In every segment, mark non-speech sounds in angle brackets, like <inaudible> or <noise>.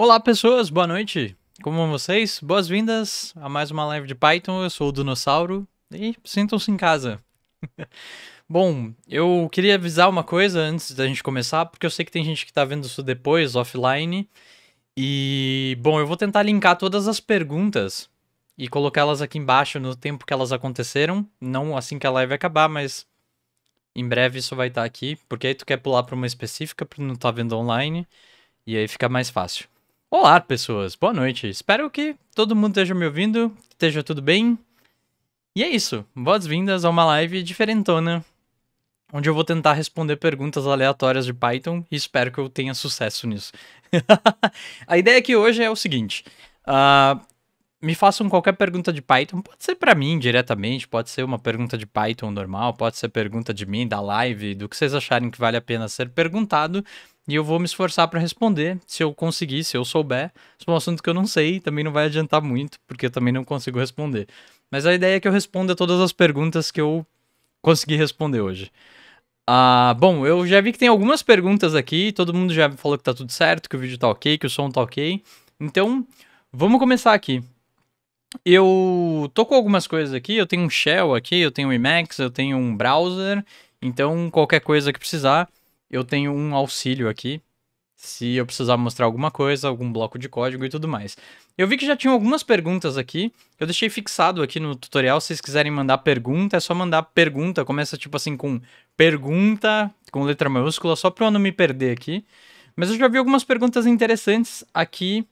Olá pessoas, boa noite. Como vocês? Boas-vindas a mais uma live de Python. Eu sou o Dinossauro e sintam-se em casa. <laughs> Bom, eu queria avisar uma coisa antes da gente começar, porque eu sei que tem gente que está vendo isso depois, offline. E, bom, eu vou tentar linkar todas as perguntas e colocá-las aqui embaixo no tempo que elas aconteceram. Não assim que a live acabar, mas em breve isso vai estar tá aqui, porque aí tu quer pular para uma específica, para não estar tá vendo online, e aí fica mais fácil. Olá, pessoas. Boa noite. Espero que todo mundo esteja me ouvindo, esteja tudo bem. E é isso. Boas-vindas a uma live diferentona, onde eu vou tentar responder perguntas aleatórias de Python e espero que eu tenha sucesso nisso. <laughs> a ideia aqui hoje é o seguinte: uh, me façam qualquer pergunta de Python, pode ser para mim diretamente, pode ser uma pergunta de Python normal, pode ser pergunta de mim, da live, do que vocês acharem que vale a pena ser perguntado, e eu vou me esforçar para responder, se eu conseguir, se eu souber. Se é um assunto que eu não sei, também não vai adiantar muito, porque eu também não consigo responder. Mas a ideia é que eu responda todas as perguntas que eu consegui responder hoje. Ah, bom, eu já vi que tem algumas perguntas aqui, todo mundo já falou que tá tudo certo, que o vídeo tá ok, que o som tá ok. Então, vamos começar aqui eu tô com algumas coisas aqui, eu tenho um shell aqui, eu tenho um Emacs, eu tenho um browser, então qualquer coisa que precisar, eu tenho um auxílio aqui, se eu precisar mostrar alguma coisa, algum bloco de código e tudo mais. Eu vi que já tinham algumas perguntas aqui, eu deixei fixado aqui no tutorial, se vocês quiserem mandar pergunta, é só mandar pergunta, começa tipo assim com pergunta, com letra maiúscula, só pra eu não me perder aqui. Mas eu já vi algumas perguntas interessantes aqui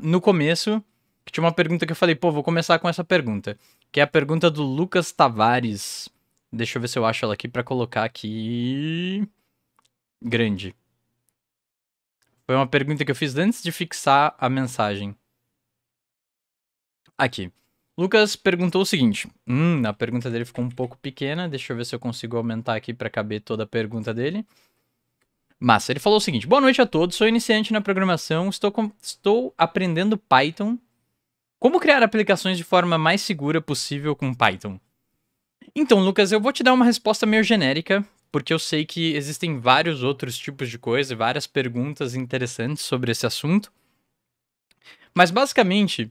no começo, que tinha uma pergunta que eu falei, pô, vou começar com essa pergunta, que é a pergunta do Lucas Tavares. Deixa eu ver se eu acho ela aqui para colocar aqui grande. Foi uma pergunta que eu fiz antes de fixar a mensagem. Aqui. Lucas perguntou o seguinte. Hum, a pergunta dele ficou um pouco pequena. Deixa eu ver se eu consigo aumentar aqui para caber toda a pergunta dele. Massa, ele falou o seguinte: Boa noite a todos, sou iniciante na programação, estou, com... estou aprendendo Python como criar aplicações de forma mais segura possível com Python? Então, Lucas, eu vou te dar uma resposta meio genérica, porque eu sei que existem vários outros tipos de coisa e várias perguntas interessantes sobre esse assunto. Mas, basicamente,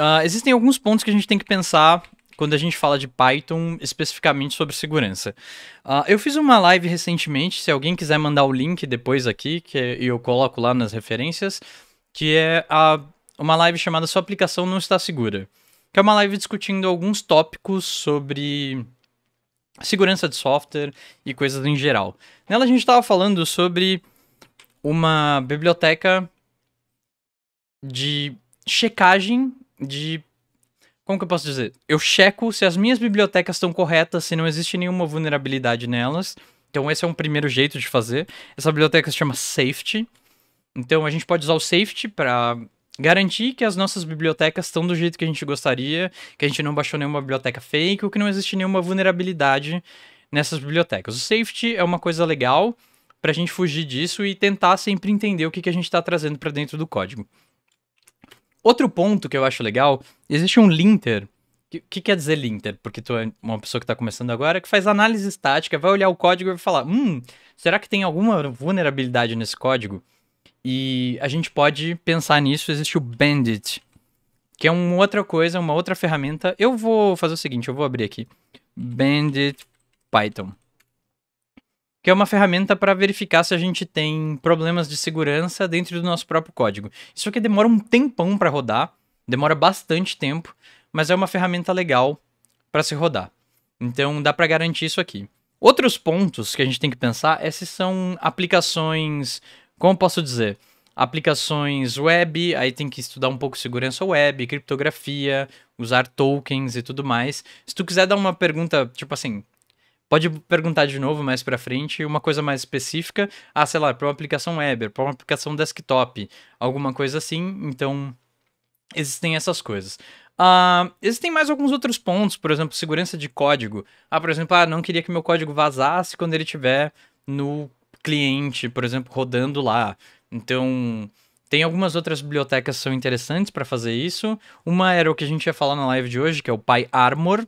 uh, existem alguns pontos que a gente tem que pensar quando a gente fala de Python, especificamente sobre segurança. Uh, eu fiz uma live recentemente, se alguém quiser mandar o link depois aqui, que eu coloco lá nas referências, que é a uma live chamada Sua aplicação não está segura, que é uma live discutindo alguns tópicos sobre segurança de software e coisas em geral. Nela a gente estava falando sobre uma biblioteca de checagem de como que eu posso dizer? Eu checo se as minhas bibliotecas estão corretas, se não existe nenhuma vulnerabilidade nelas. Então esse é um primeiro jeito de fazer. Essa biblioteca se chama Safety. Então a gente pode usar o Safety para garantir que as nossas bibliotecas estão do jeito que a gente gostaria, que a gente não baixou nenhuma biblioteca fake ou que não existe nenhuma vulnerabilidade nessas bibliotecas. O safety é uma coisa legal para a gente fugir disso e tentar sempre entender o que, que a gente está trazendo para dentro do código. Outro ponto que eu acho legal, existe um linter. O que, que, quer dizer linter? Porque tu é uma pessoa que está começando agora, que faz análise estática, vai olhar o código e vai falar: hum, será que tem alguma vulnerabilidade nesse código? E a gente pode pensar nisso, existe o Bandit, que é uma outra coisa, uma outra ferramenta. Eu vou fazer o seguinte, eu vou abrir aqui. Bandit Python. Que é uma ferramenta para verificar se a gente tem problemas de segurança dentro do nosso próprio código. Isso aqui demora um tempão para rodar, demora bastante tempo, mas é uma ferramenta legal para se rodar. Então dá para garantir isso aqui. Outros pontos que a gente tem que pensar é se são aplicações como posso dizer? Aplicações web, aí tem que estudar um pouco segurança web, criptografia, usar tokens e tudo mais. Se tu quiser dar uma pergunta, tipo assim, pode perguntar de novo mais para frente uma coisa mais específica, ah, sei lá, para uma aplicação web, para uma aplicação desktop, alguma coisa assim. Então, existem essas coisas. Uh, existem mais alguns outros pontos, por exemplo, segurança de código. Ah, por exemplo, ah, não queria que meu código vazasse quando ele estiver no cliente, por exemplo, rodando lá. Então, tem algumas outras bibliotecas que são interessantes para fazer isso. Uma era o que a gente ia falar na live de hoje, que é o PyArmor.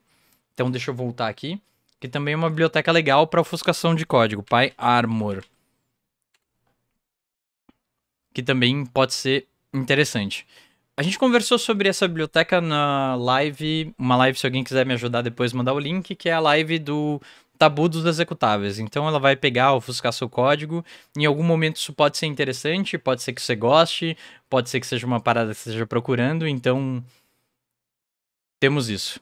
Então, deixa eu voltar aqui. Que também é uma biblioteca legal para ofuscação de código, PyArmor. Que também pode ser interessante. A gente conversou sobre essa biblioteca na live, uma live, se alguém quiser me ajudar depois, mandar o link, que é a live do tabu dos executáveis. Então ela vai pegar, ofuscar seu código. Em algum momento isso pode ser interessante, pode ser que você goste, pode ser que seja uma parada que você esteja procurando. Então temos isso.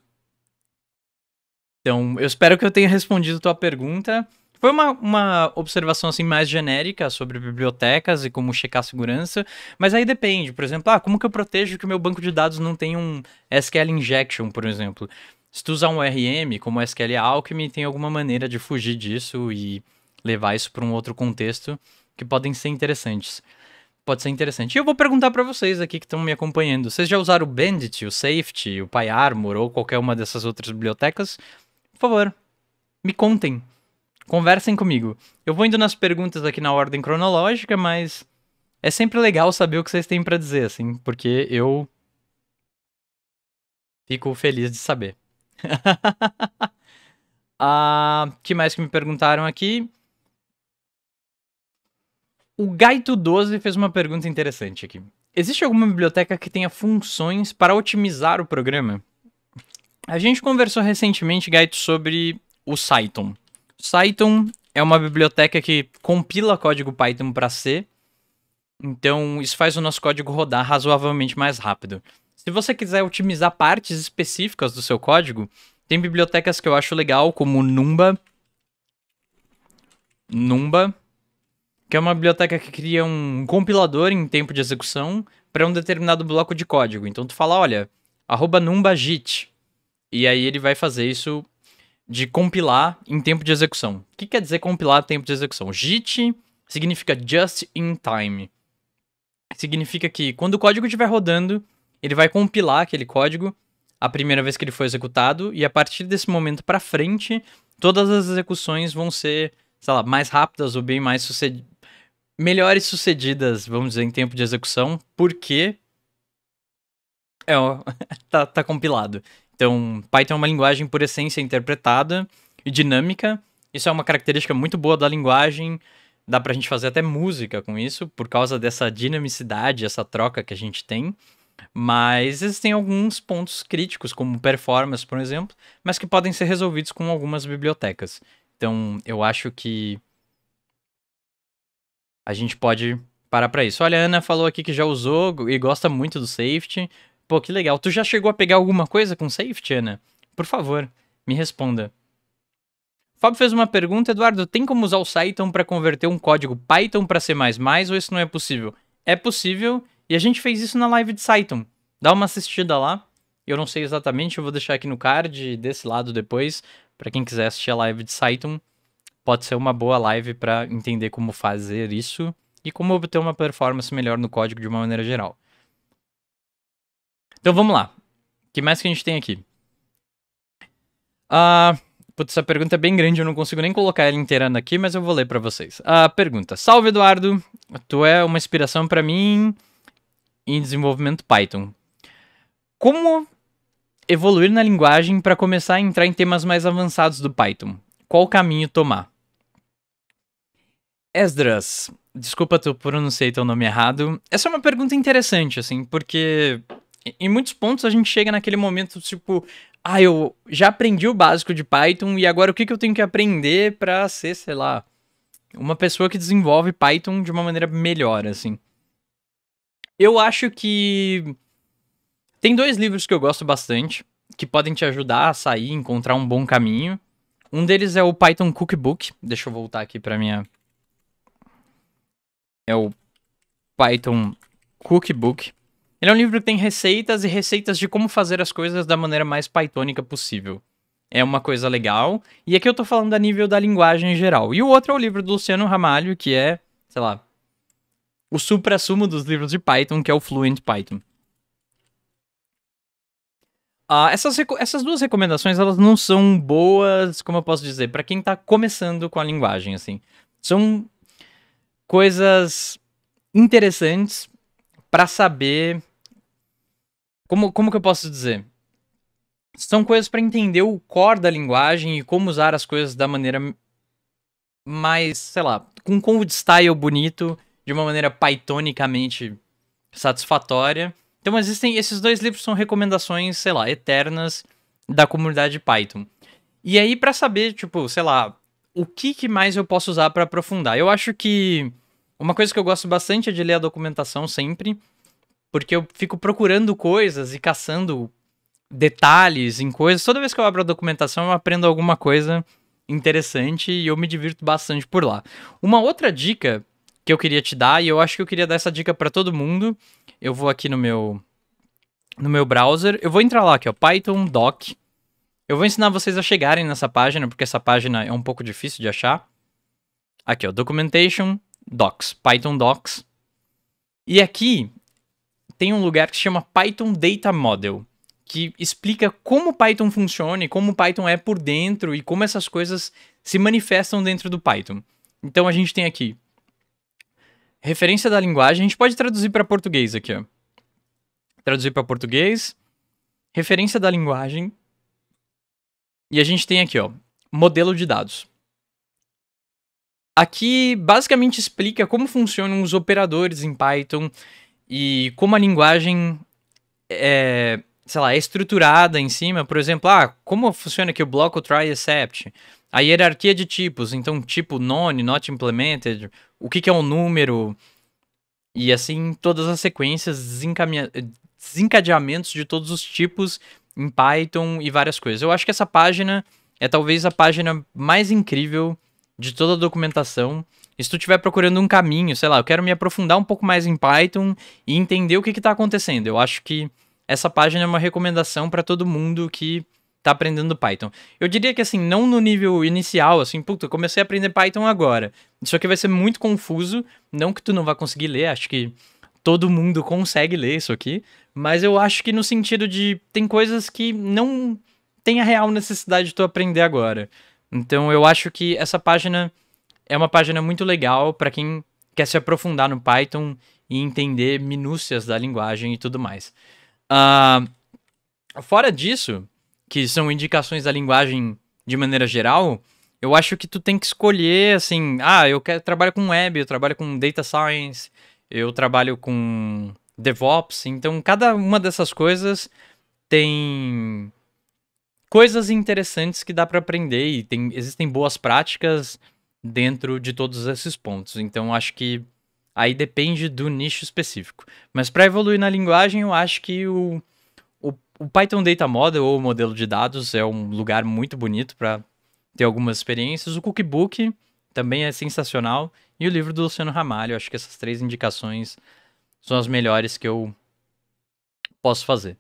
Então, eu espero que eu tenha respondido a tua pergunta. Foi uma, uma observação assim mais genérica sobre bibliotecas e como checar segurança, mas aí depende, por exemplo, ah, como que eu protejo que o meu banco de dados não tenha um SQL injection, por exemplo? Se tu usar um RM como o SQL Alchemy, tem alguma maneira de fugir disso e levar isso para um outro contexto que podem ser interessantes. Pode ser interessante. E eu vou perguntar para vocês aqui que estão me acompanhando. Vocês já usaram o Bandit, o Safety, o PyArmor ou qualquer uma dessas outras bibliotecas? Por favor, me contem. Conversem comigo. Eu vou indo nas perguntas aqui na ordem cronológica, mas é sempre legal saber o que vocês têm para dizer, assim, porque eu fico feliz de saber. <laughs> ah, que mais que me perguntaram aqui? O Gaito 12 fez uma pergunta interessante aqui. Existe alguma biblioteca que tenha funções para otimizar o programa? A gente conversou recentemente, Gaito, sobre o Cython. Cython é uma biblioteca que compila código Python para C. Então, isso faz o nosso código rodar razoavelmente mais rápido. Se você quiser otimizar partes específicas do seu código, tem bibliotecas que eu acho legal, como Numba. Numba, que é uma biblioteca que cria um compilador em tempo de execução para um determinado bloco de código. Então tu fala, olha, arroba jit, E aí ele vai fazer isso de compilar em tempo de execução. O que quer dizer compilar em tempo de execução? JIT significa just in time. Significa que quando o código estiver rodando, ele vai compilar aquele código a primeira vez que ele foi executado, e a partir desse momento para frente, todas as execuções vão ser, sei lá, mais rápidas ou bem mais sucedidas. Melhores sucedidas, vamos dizer, em tempo de execução, porque é, ó, <laughs> tá, tá compilado. Então, Python é uma linguagem por essência interpretada e dinâmica. Isso é uma característica muito boa da linguagem. Dá pra gente fazer até música com isso, por causa dessa dinamicidade, essa troca que a gente tem. Mas existem alguns pontos críticos, como performance, por exemplo, mas que podem ser resolvidos com algumas bibliotecas. Então, eu acho que a gente pode parar para isso. Olha, a Ana falou aqui que já usou e gosta muito do safety. Pô, que legal. Tu já chegou a pegar alguma coisa com safety, Ana? Por favor, me responda. Fábio fez uma pergunta, Eduardo, tem como usar o Python para converter um código Python para C++ ou isso não é possível? É possível, e a gente fez isso na live de Saiton. Dá uma assistida lá. Eu não sei exatamente, eu vou deixar aqui no card desse lado depois, para quem quiser assistir a live de Saiton. Pode ser uma boa live para entender como fazer isso e como obter uma performance melhor no código de uma maneira geral. Então vamos lá. O que mais que a gente tem aqui? Ah, putz, essa pergunta é bem grande, eu não consigo nem colocar ela inteira aqui, mas eu vou ler para vocês. A ah, pergunta: Salve Eduardo, tu é uma inspiração para mim em desenvolvimento Python. Como evoluir na linguagem para começar a entrar em temas mais avançados do Python? Qual caminho tomar? Esdras, desculpa se eu pronunciei teu nome errado. Essa é uma pergunta interessante, assim, porque em muitos pontos a gente chega naquele momento tipo, ah, eu já aprendi o básico de Python e agora o que, que eu tenho que aprender para ser, sei lá, uma pessoa que desenvolve Python de uma maneira melhor, assim. Eu acho que tem dois livros que eu gosto bastante, que podem te ajudar a sair, encontrar um bom caminho. Um deles é o Python Cookbook. Deixa eu voltar aqui para minha é o Python Cookbook. Ele é um livro que tem receitas e receitas de como fazer as coisas da maneira mais pythonica possível. É uma coisa legal. E aqui eu tô falando a nível da linguagem em geral. E o outro é o livro do Luciano Ramalho, que é, sei lá, o supra-sumo dos livros de Python, que é o Fluent Python. Uh, essas, essas duas recomendações, elas não são boas, como eu posso dizer, para quem está começando com a linguagem, assim. São coisas interessantes para saber como, como que eu posso dizer? São coisas para entender o core da linguagem e como usar as coisas da maneira mais, sei lá, com um code style bonito de uma maneira pythonicamente satisfatória. Então existem esses dois livros são recomendações, sei lá, eternas da comunidade Python. E aí para saber, tipo, sei lá, o que, que mais eu posso usar para aprofundar? Eu acho que uma coisa que eu gosto bastante é de ler a documentação sempre, porque eu fico procurando coisas e caçando detalhes em coisas. Toda vez que eu abro a documentação, eu aprendo alguma coisa interessante e eu me divirto bastante por lá. Uma outra dica que eu queria te dar e eu acho que eu queria dar essa dica para todo mundo. Eu vou aqui no meu no meu browser, eu vou entrar lá aqui, ó, Python doc. Eu vou ensinar vocês a chegarem nessa página, porque essa página é um pouco difícil de achar. Aqui, ó, documentation docs, Python docs. E aqui tem um lugar que se chama Python Data Model, que explica como Python funciona e como Python é por dentro e como essas coisas se manifestam dentro do Python. Então a gente tem aqui Referência da linguagem, a gente pode traduzir para português aqui, ó. Traduzir para português. Referência da linguagem. E a gente tem aqui, ó, modelo de dados. Aqui basicamente explica como funcionam os operadores em Python e como a linguagem é, sei lá, é estruturada em cima, por exemplo, ah, como funciona aqui o bloco try except? A hierarquia de tipos, então tipo none, not implemented, o que, que é um número, e assim todas as sequências, desencadeamentos de todos os tipos em Python e várias coisas. Eu acho que essa página é talvez a página mais incrível de toda a documentação. E se tu estiver procurando um caminho, sei lá, eu quero me aprofundar um pouco mais em Python e entender o que está acontecendo. Eu acho que essa página é uma recomendação para todo mundo que tá aprendendo Python. Eu diria que assim, não no nível inicial, assim, puta, comecei a aprender Python agora. Isso aqui vai ser muito confuso, não que tu não vá conseguir ler, acho que todo mundo consegue ler isso aqui, mas eu acho que no sentido de tem coisas que não tem a real necessidade de tu aprender agora. Então eu acho que essa página é uma página muito legal para quem quer se aprofundar no Python e entender minúcias da linguagem e tudo mais. Uh, fora disso, que são indicações da linguagem de maneira geral, eu acho que tu tem que escolher, assim, ah, eu quero trabalho com web, eu trabalho com data science, eu trabalho com DevOps, então cada uma dessas coisas tem coisas interessantes que dá para aprender e tem, existem boas práticas dentro de todos esses pontos. Então acho que aí depende do nicho específico. Mas para evoluir na linguagem, eu acho que o o Python Data Model ou modelo de dados é um lugar muito bonito para ter algumas experiências. O Cookbook também é sensacional. E o livro do Luciano Ramalho. Acho que essas três indicações são as melhores que eu posso fazer.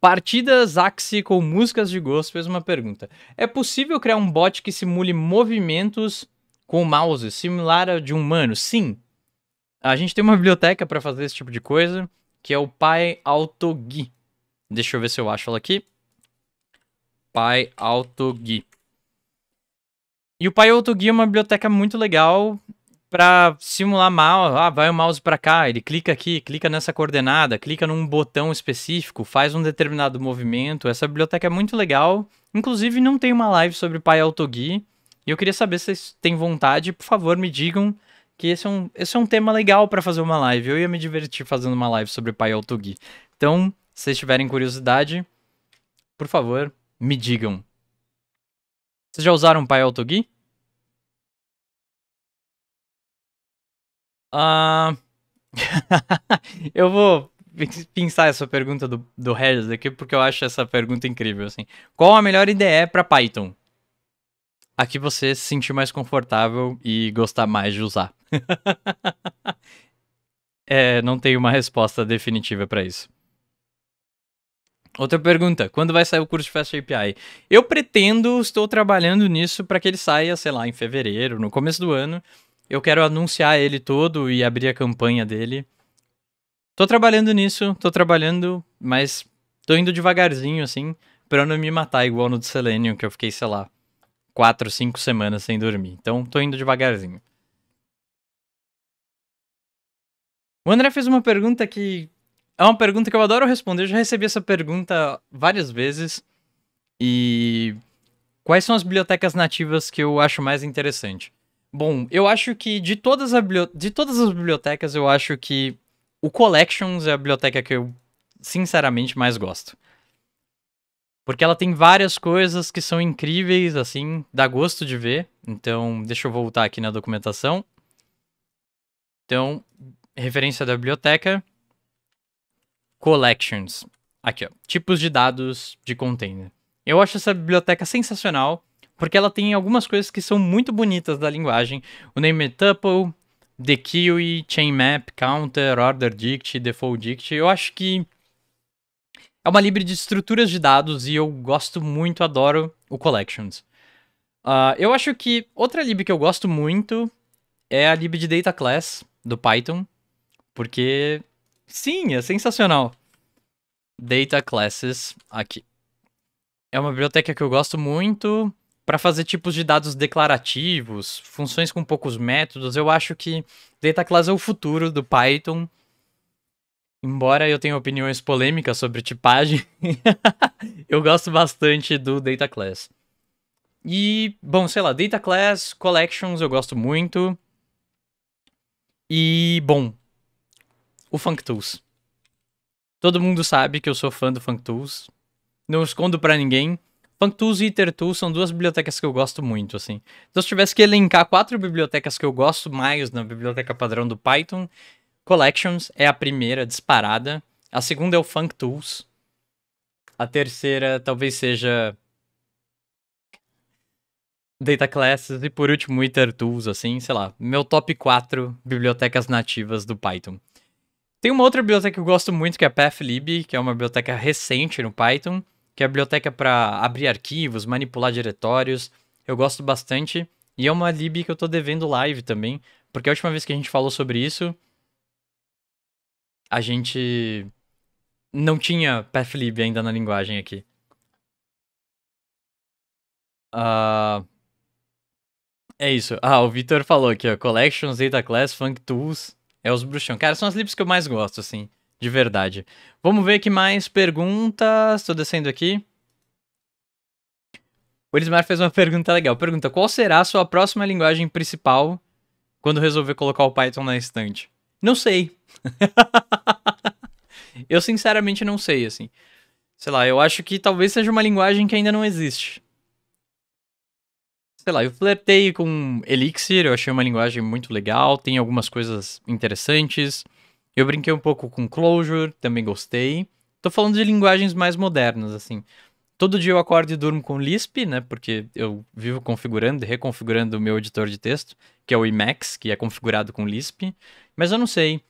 Partidas Axie com músicas de gosto fez uma pergunta. É possível criar um bot que simule movimentos com o mouse, similar a de um humano? Sim. A gente tem uma biblioteca para fazer esse tipo de coisa, que é o PyAutoGui. Deixa eu ver se eu acho ela aqui. Pai Autogui. E o Pai Autogui é uma biblioteca muito legal para simular mal. Ah, vai o mouse para cá, ele clica aqui, clica nessa coordenada, clica num botão específico, faz um determinado movimento. Essa biblioteca é muito legal. Inclusive, não tem uma live sobre Pai Autogui. E eu queria saber se vocês têm vontade, por favor, me digam que esse é um, esse é um tema legal para fazer uma live. Eu ia me divertir fazendo uma live sobre Pai Autogui. Então, se vocês tiverem curiosidade, por favor, me digam. Vocês já usaram Paiel Uh... Ah, <laughs> eu vou pensar essa pergunta do, do Regis aqui, porque eu acho essa pergunta incrível, assim. Qual a melhor IDE para Python? Aqui você se sentir mais confortável e gostar mais de usar. <laughs> é, não tenho uma resposta definitiva para isso. Outra pergunta, quando vai sair o curso de Fast API? Eu pretendo, estou trabalhando nisso para que ele saia, sei lá, em fevereiro, no começo do ano. Eu quero anunciar ele todo e abrir a campanha dele. Tô trabalhando nisso, tô trabalhando, mas tô indo devagarzinho, assim, pra não me matar igual no do Selenium, que eu fiquei, sei lá, quatro, cinco semanas sem dormir. Então, tô indo devagarzinho. O André fez uma pergunta que é uma pergunta que eu adoro responder. Eu já recebi essa pergunta várias vezes. E quais são as bibliotecas nativas que eu acho mais interessante? Bom, eu acho que de todas, a de todas as bibliotecas, eu acho que o Collections é a biblioteca que eu sinceramente mais gosto. Porque ela tem várias coisas que são incríveis, assim, dá gosto de ver. Então, deixa eu voltar aqui na documentação. Então, referência da biblioteca. Collections. Aqui, ó. Tipos de dados de container. Eu acho essa biblioteca sensacional, porque ela tem algumas coisas que são muito bonitas da linguagem. O name é tuple, the Kiwi, chain map, counter, order dict, default dict. Eu acho que é uma libre de estruturas de dados e eu gosto muito, adoro o collections. Uh, eu acho que outra lib que eu gosto muito é a lib de data class do Python, porque Sim, é sensacional. Data Classes aqui. É uma biblioteca que eu gosto muito para fazer tipos de dados declarativos, funções com poucos métodos. Eu acho que Data Class é o futuro do Python. Embora eu tenha opiniões polêmicas sobre tipagem, <laughs> eu gosto bastante do Data Class. E, bom, sei lá, Data Class, Collections eu gosto muito. E, bom, o Funk Tools. Todo mundo sabe que eu sou fã do Funk Tools. Não escondo para ninguém. Funk Tools e Iter Tools são duas bibliotecas que eu gosto muito, assim. Então, se eu tivesse que elencar quatro bibliotecas que eu gosto mais na biblioteca padrão do Python, Collections é a primeira, disparada. A segunda é o Funk Tools. A terceira talvez seja Data Classes e por último Iter Tools, assim, sei lá, meu top 4 bibliotecas nativas do Python. Tem uma outra biblioteca que eu gosto muito, que é a pathlib, que é uma biblioteca recente no Python, que é a biblioteca para abrir arquivos, manipular diretórios. Eu gosto bastante. E é uma lib que eu estou devendo live também, porque a última vez que a gente falou sobre isso, a gente não tinha pathlib ainda na linguagem aqui. Uh... É isso. Ah, o Vitor falou aqui, ó. Collections, Data Class, Funk Tools. É os bruxão. Cara, são as lips que eu mais gosto, assim. De verdade. Vamos ver que mais perguntas. Estou descendo aqui. O Elismar fez uma <laughs> pergunta legal. Pergunta: qual será a sua próxima linguagem principal quando resolver colocar o Python na estante? Não sei. <laughs> eu sinceramente não sei, assim. Sei lá, eu acho que talvez seja uma linguagem que ainda não existe sei lá, eu flertei com Elixir, eu achei uma linguagem muito legal, tem algumas coisas interessantes. Eu brinquei um pouco com Clojure, também gostei. Tô falando de linguagens mais modernas, assim. Todo dia eu acordo e durmo com Lisp, né? Porque eu vivo configurando e reconfigurando o meu editor de texto, que é o Emacs, que é configurado com Lisp. Mas eu não sei.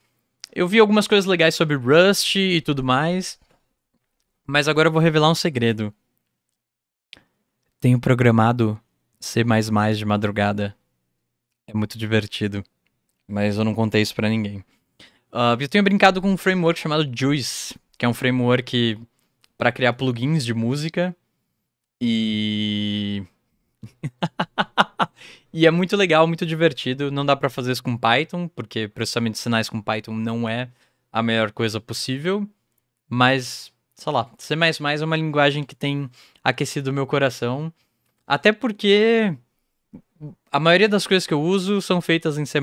Eu vi algumas coisas legais sobre Rust e tudo mais. Mas agora eu vou revelar um segredo. Tenho programado C de madrugada é muito divertido. Mas eu não contei isso para ninguém. Uh, eu tenho brincado com um framework chamado Juice, que é um framework para criar plugins de música. E. <laughs> e é muito legal, muito divertido. Não dá para fazer isso com Python, porque processamento de sinais com Python não é a melhor coisa possível. Mas, sei lá, C é uma linguagem que tem aquecido meu coração até porque a maioria das coisas que eu uso são feitas em C++,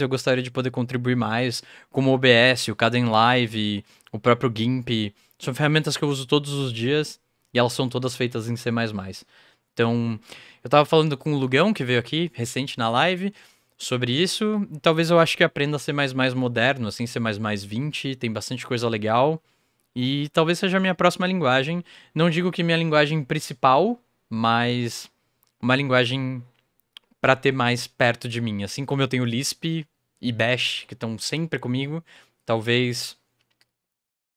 eu gostaria de poder contribuir mais, como o OBS, o Live, o próprio GIMP, são ferramentas que eu uso todos os dias e elas são todas feitas em C++. Então, eu estava falando com o Lugão, que veio aqui recente na live, sobre isso, e talvez eu acho que aprenda a ser mais mais moderno, assim, ser mais mais 20, tem bastante coisa legal, e talvez seja a minha próxima linguagem. Não digo que minha linguagem principal, mas uma linguagem para ter mais perto de mim. Assim como eu tenho Lisp e Bash, que estão sempre comigo, talvez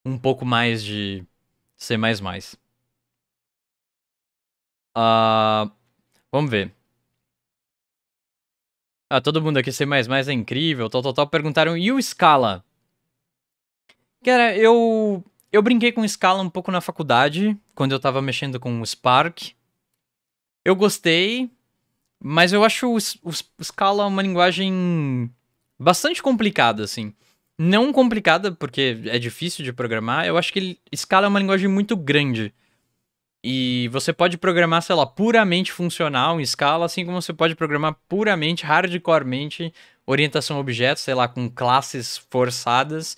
um pouco mais de C++. Uh, vamos ver. Ah, todo mundo aqui C++ é incrível, tal, tal, tal. Perguntaram, e o Scala? Cara, eu eu brinquei com Scala um pouco na faculdade, quando eu tava mexendo com o Spark. Eu gostei, mas eu acho o, o, Scala uma linguagem bastante complicada, assim. Não complicada, porque é difícil de programar. Eu acho que ele, Scala é uma linguagem muito grande. E você pode programar, sei lá, puramente funcional em Scala, assim como você pode programar puramente, hardcoremente, orientação a objetos, sei lá, com classes forçadas.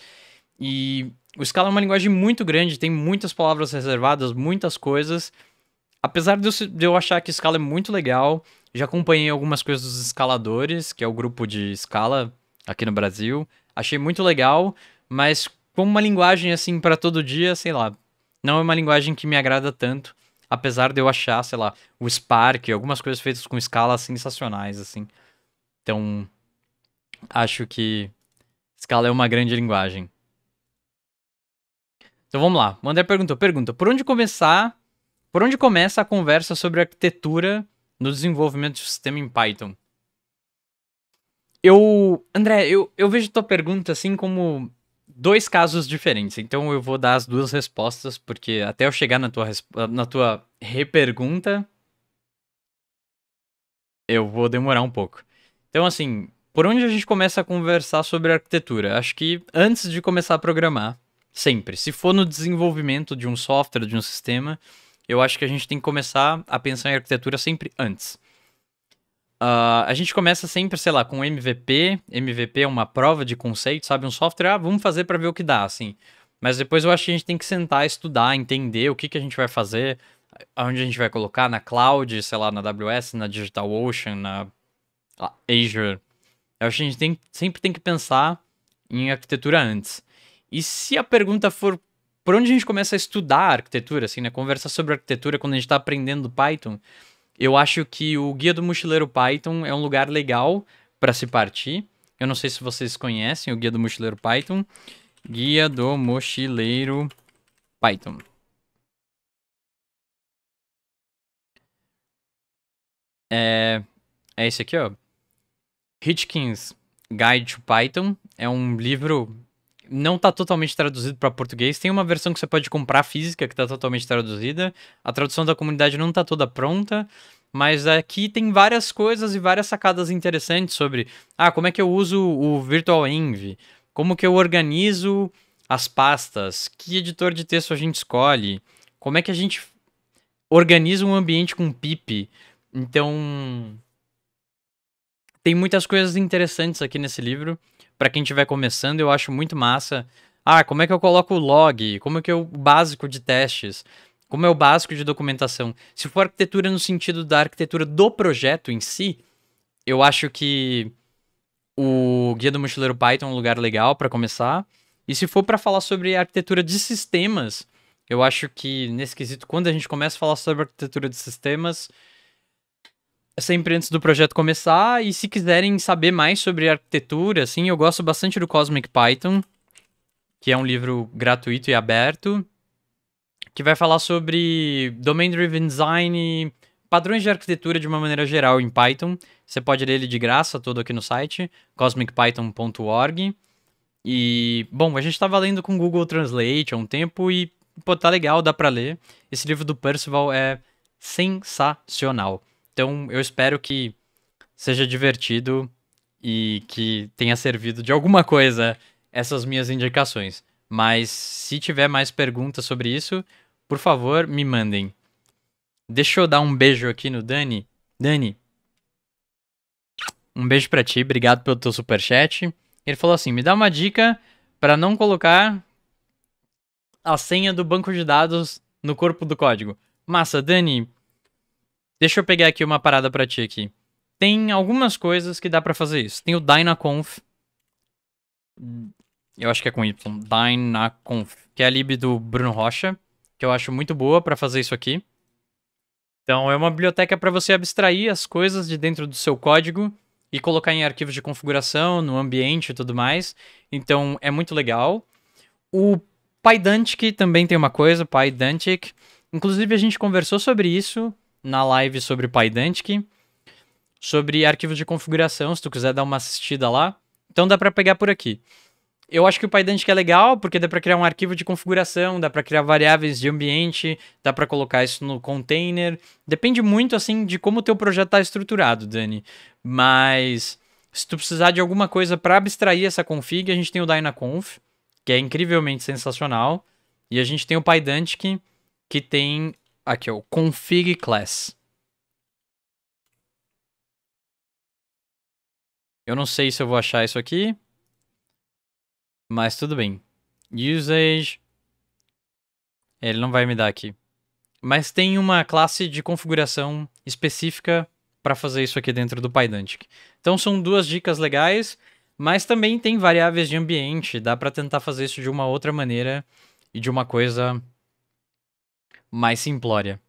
E o Scala é uma linguagem muito grande, tem muitas palavras reservadas, muitas coisas apesar de eu, de eu achar que Scala é muito legal, já acompanhei algumas coisas dos escaladores, que é o grupo de Scala aqui no Brasil. Achei muito legal, mas como uma linguagem assim para todo dia, sei lá, não é uma linguagem que me agrada tanto, apesar de eu achar, sei lá, o Spark, algumas coisas feitas com Scala sensacionais assim. Então, acho que Scala é uma grande linguagem. Então vamos lá. O André perguntou, pergunta, por onde começar por onde começa a conversa sobre arquitetura no desenvolvimento de sistema em Python? Eu. André, eu, eu vejo tua pergunta assim como dois casos diferentes. Então eu vou dar as duas respostas, porque até eu chegar na tua, na tua repergunta, eu vou demorar um pouco. Então, assim, por onde a gente começa a conversar sobre arquitetura? Acho que antes de começar a programar, sempre. Se for no desenvolvimento de um software, de um sistema, eu acho que a gente tem que começar a pensar em arquitetura sempre antes. Uh, a gente começa sempre, sei lá, com MVP. MVP é uma prova de conceito, sabe? Um software, ah, vamos fazer para ver o que dá, assim. Mas depois eu acho que a gente tem que sentar, estudar, entender o que, que a gente vai fazer, onde a gente vai colocar, na cloud, sei lá, na AWS, na DigitalOcean, na Azure. Eu acho que a gente tem, sempre tem que pensar em arquitetura antes. E se a pergunta for por onde a gente começa a estudar arquitetura, assim, né? Conversar sobre arquitetura quando a gente está aprendendo Python, eu acho que o Guia do Mochileiro Python é um lugar legal para se partir. Eu não sei se vocês conhecem o Guia do Mochileiro Python. Guia do Mochileiro Python. É, é esse aqui, ó. Hitchkins Guide to Python. É um livro não está totalmente traduzido para português. Tem uma versão que você pode comprar física que está totalmente traduzida. A tradução da comunidade não está toda pronta, mas aqui tem várias coisas e várias sacadas interessantes sobre, ah, como é que eu uso o Virtual Envy, Como que eu organizo as pastas? Que editor de texto a gente escolhe? Como é que a gente organiza um ambiente com pip? Então, tem muitas coisas interessantes aqui nesse livro para quem estiver começando, eu acho muito massa. Ah, como é que eu coloco o log? Como é que eu é o básico de testes? Como é o básico de documentação? Se for arquitetura no sentido da arquitetura do projeto em si, eu acho que o Guia do Mochileiro Python é um lugar legal para começar. E se for para falar sobre arquitetura de sistemas, eu acho que nesse quesito, quando a gente começa a falar sobre arquitetura de sistemas, sempre antes do projeto começar. E se quiserem saber mais sobre arquitetura, assim, eu gosto bastante do Cosmic Python, que é um livro gratuito e aberto, que vai falar sobre domain-driven design, padrões de arquitetura de uma maneira geral em Python. Você pode ler ele de graça todo aqui no site, cosmicpython.org. E, bom, a gente estava lendo com Google Translate há um tempo e, pô, tá legal, dá para ler. Esse livro do Percival é sensacional. Então eu espero que seja divertido e que tenha servido de alguma coisa essas minhas indicações. Mas se tiver mais perguntas sobre isso, por favor, me mandem. Deixa eu dar um beijo aqui no Dani. Dani, um beijo para ti, obrigado pelo teu super chat. Ele falou assim: "Me dá uma dica para não colocar a senha do banco de dados no corpo do código". Massa, Dani, Deixa eu pegar aqui uma parada pra ti aqui. Tem algumas coisas que dá pra fazer isso. Tem o DynaConf. Eu acho que é com Y. DynaConf. Que é a lib do Bruno Rocha. Que eu acho muito boa pra fazer isso aqui. Então, é uma biblioteca para você abstrair as coisas de dentro do seu código e colocar em arquivos de configuração, no ambiente e tudo mais. Então, é muito legal. O PyDantic também tem uma coisa, PyDantic. Inclusive, a gente conversou sobre isso na live sobre PyDantic, sobre arquivos de configuração, se tu quiser dar uma assistida lá. Então dá para pegar por aqui. Eu acho que o PyDantic é legal porque dá para criar um arquivo de configuração, dá para criar variáveis de ambiente, dá para colocar isso no container. Depende muito assim de como o teu projeto está estruturado, Dani. Mas se tu precisar de alguma coisa para abstrair essa config, a gente tem o DynaConf, que é incrivelmente sensacional, e a gente tem o PyDantic, que tem Aqui, o config class. Eu não sei se eu vou achar isso aqui, mas tudo bem. Usage. Ele não vai me dar aqui. Mas tem uma classe de configuração específica para fazer isso aqui dentro do Pydantic. Então são duas dicas legais, mas também tem variáveis de ambiente, dá para tentar fazer isso de uma outra maneira e de uma coisa mais simplória.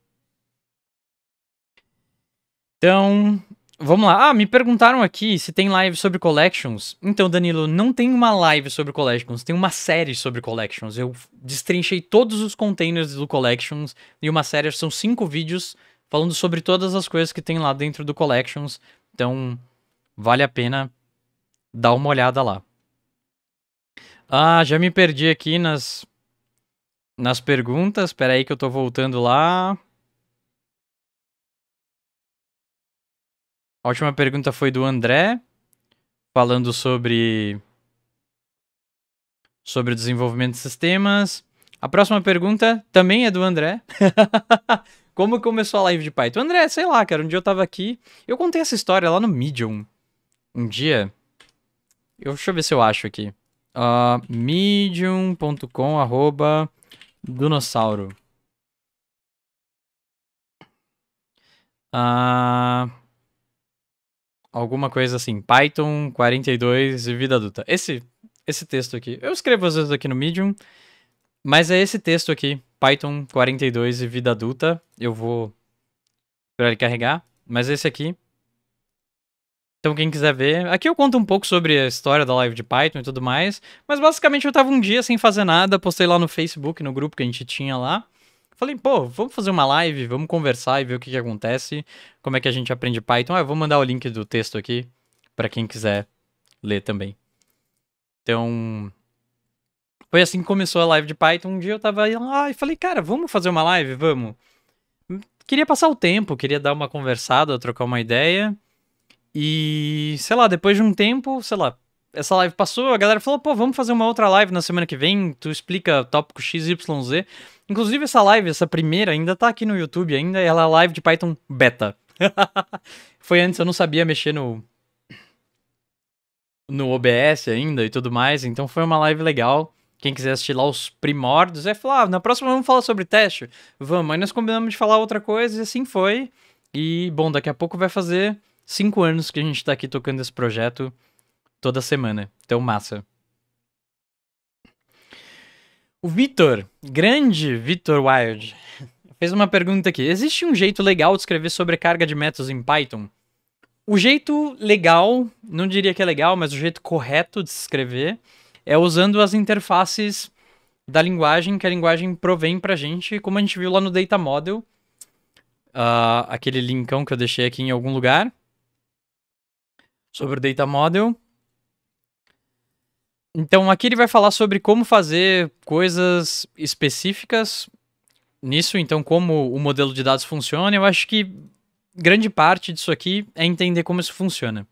Então, vamos lá. Ah, me perguntaram aqui se tem live sobre collections. Então, Danilo, não tem uma live sobre collections, tem uma série sobre collections. Eu destrinchei todos os containers do collections e uma série são cinco vídeos falando sobre todas as coisas que tem lá dentro do collections. Então, vale a pena dar uma olhada lá. Ah, já me perdi aqui nas nas perguntas. Espera aí que eu tô voltando lá. A última pergunta foi do André, falando sobre sobre desenvolvimento de sistemas. A próxima pergunta também é do André. <laughs> Como começou a live de Python? André, sei lá, cara, um dia eu tava aqui, eu contei essa história lá no Medium. Um dia, eu, deixa eu ver se eu acho aqui. Uh, ah, medium.com arroba Dinossauro. Ah, alguma coisa assim. Python 42 e vida adulta. Esse, esse texto aqui. Eu escrevo às vezes aqui no Medium. Mas é esse texto aqui. Python 42 e vida adulta. Eu vou para ele carregar. Mas esse aqui então, quem quiser ver, aqui eu conto um pouco sobre a história da live de Python e tudo mais, mas basicamente eu tava um dia sem fazer nada, postei lá no Facebook, no grupo que a gente tinha lá. Falei, pô, vamos fazer uma live, vamos conversar e ver o que, que acontece, como é que a gente aprende Python. Ah, eu vou mandar o link do texto aqui para quem quiser ler também. Então, foi assim que começou a live de Python. Um dia eu tava lá e falei, cara, vamos fazer uma live? Vamos. Hum, queria passar o tempo, queria dar uma conversada, trocar uma ideia. E, sei lá, depois de um tempo, sei lá, essa live passou, a galera falou, pô, vamos fazer uma outra live na semana que vem, tu explica tópico XYZ. Inclusive, essa live, essa primeira, ainda tá aqui no YouTube ainda, ela é live de Python beta. <laughs> Foi antes, eu não sabia mexer no, no OBS ainda e tudo mais. Então foi uma live legal. Quem quiser assistir lá os primórdios, é falar, ah, na próxima vamos falar sobre teste? Vamos, aí nós combinamos de falar outra coisa e assim foi. E, bom, daqui a pouco vai fazer cinco anos que a gente tá aqui tocando esse projeto toda semana. Então, massa. O Vitor, grande Vitor Wild, <laughs> fez uma pergunta aqui. Existe um jeito legal de escrever sobrecarga de métodos em Python? O jeito legal, não diria que é legal, mas o jeito correto de se escrever é usando as interfaces da linguagem que a linguagem provém pra gente, como a gente viu lá no Data Model, uh, aquele linkão que eu deixei aqui em algum lugar sobre o Data Model. Então, aqui ele vai falar sobre como fazer coisas específicas nisso, então, como o modelo de dados funciona. Eu acho que grande parte disso aqui é entender como isso funciona.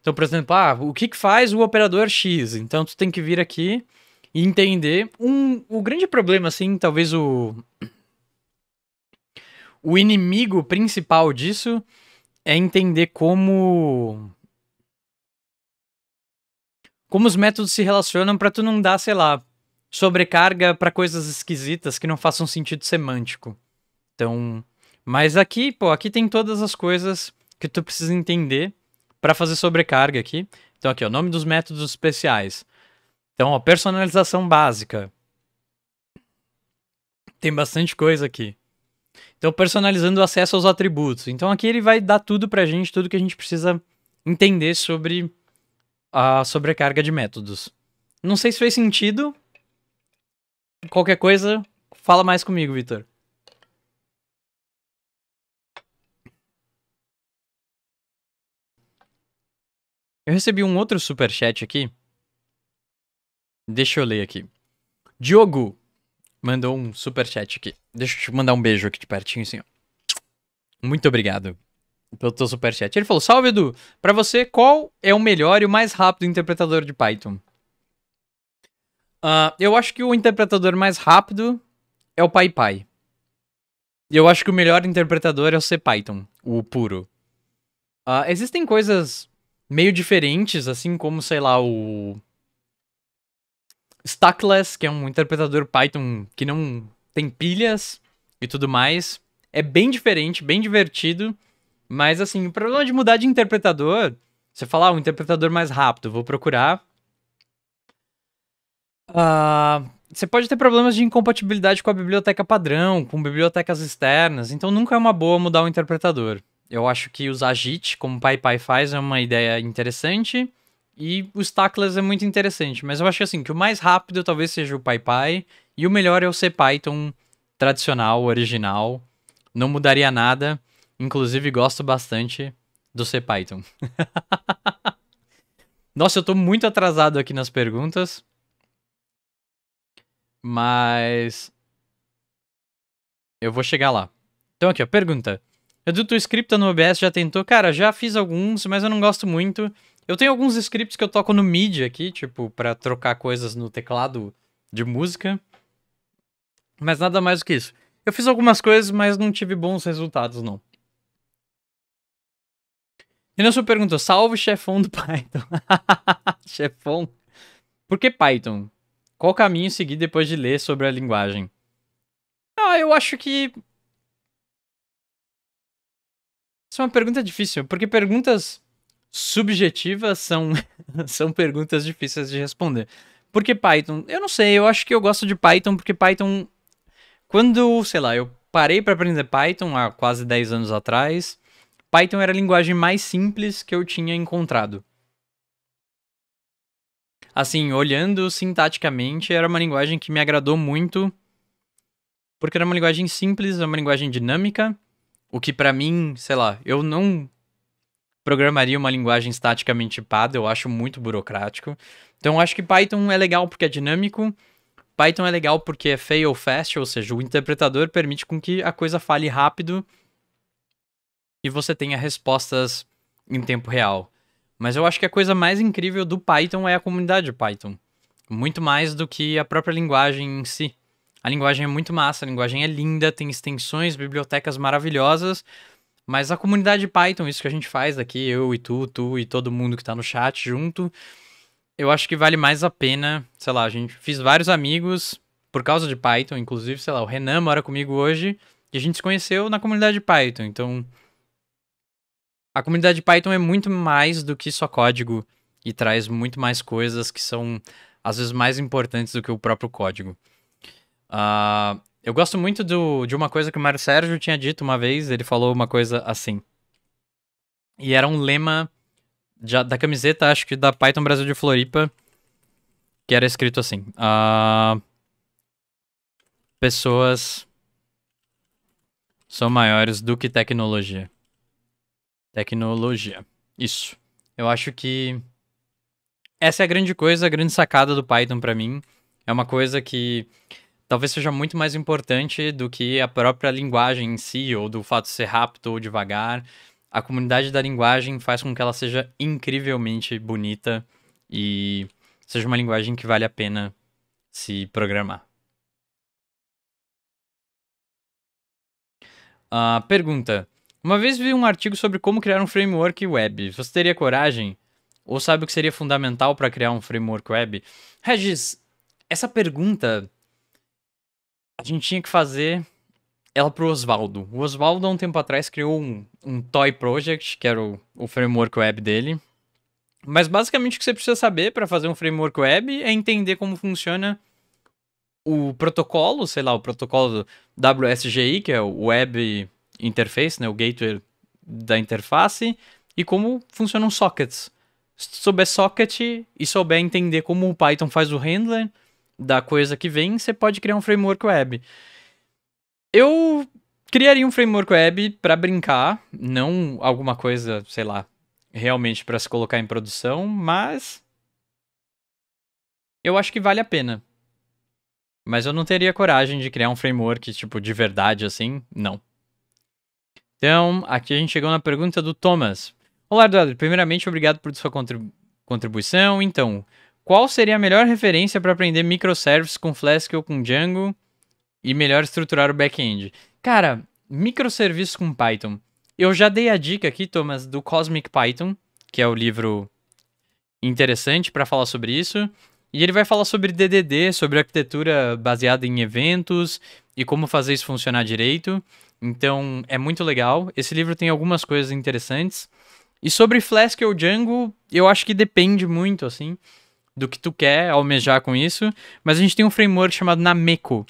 Então, por exemplo, ah, o que, que faz o operador X? Então, tu tem que vir aqui e entender. Um, o grande problema, assim, talvez o, o inimigo principal disso é entender como como os métodos se relacionam para tu não dar, sei lá, sobrecarga para coisas esquisitas que não façam sentido semântico. Então, mas aqui, pô, aqui tem todas as coisas que tu precisa entender para fazer sobrecarga aqui. Então aqui, o nome dos métodos especiais. Então, ó, personalização básica. Tem bastante coisa aqui. Então, personalizando o acesso aos atributos. Então aqui ele vai dar tudo pra gente, tudo que a gente precisa entender sobre a sobrecarga de métodos. Não sei se fez sentido. Qualquer coisa, fala mais comigo, Vitor. Eu recebi um outro super chat aqui. Deixa eu ler aqui. Diogo mandou um super chat aqui. Deixa eu te mandar um beijo aqui de pertinho, assim. Muito obrigado pelo teu superchat. Ele falou: Salve Edu, pra você, qual é o melhor e o mais rápido interpretador de Python? Uh, eu acho que o interpretador mais rápido é o PyPy. E eu acho que o melhor interpretador é o CPython, o puro. Uh, existem coisas meio diferentes, assim como, sei lá, o. Stackless, que é um interpretador Python que não tem pilhas e tudo mais. É bem diferente, bem divertido. Mas assim, o problema de mudar de interpretador, você falar ah, um interpretador mais rápido, vou procurar. Uh, você pode ter problemas de incompatibilidade com a biblioteca padrão, com bibliotecas externas, então nunca é uma boa mudar o interpretador. Eu acho que usar JIT, como PyPy faz, é uma ideia interessante. E o Stackless é muito interessante, mas eu acho assim, que o mais rápido talvez seja o PyPy, e o melhor é o C Python tradicional, original. Não mudaria nada. Inclusive, gosto bastante do C Python. <laughs> Nossa, eu tô muito atrasado aqui nas perguntas. Mas. Eu vou chegar lá. Então, aqui, a pergunta. Adulto Scripta no OBS já tentou? Cara, já fiz alguns, mas eu não gosto muito. Eu tenho alguns scripts que eu toco no MIDI aqui, tipo, para trocar coisas no teclado de música. Mas nada mais do que isso. Eu fiz algumas coisas, mas não tive bons resultados, não. E Denilson perguntou, salve chefão do Python. <laughs> chefão? Por que Python? Qual caminho seguir depois de ler sobre a linguagem? Ah, eu acho que... Isso é uma pergunta difícil, porque perguntas subjetivas são, <laughs> são perguntas difíceis de responder. Por que Python? Eu não sei, eu acho que eu gosto de Python porque Python... Quando, sei lá, eu parei para aprender Python há quase 10 anos atrás Python era a linguagem mais simples que eu tinha encontrado. Assim, olhando sintaticamente, era uma linguagem que me agradou muito, porque era uma linguagem simples, é uma linguagem dinâmica, o que para mim, sei lá, eu não programaria uma linguagem estaticamente tipada, eu acho muito burocrático. Então eu acho que Python é legal porque é dinâmico, Python é legal porque é fail fast, ou seja, o interpretador permite com que a coisa fale rápido e você tenha respostas em tempo real. Mas eu acho que a coisa mais incrível do Python é a comunidade Python. Muito mais do que a própria linguagem em si. A linguagem é muito massa, a linguagem é linda, tem extensões, bibliotecas maravilhosas, mas a comunidade Python, isso que a gente faz aqui, eu e tu, tu e todo mundo que tá no chat junto, eu acho que vale mais a pena, sei lá, a gente fiz vários amigos por causa de Python, inclusive, sei lá, o Renan mora comigo hoje, e a gente se conheceu na comunidade Python, então a comunidade Python é muito mais do que só código e traz muito mais coisas que são às vezes mais importantes do que o próprio código. Uh, eu gosto muito do, de uma coisa que o Mário Sérgio tinha dito uma vez, ele falou uma coisa assim. E era um lema de, da camiseta, acho que da Python Brasil de Floripa, que era escrito assim: uh, Pessoas são maiores do que tecnologia. Tecnologia. Isso. Eu acho que essa é a grande coisa, a grande sacada do Python para mim. É uma coisa que talvez seja muito mais importante do que a própria linguagem em si, ou do fato de ser rápido ou devagar. A comunidade da linguagem faz com que ela seja incrivelmente bonita e seja uma linguagem que vale a pena se programar. Uh, pergunta: uma vez vi um artigo sobre como criar um framework web. Você teria coragem? Ou sabe o que seria fundamental para criar um framework web? Regis, essa pergunta a gente tinha que fazer ela pro Oswaldo. O Oswaldo, há um tempo atrás, criou um, um Toy Project, que era o, o framework web dele. Mas basicamente o que você precisa saber para fazer um framework web é entender como funciona o protocolo, sei lá, o protocolo WSGI, que é o Web interface, né, o gateway da interface, e como funcionam sockets. Se souber socket e souber entender como o Python faz o handler da coisa que vem, você pode criar um framework web. Eu criaria um framework web para brincar, não alguma coisa, sei lá, realmente para se colocar em produção, mas eu acho que vale a pena. Mas eu não teria coragem de criar um framework tipo de verdade assim, não. Então, aqui a gente chegou na pergunta do Thomas. Olá, Eduardo. Primeiramente, obrigado por sua contribuição. Então, qual seria a melhor referência para aprender microservices com Flask ou com Django e melhor estruturar o back-end? Cara, microserviços com Python. Eu já dei a dica aqui, Thomas, do Cosmic Python, que é o livro interessante para falar sobre isso. E ele vai falar sobre DDD, sobre arquitetura baseada em eventos e como fazer isso funcionar direito. Então é muito legal. Esse livro tem algumas coisas interessantes. E sobre Flask ou Django, eu acho que depende muito, assim, do que tu quer almejar com isso. Mas a gente tem um framework chamado Nameco,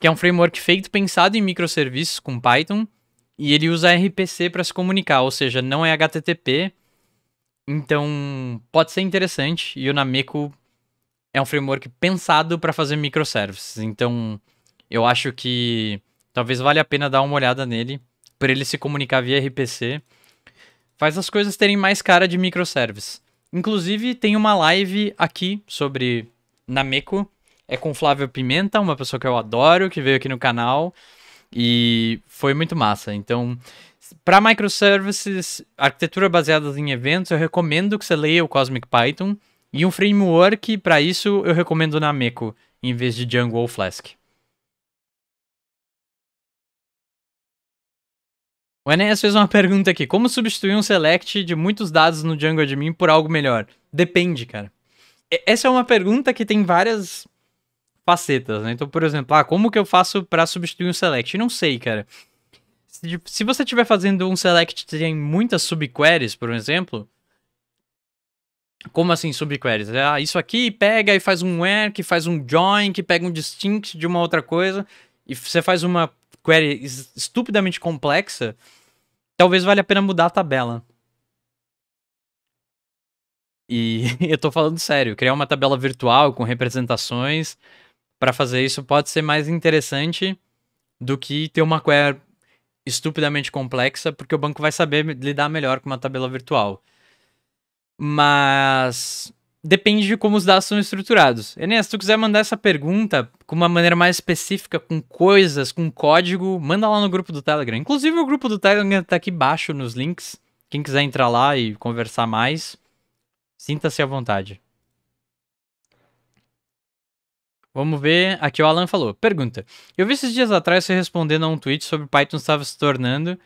que é um framework feito pensado em microserviços com Python. E ele usa RPC para se comunicar, ou seja, não é HTTP. Então pode ser interessante. E o Nameco é um framework pensado para fazer microservices. Então eu acho que Talvez valha a pena dar uma olhada nele, para ele se comunicar via RPC. Faz as coisas terem mais cara de microservice. Inclusive, tem uma live aqui sobre Nameco. É com Flávio Pimenta, uma pessoa que eu adoro, que veio aqui no canal. E foi muito massa. Então, para microservices, arquitetura baseada em eventos, eu recomendo que você leia o Cosmic Python. E um framework para isso eu recomendo Nameco, em vez de Django ou Flask. O Enéas fez uma pergunta aqui. Como substituir um select de muitos dados no Django Admin por algo melhor? Depende, cara. Essa é uma pergunta que tem várias facetas, né? Então, por exemplo, ah, como que eu faço para substituir um select? Não sei, cara. Se você estiver fazendo um select que tem muitas subqueries, por exemplo, como assim subqueries? É, ah, isso aqui pega e faz um where, que faz um join, que pega um distinct de uma outra coisa, e você faz uma query estupidamente complexa, talvez valha a pena mudar a tabela. E <laughs> eu tô falando sério, criar uma tabela virtual com representações para fazer isso pode ser mais interessante do que ter uma query estupidamente complexa, porque o banco vai saber lidar melhor com uma tabela virtual. Mas depende de como os dados são estruturados. Enes, se tu quiser mandar essa pergunta com uma maneira mais específica, com coisas, com código, manda lá no grupo do Telegram. Inclusive, o grupo do Telegram tá aqui embaixo nos links. Quem quiser entrar lá e conversar mais, sinta-se à vontade. Vamos ver. Aqui o Alan falou. Pergunta. Eu vi esses dias atrás você respondendo a um tweet sobre o Python estava se tornando.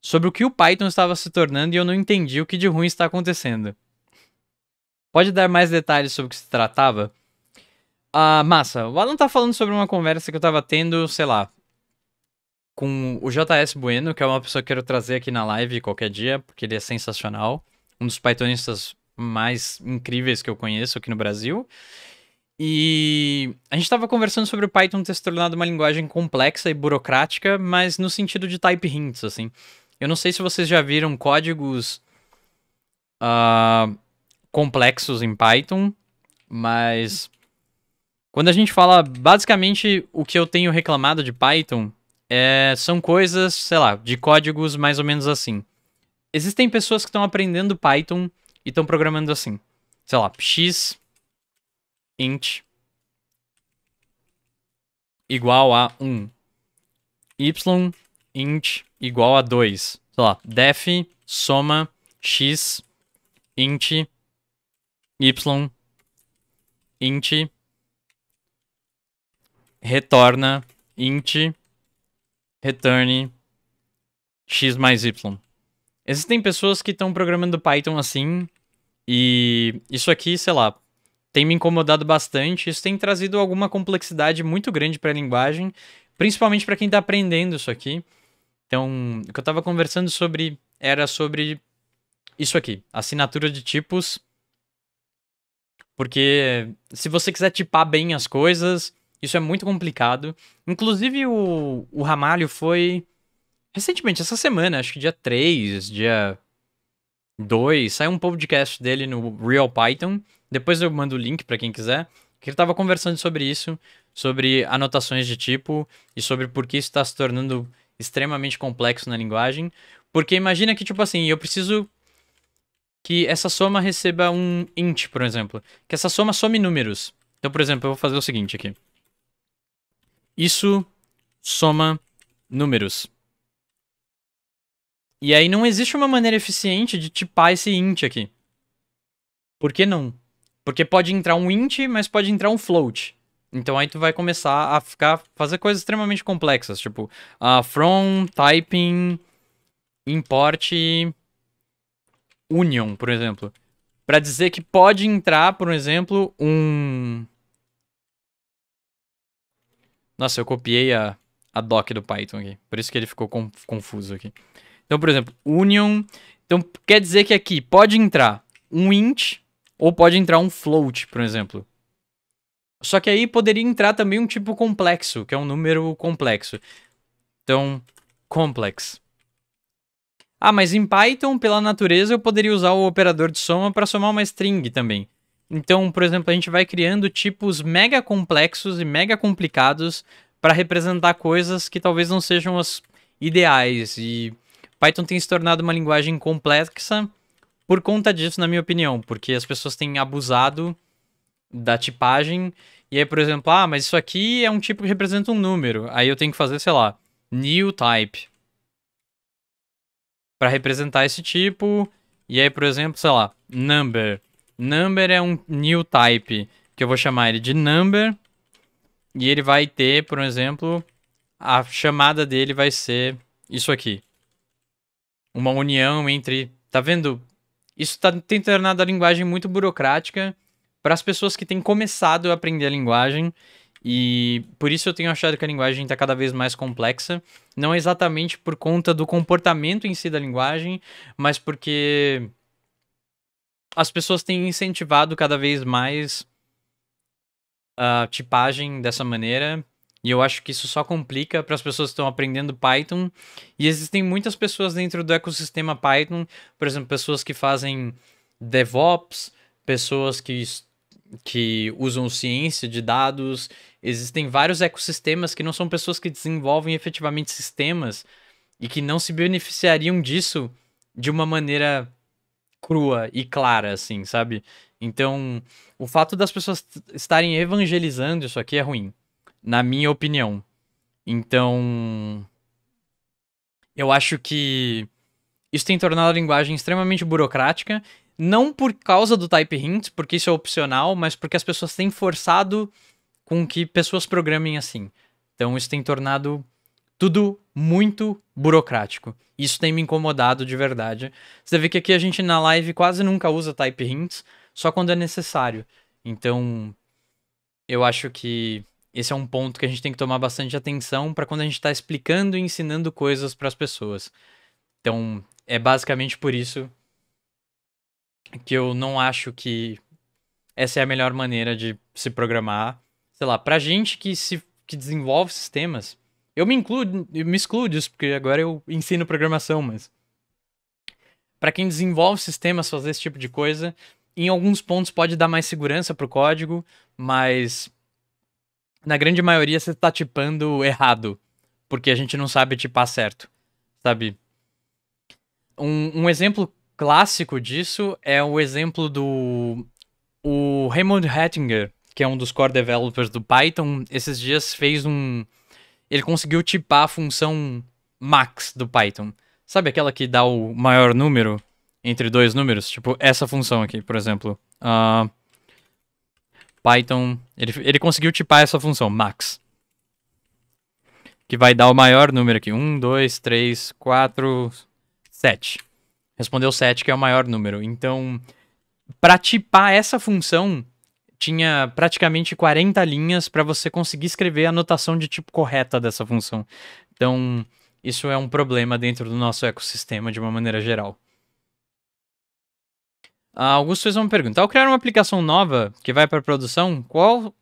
Sobre o que o Python estava se tornando e eu não entendi o que de ruim está acontecendo. Pode dar mais detalhes sobre o que se tratava? Ah, massa. O Alan tá falando sobre uma conversa que eu tava tendo, sei lá, com o JS Bueno, que é uma pessoa que eu quero trazer aqui na live qualquer dia, porque ele é sensacional. Um dos Pythonistas mais incríveis que eu conheço aqui no Brasil. E a gente estava conversando sobre o Python ter se tornado uma linguagem complexa e burocrática, mas no sentido de type hints, assim. Eu não sei se vocês já viram códigos uh, complexos em Python, mas quando a gente fala basicamente o que eu tenho reclamado de Python, é, são coisas, sei lá, de códigos mais ou menos assim. Existem pessoas que estão aprendendo Python e estão programando assim. Sei lá, x int igual a 1. Y int igual a 2. Sei lá, def soma x int y int retorna int return x mais y. Existem pessoas que estão programando Python assim e isso aqui, sei lá, tem me incomodado bastante. Isso tem trazido alguma complexidade muito grande para a linguagem, principalmente para quem está aprendendo isso aqui. Então, o que eu estava conversando sobre era sobre isso aqui, assinatura de tipos porque se você quiser tipar bem as coisas, isso é muito complicado. Inclusive, o, o Ramalho foi. Recentemente, essa semana, acho que dia 3, dia 2, saiu um podcast dele no Real Python. Depois eu mando o link para quem quiser. Que ele tava conversando sobre isso, sobre anotações de tipo e sobre por que isso está se tornando extremamente complexo na linguagem. Porque imagina que, tipo assim, eu preciso que essa soma receba um int, por exemplo. Que essa soma some números. Então, por exemplo, eu vou fazer o seguinte aqui. Isso soma números. E aí não existe uma maneira eficiente de tipar esse int aqui. Por que não? Porque pode entrar um int, mas pode entrar um float. Então aí tu vai começar a ficar fazer coisas extremamente complexas, tipo uh, from typing import union, por exemplo, para dizer que pode entrar, por exemplo, um Nossa, eu copiei a, a doc do Python aqui. Por isso que ele ficou com, confuso aqui. Então, por exemplo, union, então quer dizer que aqui pode entrar um int ou pode entrar um float, por exemplo. Só que aí poderia entrar também um tipo complexo, que é um número complexo. Então, complex. Ah, mas em Python, pela natureza, eu poderia usar o operador de soma para somar uma string também. Então, por exemplo, a gente vai criando tipos mega complexos e mega complicados para representar coisas que talvez não sejam as ideais. E Python tem se tornado uma linguagem complexa por conta disso, na minha opinião, porque as pessoas têm abusado da tipagem. E aí, por exemplo, ah, mas isso aqui é um tipo que representa um número. Aí eu tenho que fazer, sei lá, new type para representar esse tipo. E aí, por exemplo, sei lá, number. Number é um new type, que eu vou chamar ele de number. E ele vai ter, por exemplo, a chamada dele vai ser isso aqui. Uma união entre. Tá vendo? Isso tá, tem tornado a linguagem muito burocrática para as pessoas que têm começado a aprender a linguagem e por isso eu tenho achado que a linguagem está cada vez mais complexa, não exatamente por conta do comportamento em si da linguagem, mas porque as pessoas têm incentivado cada vez mais a tipagem dessa maneira. E eu acho que isso só complica para as pessoas que estão aprendendo Python. E existem muitas pessoas dentro do ecossistema Python, por exemplo, pessoas que fazem DevOps, pessoas que que usam ciência de dados. Existem vários ecossistemas que não são pessoas que desenvolvem efetivamente sistemas e que não se beneficiariam disso de uma maneira crua e clara, assim, sabe? Então, o fato das pessoas estarem evangelizando isso aqui é ruim, na minha opinião. Então, eu acho que isso tem tornado a linguagem extremamente burocrática não por causa do type hint, porque isso é opcional, mas porque as pessoas têm forçado com que pessoas programem assim. Então isso tem tornado tudo muito burocrático. Isso tem me incomodado de verdade. Você vê que aqui a gente na live quase nunca usa type hints, só quando é necessário. Então, eu acho que esse é um ponto que a gente tem que tomar bastante atenção para quando a gente está explicando e ensinando coisas para as pessoas. Então, é basicamente por isso que eu não acho que essa é a melhor maneira de se programar. Sei lá, pra gente que, se, que desenvolve sistemas, eu me incluo, eu me excluo disso, porque agora eu ensino programação, mas. para quem desenvolve sistemas, fazer esse tipo de coisa, em alguns pontos pode dar mais segurança pro código, mas. Na grande maioria você tá tipando errado, porque a gente não sabe tipar certo, sabe? Um, um exemplo clássico disso é o exemplo do o Raymond Hettinger, que é um dos core developers do Python, esses dias fez um ele conseguiu tipar a função max do Python. Sabe aquela que dá o maior número entre dois números? Tipo, essa função aqui, por exemplo. Uh, Python. Ele, ele conseguiu tipar essa função, max. Que vai dar o maior número aqui. 1, 2, 3, 4, 7. Respondeu 7, que é o maior número. Então, para tipar essa função, tinha praticamente 40 linhas para você conseguir escrever a notação de tipo correta dessa função. Então, isso é um problema dentro do nosso ecossistema de uma maneira geral. A ah, Augusto fez uma pergunta. Ao criar uma aplicação nova que vai para produção, qual.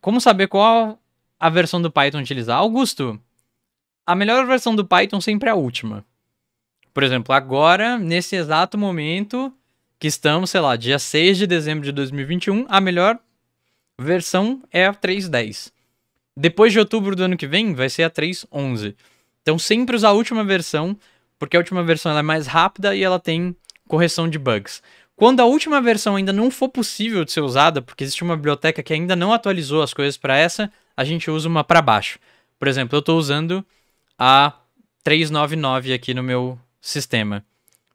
Como saber qual a versão do Python utilizar? Augusto, a melhor versão do Python sempre é a última. Por exemplo, agora, nesse exato momento que estamos, sei lá, dia 6 de dezembro de 2021, a melhor versão é a 3.10. Depois de outubro do ano que vem, vai ser a 3.11. Então, sempre usar a última versão, porque a última versão é mais rápida e ela tem correção de bugs. Quando a última versão ainda não for possível de ser usada, porque existe uma biblioteca que ainda não atualizou as coisas para essa, a gente usa uma para baixo. Por exemplo, eu estou usando a 399 aqui no meu sistema.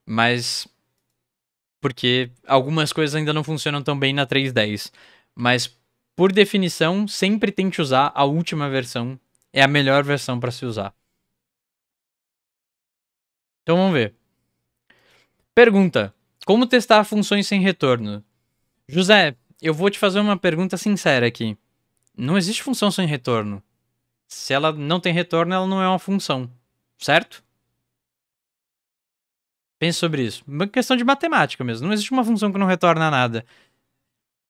Mas. Porque algumas coisas ainda não funcionam tão bem na 3.10. Mas, por definição, sempre tente usar a última versão. É a melhor versão para se usar. Então vamos ver. Pergunta: Como testar funções sem retorno? José, eu vou te fazer uma pergunta sincera aqui. Não existe função sem retorno. Se ela não tem retorno, ela não é uma função, certo? Pense sobre isso. Uma questão de matemática mesmo. Não existe uma função que não retorna nada.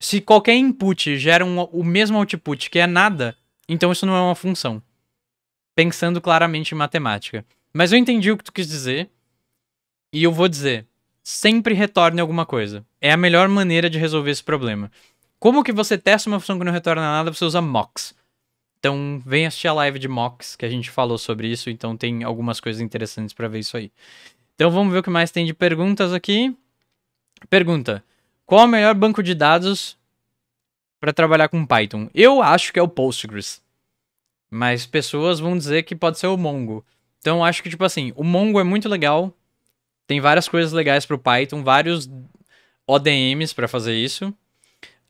Se qualquer input gera um, o mesmo output, que é nada, então isso não é uma função. Pensando claramente em matemática. Mas eu entendi o que tu quis dizer. E eu vou dizer: sempre retorne alguma coisa. É a melhor maneira de resolver esse problema. Como que você testa uma função que não retorna nada? Você usa mocks. Então, vem assistir a live de mocks que a gente falou sobre isso. Então, tem algumas coisas interessantes para ver isso aí. Então vamos ver o que mais tem de perguntas aqui. Pergunta: Qual é o melhor banco de dados para trabalhar com Python? Eu acho que é o Postgres. Mas pessoas vão dizer que pode ser o Mongo. Então acho que tipo assim, o Mongo é muito legal. Tem várias coisas legais para o Python, vários ODMs para fazer isso.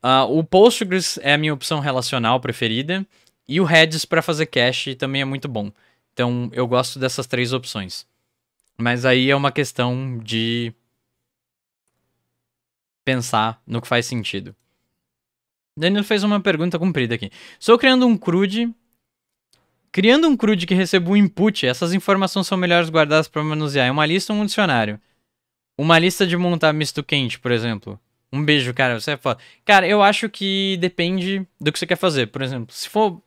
Uh, o Postgres é a minha opção relacional preferida. E o Redis para fazer cache também é muito bom. Então eu gosto dessas três opções. Mas aí é uma questão de pensar no que faz sentido. Danilo fez uma pergunta comprida aqui. Estou criando um CRUD. Criando um CRUD que receba um input, essas informações são melhores guardadas para manusear. É uma lista ou um dicionário? Uma lista de montar misto quente, por exemplo. Um beijo, cara. Você é foda. Cara, eu acho que depende do que você quer fazer. Por exemplo, se for.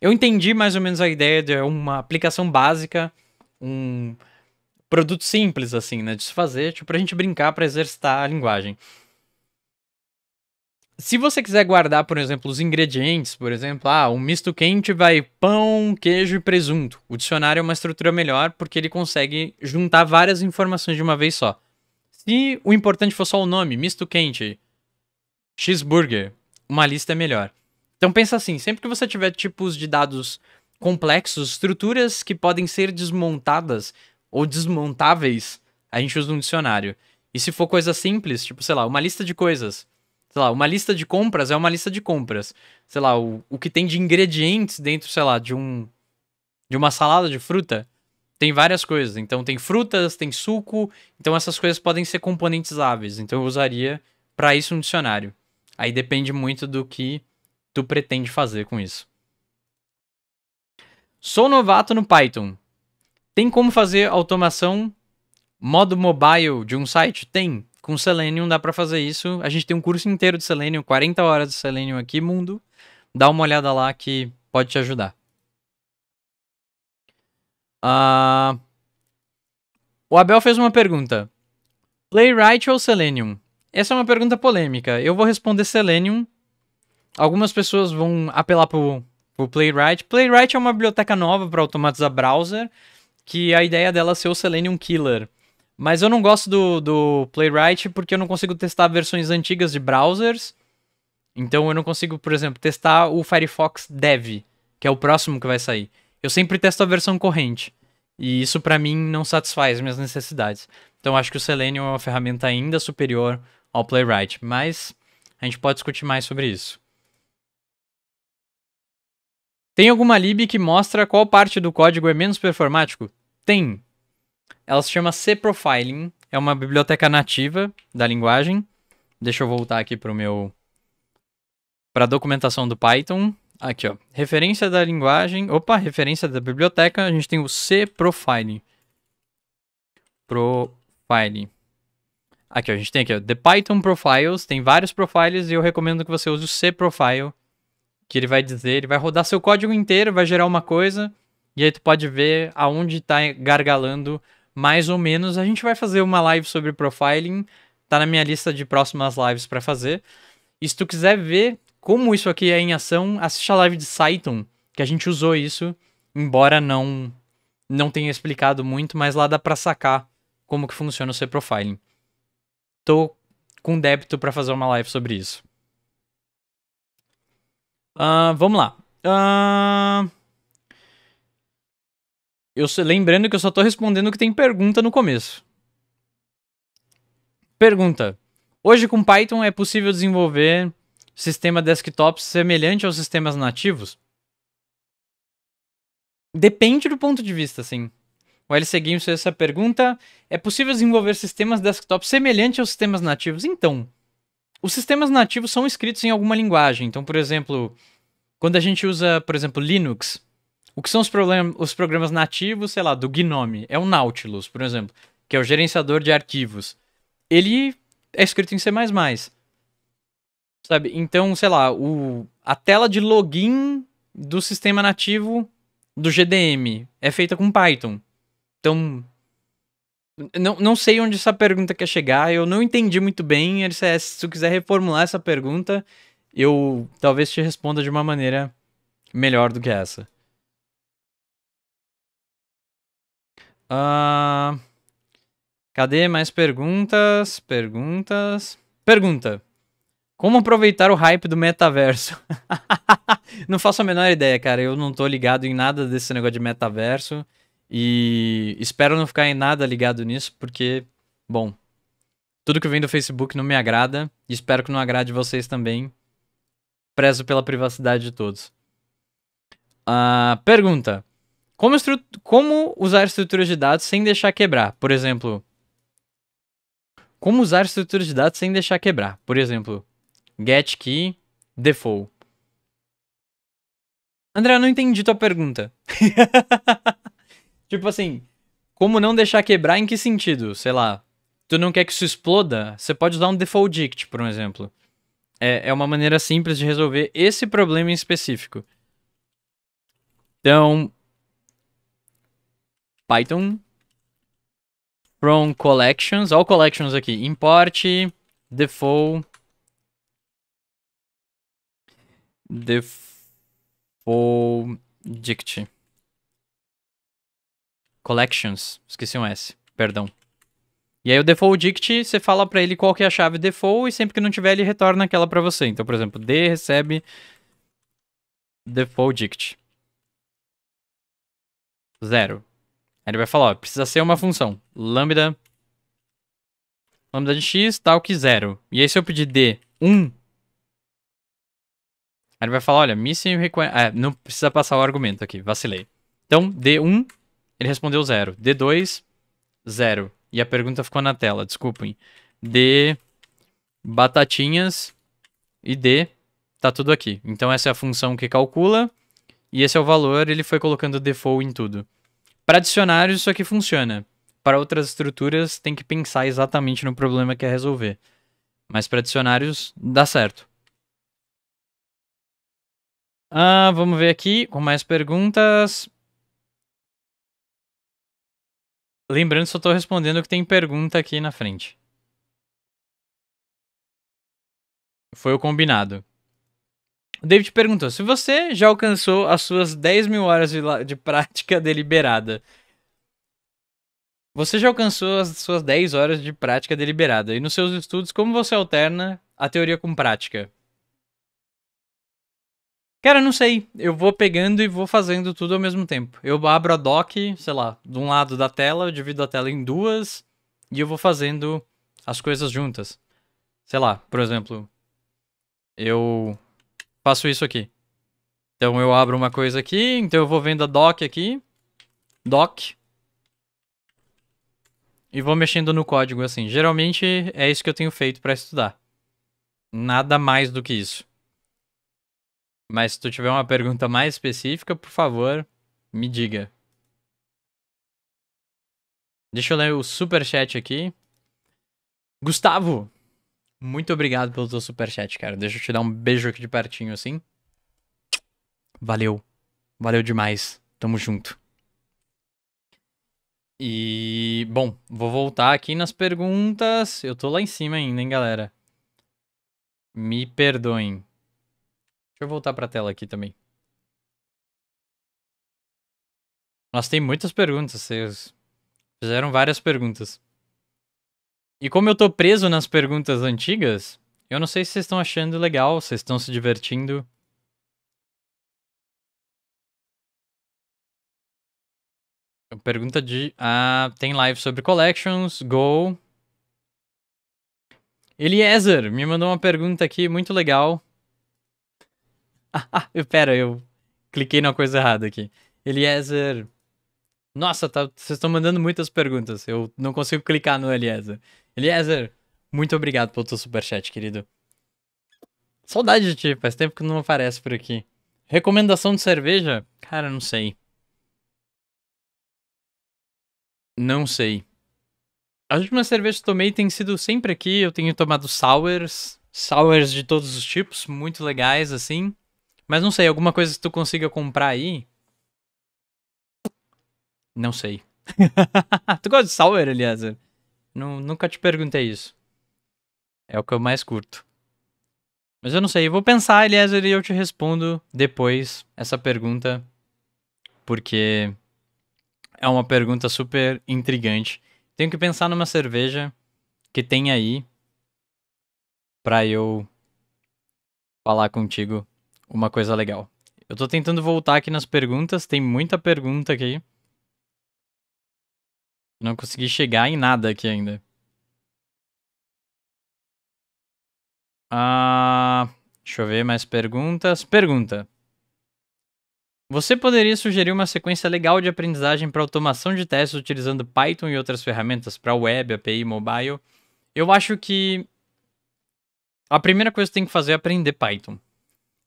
Eu entendi mais ou menos a ideia de uma aplicação básica, um, produto simples, assim, né? De se fazer, tipo, pra gente brincar, pra exercitar a linguagem. Se você quiser guardar, por exemplo, os ingredientes, por exemplo, ah, um misto quente vai pão, queijo e presunto. O dicionário é uma estrutura melhor porque ele consegue juntar várias informações de uma vez só. Se o importante for só o nome, misto quente, cheeseburger, uma lista é melhor. Então pensa assim, sempre que você tiver tipos de dados complexos, estruturas que podem ser desmontadas ou desmontáveis, a gente usa um dicionário. E se for coisa simples, tipo, sei lá, uma lista de coisas. Sei lá, uma lista de compras é uma lista de compras. Sei lá, o, o que tem de ingredientes dentro, sei lá, de um. De uma salada de fruta, tem várias coisas. Então tem frutas, tem suco. Então essas coisas podem ser componentizáveis. Então eu usaria para isso um dicionário. Aí depende muito do que tu pretende fazer com isso. Sou novato no Python. Tem como fazer automação modo mobile de um site? Tem. Com Selenium dá para fazer isso. A gente tem um curso inteiro de Selenium, 40 horas de Selenium aqui, mundo. Dá uma olhada lá que pode te ajudar. Uh... O Abel fez uma pergunta. Playwright ou Selenium? Essa é uma pergunta polêmica. Eu vou responder Selenium. Algumas pessoas vão apelar pro, pro Playwright. Playwright é uma biblioteca nova para automatizar browser que a ideia dela é ser o Selenium Killer. Mas eu não gosto do, do Playwright porque eu não consigo testar versões antigas de browsers. Então eu não consigo, por exemplo, testar o Firefox Dev, que é o próximo que vai sair. Eu sempre testo a versão corrente. E isso para mim não satisfaz minhas necessidades. Então acho que o Selenium é uma ferramenta ainda superior ao Playwright, mas a gente pode discutir mais sobre isso. Tem alguma lib que mostra qual parte do código é menos performático? Tem. Ela se chama C-Profiling, é uma biblioteca nativa da linguagem. Deixa eu voltar aqui para o meu. para a documentação do Python. Aqui, ó. Referência da linguagem. Opa, referência da biblioteca. A gente tem o C-Profiling. Profile. Aqui, ó, a gente tem aqui, ó, The Python Profiles. Tem vários profiles e eu recomendo que você use o C-Profile. Que ele vai dizer, ele vai rodar seu código inteiro, vai gerar uma coisa e aí tu pode ver aonde tá gargalando mais ou menos. A gente vai fazer uma live sobre profiling, tá na minha lista de próximas lives para fazer. E se tu quiser ver como isso aqui é em ação, assiste a live de Saiton, que a gente usou isso, embora não não tenha explicado muito, mas lá dá para sacar como que funciona o seu profiling. Tô com débito para fazer uma live sobre isso. Uh, vamos lá. Uh... Eu lembrando que eu só tô respondendo que tem pergunta no começo. Pergunta: Hoje com Python é possível desenvolver sistema desktop semelhante aos sistemas nativos? Depende do ponto de vista, sim. O LC Games fez essa pergunta: É possível desenvolver sistemas desktop semelhante aos sistemas nativos? Então, os sistemas nativos são escritos em alguma linguagem. Então, por exemplo, quando a gente usa, por exemplo, Linux, o que são os, os programas nativos, sei lá, do Gnome? É o Nautilus, por exemplo, que é o gerenciador de arquivos. Ele é escrito em C++. Sabe? Então, sei lá, o, a tela de login do sistema nativo do GDM é feita com Python. Então, não, não sei onde essa pergunta quer chegar, eu não entendi muito bem. É, se tu quiser reformular essa pergunta, eu talvez te responda de uma maneira melhor do que essa. Uh, cadê mais perguntas? Perguntas. Pergunta. Como aproveitar o hype do metaverso? <laughs> não faço a menor ideia, cara. Eu não tô ligado em nada desse negócio de metaverso. E espero não ficar em nada ligado nisso, porque, bom, tudo que vem do Facebook não me agrada. E espero que não agrade vocês também. Prezo pela privacidade de todos. Uh, pergunta. Como, como usar estruturas de dados sem deixar quebrar? Por exemplo, como usar estruturas de dados sem deixar quebrar? Por exemplo, get key, default. André, eu não entendi tua pergunta. <laughs> tipo assim, como não deixar quebrar em que sentido? Sei lá, tu não quer que isso exploda? Você pode usar um default dict, por um exemplo. É, é uma maneira simples de resolver esse problema em específico. Então, Python from collections, all collections aqui, import default default dict collections, esqueci um S, perdão. E aí o default dict, você fala para ele qual que é a chave default e sempre que não tiver ele retorna aquela para você. Então, por exemplo, d recebe default dict. Zero. Aí ele vai falar, ó, precisa ser uma função. Lambda. Lambda de x tal que zero. E aí se eu pedir d 1. Aí ele vai falar, olha, missing request. Ah, é, não precisa passar o argumento aqui, vacilei. Então, d1, ele respondeu zero. d2, zero. E a pergunta ficou na tela, desculpem. D batatinhas e D tá tudo aqui. Então essa é a função que calcula e esse é o valor, ele foi colocando default em tudo. Para dicionários, isso aqui funciona. Para outras estruturas, tem que pensar exatamente no problema que é resolver. Mas para dicionários, dá certo. Ah, vamos ver aqui com mais perguntas. Lembrando, só estou respondendo que tem pergunta aqui na frente. Foi o combinado. O David perguntou: se você já alcançou as suas 10 mil horas de, de prática <laughs> deliberada, você já alcançou as suas 10 horas de prática deliberada. E nos seus estudos, como você alterna a teoria com prática? Cara, não sei. Eu vou pegando e vou fazendo tudo ao mesmo tempo. Eu abro a doc, sei lá, de um lado da tela, eu divido a tela em duas e eu vou fazendo as coisas juntas. Sei lá, por exemplo, eu faço isso aqui. Então eu abro uma coisa aqui, então eu vou vendo a doc aqui, doc, e vou mexendo no código assim. Geralmente é isso que eu tenho feito para estudar. Nada mais do que isso. Mas se tu tiver uma pergunta mais específica, por favor, me diga. Deixa eu ler o super chat aqui. Gustavo, muito obrigado pelo teu superchat, cara. Deixa eu te dar um beijo aqui de pertinho, assim. Valeu. Valeu demais. Tamo junto. E, bom, vou voltar aqui nas perguntas. Eu tô lá em cima ainda, hein, galera. Me perdoem. Deixa eu voltar pra tela aqui também. Nossa, tem muitas perguntas. Vocês fizeram várias perguntas. E como eu tô preso nas perguntas antigas, eu não sei se vocês estão achando legal, vocês estão se divertindo. É pergunta de. Ah, tem live sobre collections, Go. Eliezer me mandou uma pergunta aqui muito legal. <laughs> Ah, ah pera, eu cliquei na coisa errada aqui. Eliezer. Nossa, tá, vocês estão mandando muitas perguntas. Eu não consigo clicar no Eliezer. Eliezer, muito obrigado pelo teu superchat, querido. Saudade de ti, faz tempo que não aparece por aqui. Recomendação de cerveja? Cara, não sei. Não sei. As últimas cervejas que tomei tem sido sempre aqui. Eu tenho tomado sours, sours de todos os tipos, muito legais assim. Mas não sei, alguma coisa que tu consiga comprar aí? Não sei. <laughs> tu gosta de sour, Eliezer? Não, nunca te perguntei isso. É o que eu mais curto. Mas eu não sei, eu vou pensar, Eliezer, e eu te respondo depois essa pergunta, porque é uma pergunta super intrigante. Tenho que pensar numa cerveja que tem aí para eu falar contigo uma coisa legal. Eu tô tentando voltar aqui nas perguntas, tem muita pergunta aqui. Não consegui chegar em nada aqui ainda. Ah, deixa eu ver mais perguntas. Pergunta. Você poderia sugerir uma sequência legal de aprendizagem para automação de testes utilizando Python e outras ferramentas para web, API, mobile? Eu acho que a primeira coisa que tem que fazer é aprender Python.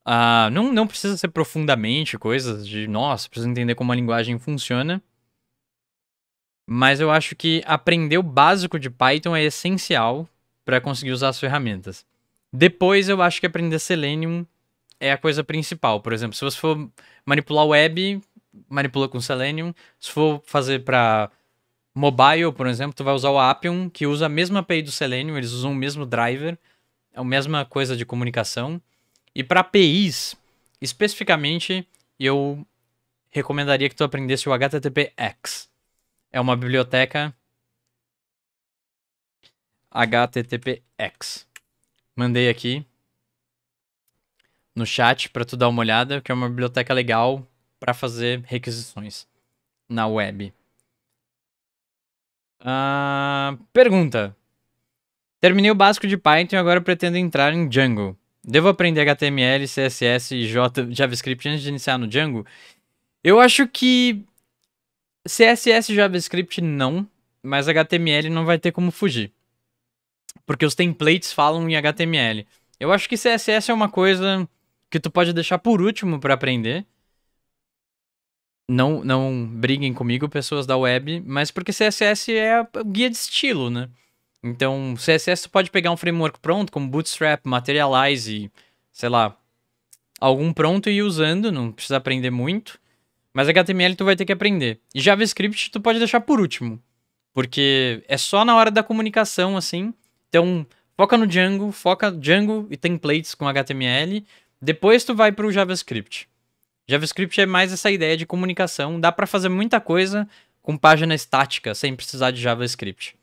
Ah, não, não precisa ser profundamente coisas de, nossa, precisa entender como a linguagem funciona. Mas eu acho que aprender o básico de Python é essencial para conseguir usar as ferramentas. Depois eu acho que aprender Selenium é a coisa principal. Por exemplo, se você for manipular web, manipula com Selenium. Se for fazer para mobile, por exemplo, tu vai usar o Appium, que usa a mesma API do Selenium, eles usam o mesmo driver, é a mesma coisa de comunicação. E para APIs, especificamente, eu recomendaria que tu aprendesse o HTTPX, é uma biblioteca HTTPX. Mandei aqui no chat para tu dar uma olhada, que é uma biblioteca legal para fazer requisições na web. Uh, pergunta. Terminei o básico de Python e agora pretendo entrar em Django. Devo aprender HTML, CSS e JavaScript antes de iniciar no Django? Eu acho que CSS e JavaScript não, mas HTML não vai ter como fugir. Porque os templates falam em HTML. Eu acho que CSS é uma coisa que tu pode deixar por último para aprender. Não, não briguem comigo, pessoas da web, mas porque CSS é guia de estilo, né? Então, CSS tu pode pegar um framework pronto, como Bootstrap, Materialize, sei lá, algum pronto e ir usando, não precisa aprender muito. Mas HTML tu vai ter que aprender. E JavaScript tu pode deixar por último. Porque é só na hora da comunicação, assim. Então, foca no Django, foca Django e templates com HTML. Depois tu vai pro JavaScript. JavaScript é mais essa ideia de comunicação. Dá para fazer muita coisa com página estática, sem precisar de JavaScript.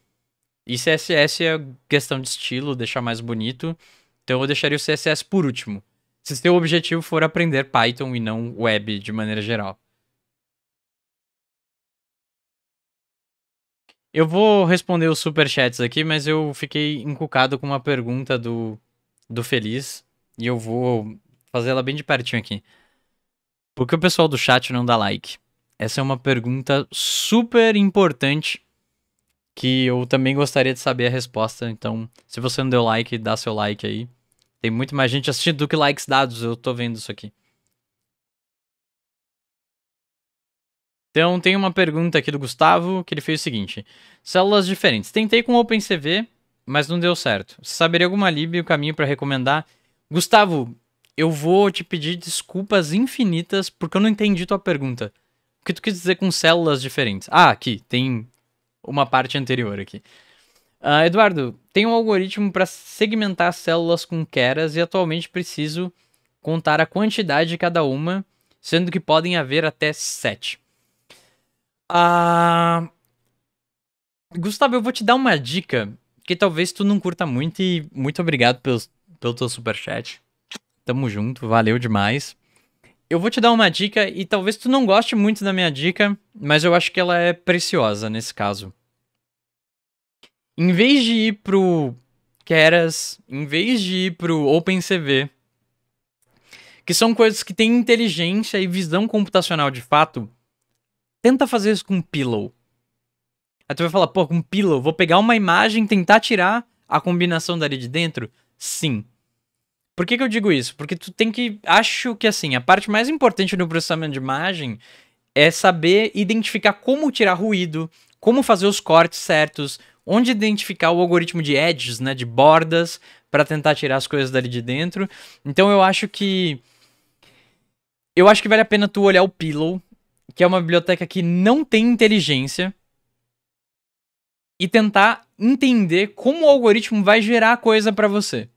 E CSS é questão de estilo, deixar mais bonito. Então eu deixaria o CSS por último. Se seu objetivo for aprender Python e não web de maneira geral. Eu vou responder os superchats aqui, mas eu fiquei encucado com uma pergunta do, do Feliz. E eu vou fazer ela bem de pertinho aqui. Por que o pessoal do chat não dá like? Essa é uma pergunta super importante que eu também gostaria de saber a resposta. Então, se você não deu like, dá seu like aí. Tem muito mais gente assistindo do que likes dados, eu tô vendo isso aqui. Então tem uma pergunta aqui do Gustavo que ele fez o seguinte: células diferentes. Tentei com OpenCV, mas não deu certo. Você saberia alguma lib e o caminho para recomendar? Gustavo, eu vou te pedir desculpas infinitas porque eu não entendi tua pergunta. O que tu quis dizer com células diferentes? Ah, aqui, tem uma parte anterior aqui. Uh, Eduardo, tem um algoritmo para segmentar células com keras e atualmente preciso contar a quantidade de cada uma, sendo que podem haver até sete. Ah. Gustavo, eu vou te dar uma dica que talvez tu não curta muito e muito obrigado pelo pelo teu superchat. Tamo junto, valeu demais. Eu vou te dar uma dica e talvez tu não goste muito da minha dica, mas eu acho que ela é preciosa nesse caso. Em vez de ir pro Keras, em vez de ir pro OpenCV, que são coisas que têm inteligência e visão computacional de fato, Tenta fazer isso com um pillow. Aí tu vai falar, pô, com um pillow, vou pegar uma imagem, tentar tirar a combinação dali de dentro? Sim. Por que, que eu digo isso? Porque tu tem que. Acho que assim, a parte mais importante no processamento de imagem é saber identificar como tirar ruído, como fazer os cortes certos, onde identificar o algoritmo de edges, né, de bordas, para tentar tirar as coisas dali de dentro. Então eu acho que eu acho que vale a pena tu olhar o pillow que é uma biblioteca que não tem inteligência, e tentar entender como o algoritmo vai gerar coisa para você.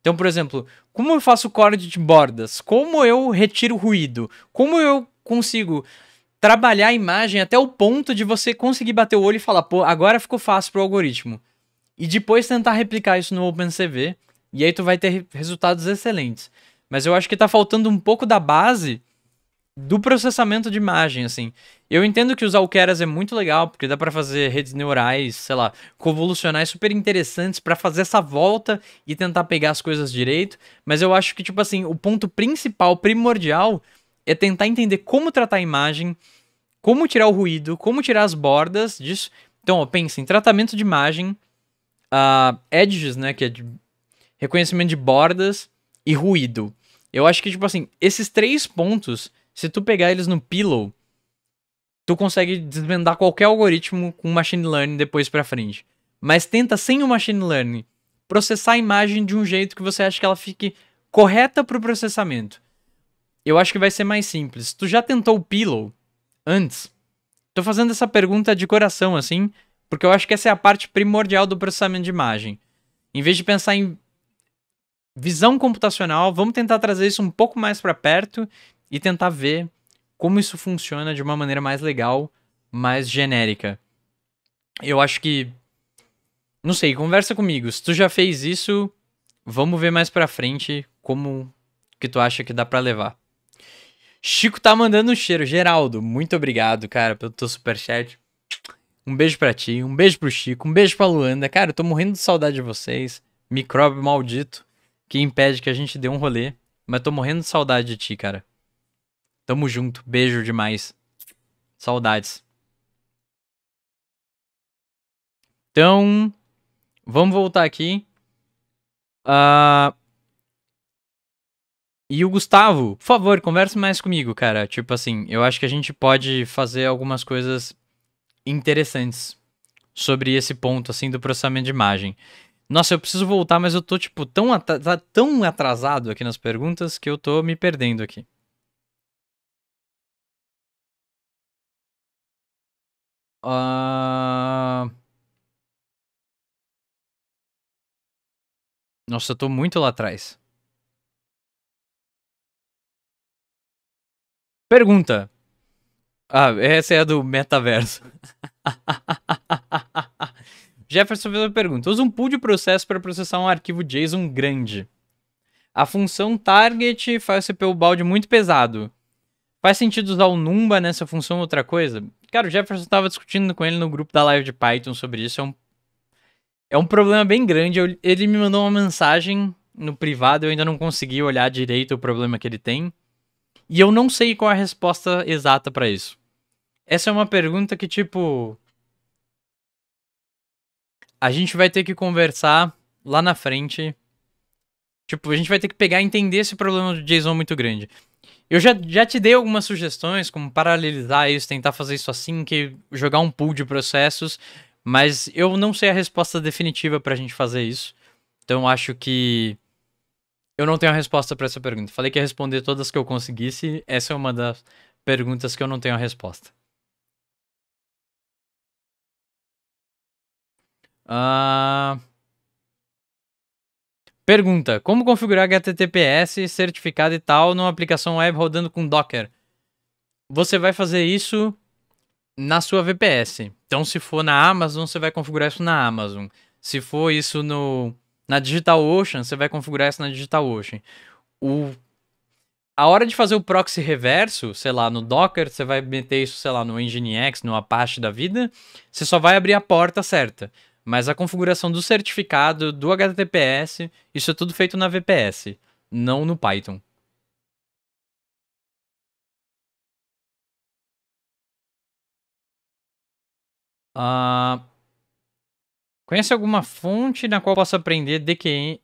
Então, por exemplo, como eu faço corte de bordas? Como eu retiro ruído? Como eu consigo trabalhar a imagem até o ponto de você conseguir bater o olho e falar, pô, agora ficou fácil pro algoritmo. E depois tentar replicar isso no OpenCV, e aí tu vai ter resultados excelentes. Mas eu acho que tá faltando um pouco da base do processamento de imagem, assim. Eu entendo que usar o Keras é muito legal, porque dá para fazer redes neurais, sei lá, convolucionais super interessantes para fazer essa volta e tentar pegar as coisas direito, mas eu acho que, tipo assim, o ponto principal, primordial, é tentar entender como tratar a imagem, como tirar o ruído, como tirar as bordas disso. Então, ó, pensa em tratamento de imagem, uh, edges, né, que é de reconhecimento de bordas e ruído. Eu acho que, tipo assim, esses três pontos se tu pegar eles no Pillow, tu consegue desvendar qualquer algoritmo com machine learning depois para frente. Mas tenta sem o machine learning processar a imagem de um jeito que você acha que ela fique correta para o processamento. Eu acho que vai ser mais simples. Tu já tentou o Pillow antes? Tô fazendo essa pergunta de coração assim, porque eu acho que essa é a parte primordial do processamento de imagem. Em vez de pensar em visão computacional, vamos tentar trazer isso um pouco mais para perto e tentar ver como isso funciona de uma maneira mais legal, mais genérica. Eu acho que. Não sei, conversa comigo. Se tu já fez isso, vamos ver mais pra frente como que tu acha que dá para levar. Chico tá mandando um cheiro. Geraldo, muito obrigado, cara, pelo teu superchat. Um beijo para ti, um beijo pro Chico, um beijo pra Luanda. Cara, eu tô morrendo de saudade de vocês. Micróbio maldito que impede que a gente dê um rolê. Mas tô morrendo de saudade de ti, cara. Tamo junto. Beijo demais. Saudades. Então, vamos voltar aqui. Uh... E o Gustavo, por favor, converse mais comigo, cara. Tipo assim, eu acho que a gente pode fazer algumas coisas interessantes sobre esse ponto, assim, do processamento de imagem. Nossa, eu preciso voltar, mas eu tô, tipo, tão, at tá tão atrasado aqui nas perguntas que eu tô me perdendo aqui. Uh... Nossa, eu tô muito lá atrás. Pergunta. Ah, essa é a do metaverso. <laughs> Jefferson fez uma pergunta. Usa um pool de processo para processar um arquivo JSON grande. A função target faz o CPU balde muito pesado. Faz sentido usar o Numba nessa função ou outra coisa? Cara, o Jefferson estava discutindo com ele no grupo da live de Python sobre isso. É um, é um problema bem grande. Eu, ele me mandou uma mensagem no privado, eu ainda não consegui olhar direito o problema que ele tem. E eu não sei qual a resposta exata para isso. Essa é uma pergunta que, tipo. A gente vai ter que conversar lá na frente. Tipo, a gente vai ter que pegar e entender esse problema do JSON muito grande. Eu já, já te dei algumas sugestões, como paralelizar isso, tentar fazer isso assim, que jogar um pool de processos, mas eu não sei a resposta definitiva pra gente fazer isso. Então acho que eu não tenho a resposta para essa pergunta. Falei que ia responder todas que eu conseguisse, essa é uma das perguntas que eu não tenho a resposta. Ah. Uh... Pergunta: Como configurar HTTPS, certificado e tal numa aplicação web rodando com Docker? Você vai fazer isso na sua VPS. Então, se for na Amazon, você vai configurar isso na Amazon. Se for isso no, na DigitalOcean, você vai configurar isso na DigitalOcean. O, a hora de fazer o proxy reverso, sei lá, no Docker, você vai meter isso, sei lá, no Nginx, no Apache da vida, você só vai abrir a porta certa. Mas a configuração do certificado, do HTTPS, isso é tudo feito na VPS, não no Python. Uh, conhece alguma fonte na qual possa aprender DQN,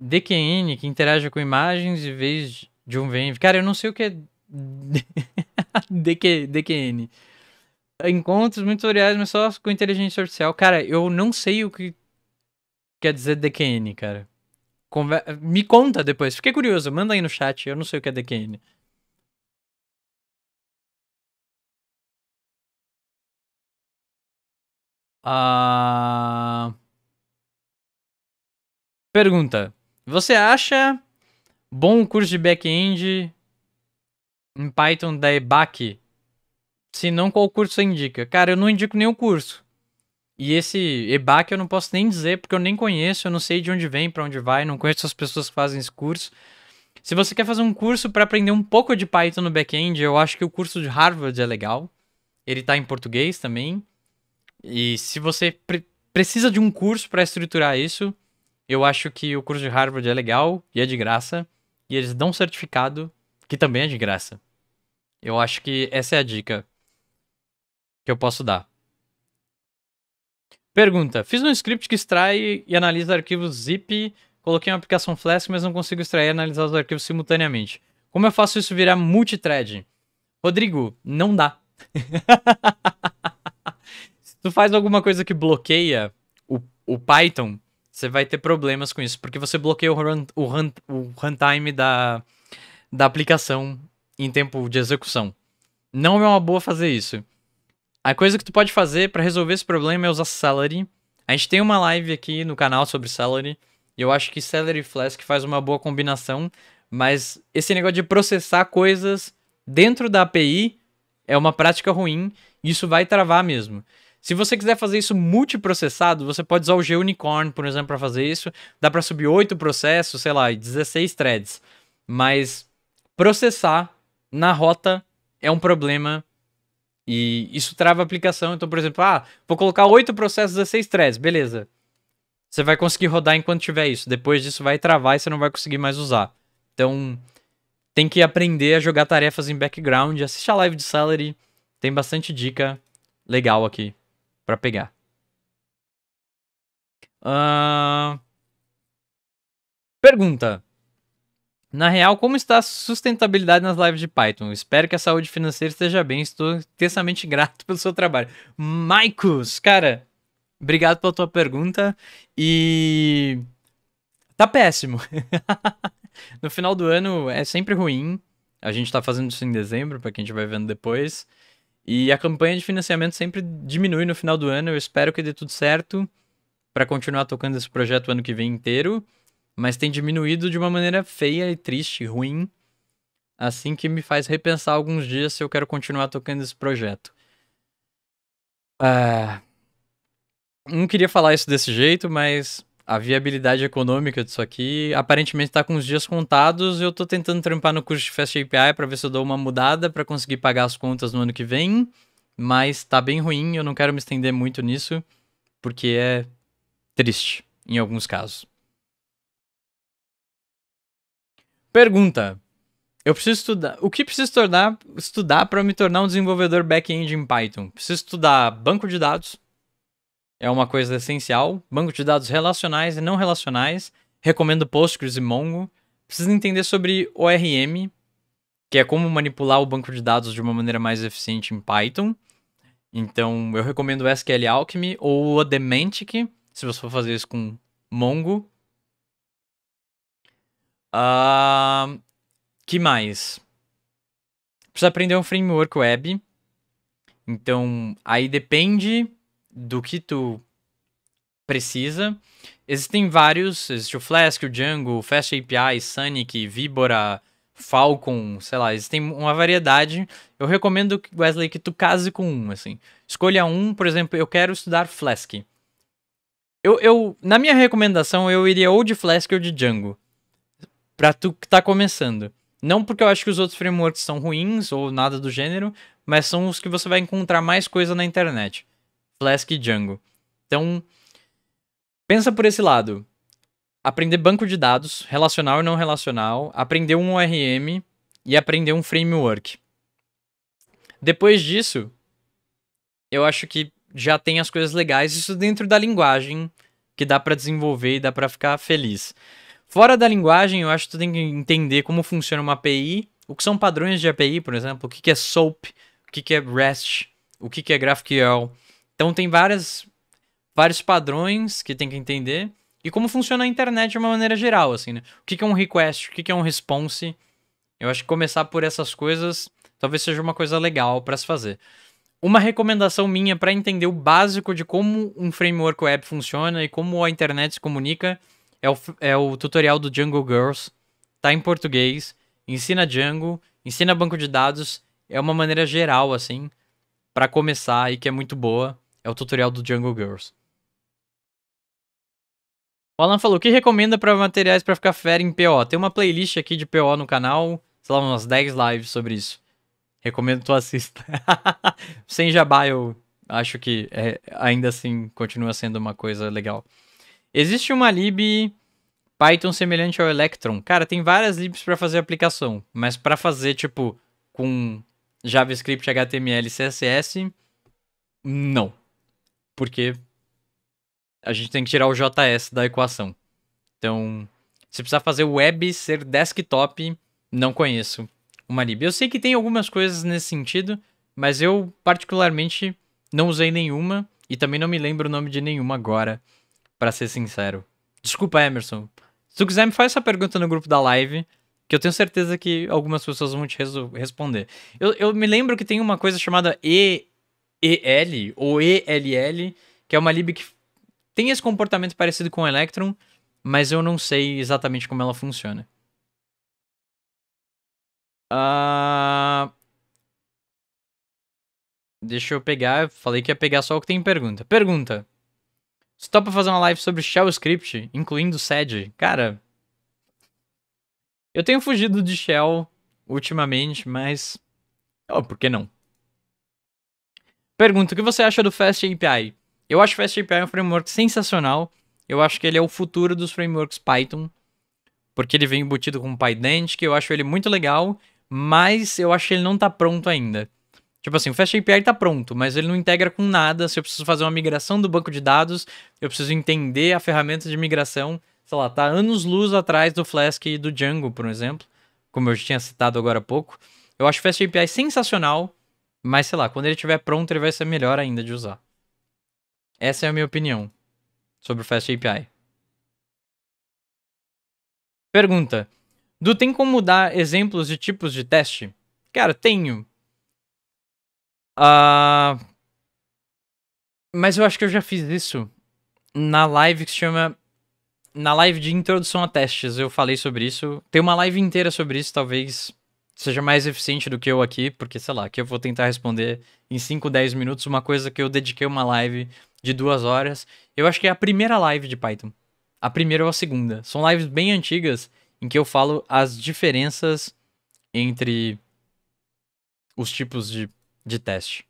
DQN que interage com imagens em vez de um VM? Cara, eu não sei o que é DQ, DQN encontros, muito tutoriais, mas só com inteligência artificial. Cara, eu não sei o que quer dizer DQN, cara. Conver... Me conta depois. Fiquei curioso. Manda aí no chat. Eu não sei o que é DQN. Ah... Pergunta. Você acha bom o curso de back-end em Python da EBAC se não, qual curso você indica? Cara, eu não indico nenhum curso. E esse EBAC eu não posso nem dizer, porque eu nem conheço, eu não sei de onde vem, para onde vai, não conheço as pessoas que fazem esse curso. Se você quer fazer um curso para aprender um pouco de Python no back-end, eu acho que o curso de Harvard é legal. Ele está em português também. E se você pre precisa de um curso para estruturar isso, eu acho que o curso de Harvard é legal e é de graça. E eles dão um certificado que também é de graça. Eu acho que essa é a dica que eu posso dar. Pergunta: Fiz um script que extrai e analisa arquivos zip, coloquei uma aplicação Flask, mas não consigo extrair e analisar os arquivos simultaneamente. Como eu faço isso virar multithread? Rodrigo, não dá. <laughs> Se tu faz alguma coisa que bloqueia o, o Python, você vai ter problemas com isso, porque você bloqueia o, run, o, run, o runtime da, da aplicação em tempo de execução. Não é uma boa fazer isso. A coisa que tu pode fazer para resolver esse problema é usar Celery. A gente tem uma live aqui no canal sobre Celery. E eu acho que Celery e Flask faz uma boa combinação. Mas esse negócio de processar coisas dentro da API é uma prática ruim. E isso vai travar mesmo. Se você quiser fazer isso multiprocessado, você pode usar o G-Unicorn, por exemplo, para fazer isso. Dá para subir 8 processos, sei lá, 16 threads. Mas processar na rota é um problema e isso trava a aplicação. Então, por exemplo, ah, vou colocar 8 processos, 16 threads, beleza. Você vai conseguir rodar enquanto tiver isso. Depois disso vai travar e você não vai conseguir mais usar. Então, tem que aprender a jogar tarefas em background. Assiste a live de Salary. Tem bastante dica legal aqui para pegar. Uh... Pergunta. Na real, como está a sustentabilidade nas lives de Python? Espero que a saúde financeira esteja bem. Estou intensamente <laughs> grato pelo seu trabalho. Maicos, cara, obrigado pela tua pergunta. E. Tá péssimo. <laughs> no final do ano é sempre ruim. A gente está fazendo isso em dezembro, para quem vai vendo depois. E a campanha de financiamento sempre diminui no final do ano. Eu espero que dê tudo certo para continuar tocando esse projeto o ano que vem inteiro mas tem diminuído de uma maneira feia e triste, ruim, assim que me faz repensar alguns dias se eu quero continuar tocando esse projeto. Ah, não queria falar isso desse jeito, mas a viabilidade econômica disso aqui aparentemente está com os dias contados. Eu estou tentando trampar no curso de Fast API para ver se eu dou uma mudada para conseguir pagar as contas no ano que vem, mas está bem ruim, eu não quero me estender muito nisso, porque é triste em alguns casos. Pergunta: Eu preciso estudar. O que preciso tornar, estudar para me tornar um desenvolvedor back-end em Python? Preciso estudar banco de dados. É uma coisa essencial. Banco de dados relacionais e não relacionais. Recomendo Postgres e Mongo. Preciso entender sobre ORM, que é como manipular o banco de dados de uma maneira mais eficiente em Python. Então, eu recomendo SQL Alchemy ou o Demantic, se você for fazer isso com Mongo. Uh, que mais? Precisa aprender um framework web. Então, aí depende do que tu precisa. Existem vários, existe o Flask, o Django, o Fast API, Sonic, Víbora, Falcon, sei lá, existem uma variedade. Eu recomendo, Wesley, que tu case com um, assim. Escolha um, por exemplo, eu quero estudar Flask. Eu, eu, na minha recomendação, eu iria ou de Flask ou de Django para tu que tá começando. Não porque eu acho que os outros frameworks são ruins ou nada do gênero, mas são os que você vai encontrar mais coisa na internet. Flask e Django. Então, pensa por esse lado. Aprender banco de dados, relacional e não relacional, aprender um ORM e aprender um framework. Depois disso, eu acho que já tem as coisas legais, isso dentro da linguagem que dá para desenvolver e dá para ficar feliz. Fora da linguagem, eu acho que tu tem que entender como funciona uma API, o que são padrões de API, por exemplo, o que, é SOAP, o que, é REST, o que, é GraphQL. Então tem várias, vários padrões que tem que entender e como funciona a internet de uma maneira geral, assim, né? O que, é um request, o que é um response. Eu acho que começar por essas coisas talvez seja uma coisa legal para se fazer. Uma recomendação minha para entender o básico de como um framework web funciona e como a internet se comunica é o, é o tutorial do Django Girls. Tá em português. Ensina Django, ensina banco de dados. É uma maneira geral, assim, para começar e que é muito boa. É o tutorial do Django Girls. O Alan falou, o que recomenda para materiais para ficar fera em PO? Tem uma playlist aqui de PO no canal, sei lá, umas 10 lives sobre isso. Recomendo que tu assista. <laughs> Sem jabá, eu acho que é, ainda assim continua sendo uma coisa legal. Existe uma lib Python semelhante ao Electron. Cara, tem várias libs para fazer aplicação, mas para fazer tipo com JavaScript, HTML, CSS, não. Porque a gente tem que tirar o JS da equação. Então, se precisar fazer web ser desktop, não conheço uma lib. Eu sei que tem algumas coisas nesse sentido, mas eu particularmente não usei nenhuma e também não me lembro o nome de nenhuma agora para ser sincero. Desculpa, Emerson. Se tu quiser, me faz essa pergunta no grupo da live, que eu tenho certeza que algumas pessoas vão te responder. Eu, eu me lembro que tem uma coisa chamada EEL, ou ELL, que é uma lib que tem esse comportamento parecido com o Electron, mas eu não sei exatamente como ela funciona. Uh... Deixa eu pegar. Falei que ia pegar só o que tem pergunta. Pergunta. Você topa tá fazer uma live sobre Shell Script, incluindo SED, cara. Eu tenho fugido de Shell ultimamente, mas. Oh, por que não? Pergunta: o que você acha do Fast API? Eu acho o Fast API um framework sensacional. Eu acho que ele é o futuro dos frameworks Python, porque ele vem embutido com PyDent, que eu acho ele muito legal, mas eu acho que ele não está pronto ainda. Tipo assim, o Fast API tá pronto, mas ele não integra com nada. Se eu preciso fazer uma migração do banco de dados, eu preciso entender a ferramenta de migração. Sei lá, tá anos luz atrás do Flask e do Django, por exemplo, como eu tinha citado agora há pouco. Eu acho o Fast API sensacional, mas sei lá, quando ele estiver pronto, ele vai ser melhor ainda de usar. Essa é a minha opinião sobre o Fast API. Pergunta: Du tem como dar exemplos de tipos de teste? Cara, tenho. Uh, mas eu acho que eu já fiz isso na live que se chama. Na live de introdução a testes, eu falei sobre isso. Tem uma live inteira sobre isso, talvez seja mais eficiente do que eu aqui, porque sei lá, que eu vou tentar responder em 5, 10 minutos uma coisa que eu dediquei uma live de duas horas. Eu acho que é a primeira live de Python. A primeira ou a segunda. São lives bem antigas em que eu falo as diferenças entre os tipos de de teste.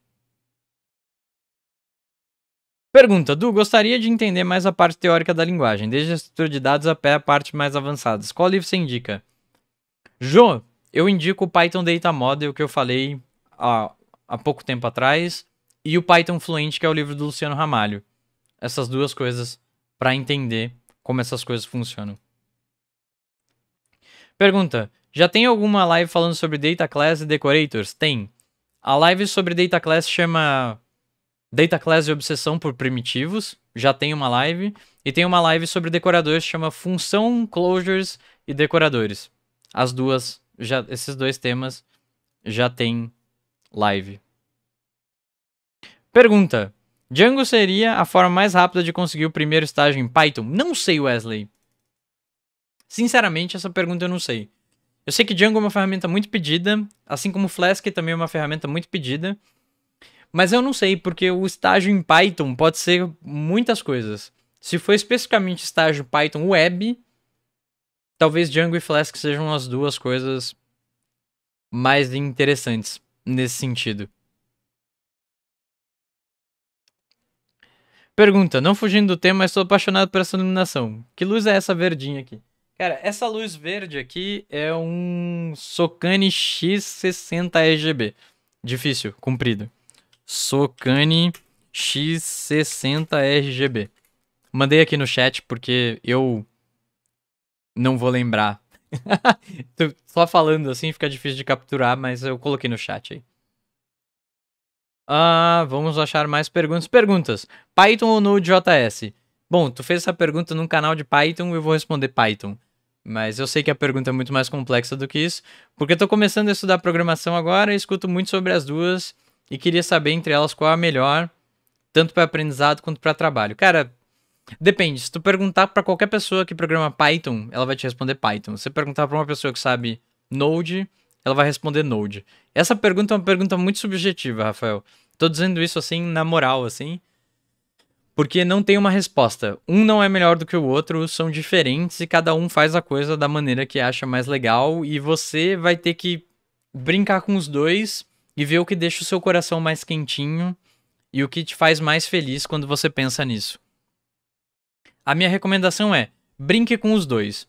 Pergunta: Du, gostaria de entender mais a parte teórica da linguagem, desde a estrutura de dados até a parte mais avançada. Qual livro você indica? Jo, eu indico o Python Data Model que eu falei há, há pouco tempo atrás e o Python Fluente, que é o livro do Luciano Ramalho. Essas duas coisas para entender como essas coisas funcionam. Pergunta: Já tem alguma live falando sobre Data Class e Decorators? Tem. A live sobre Data Class chama Data Class e Obsessão por Primitivos. Já tem uma live. E tem uma live sobre decoradores, chama Função, Closures e Decoradores. As duas, já, esses dois temas já tem live. Pergunta: Django seria a forma mais rápida de conseguir o primeiro estágio em Python? Não sei, Wesley. Sinceramente, essa pergunta eu não sei. Eu sei que Django é uma ferramenta muito pedida, assim como Flask também é uma ferramenta muito pedida. Mas eu não sei, porque o estágio em Python pode ser muitas coisas. Se for especificamente estágio Python Web, talvez Django e Flask sejam as duas coisas mais interessantes nesse sentido. Pergunta: Não fugindo do tema, mas estou apaixonado por essa iluminação. Que luz é essa verdinha aqui? Cara, essa luz verde aqui é um Socane X60 RGB. Difícil, comprido. Socane X60 RGB. Mandei aqui no chat porque eu não vou lembrar. <laughs> Só falando assim fica difícil de capturar, mas eu coloquei no chat aí. Ah, vamos achar mais perguntas. Perguntas. Python ou Node.js? Bom, tu fez essa pergunta num canal de Python, eu vou responder Python. Mas eu sei que a pergunta é muito mais complexa do que isso, porque estou começando a estudar programação agora e escuto muito sobre as duas e queria saber entre elas qual é a melhor, tanto para aprendizado quanto para trabalho. Cara, depende. Se tu perguntar para qualquer pessoa que programa Python, ela vai te responder Python. Se perguntar para uma pessoa que sabe Node, ela vai responder Node. Essa pergunta é uma pergunta muito subjetiva, Rafael. Tô dizendo isso assim na moral, assim, porque não tem uma resposta. Um não é melhor do que o outro, são diferentes e cada um faz a coisa da maneira que acha mais legal e você vai ter que brincar com os dois e ver o que deixa o seu coração mais quentinho e o que te faz mais feliz quando você pensa nisso. A minha recomendação é: brinque com os dois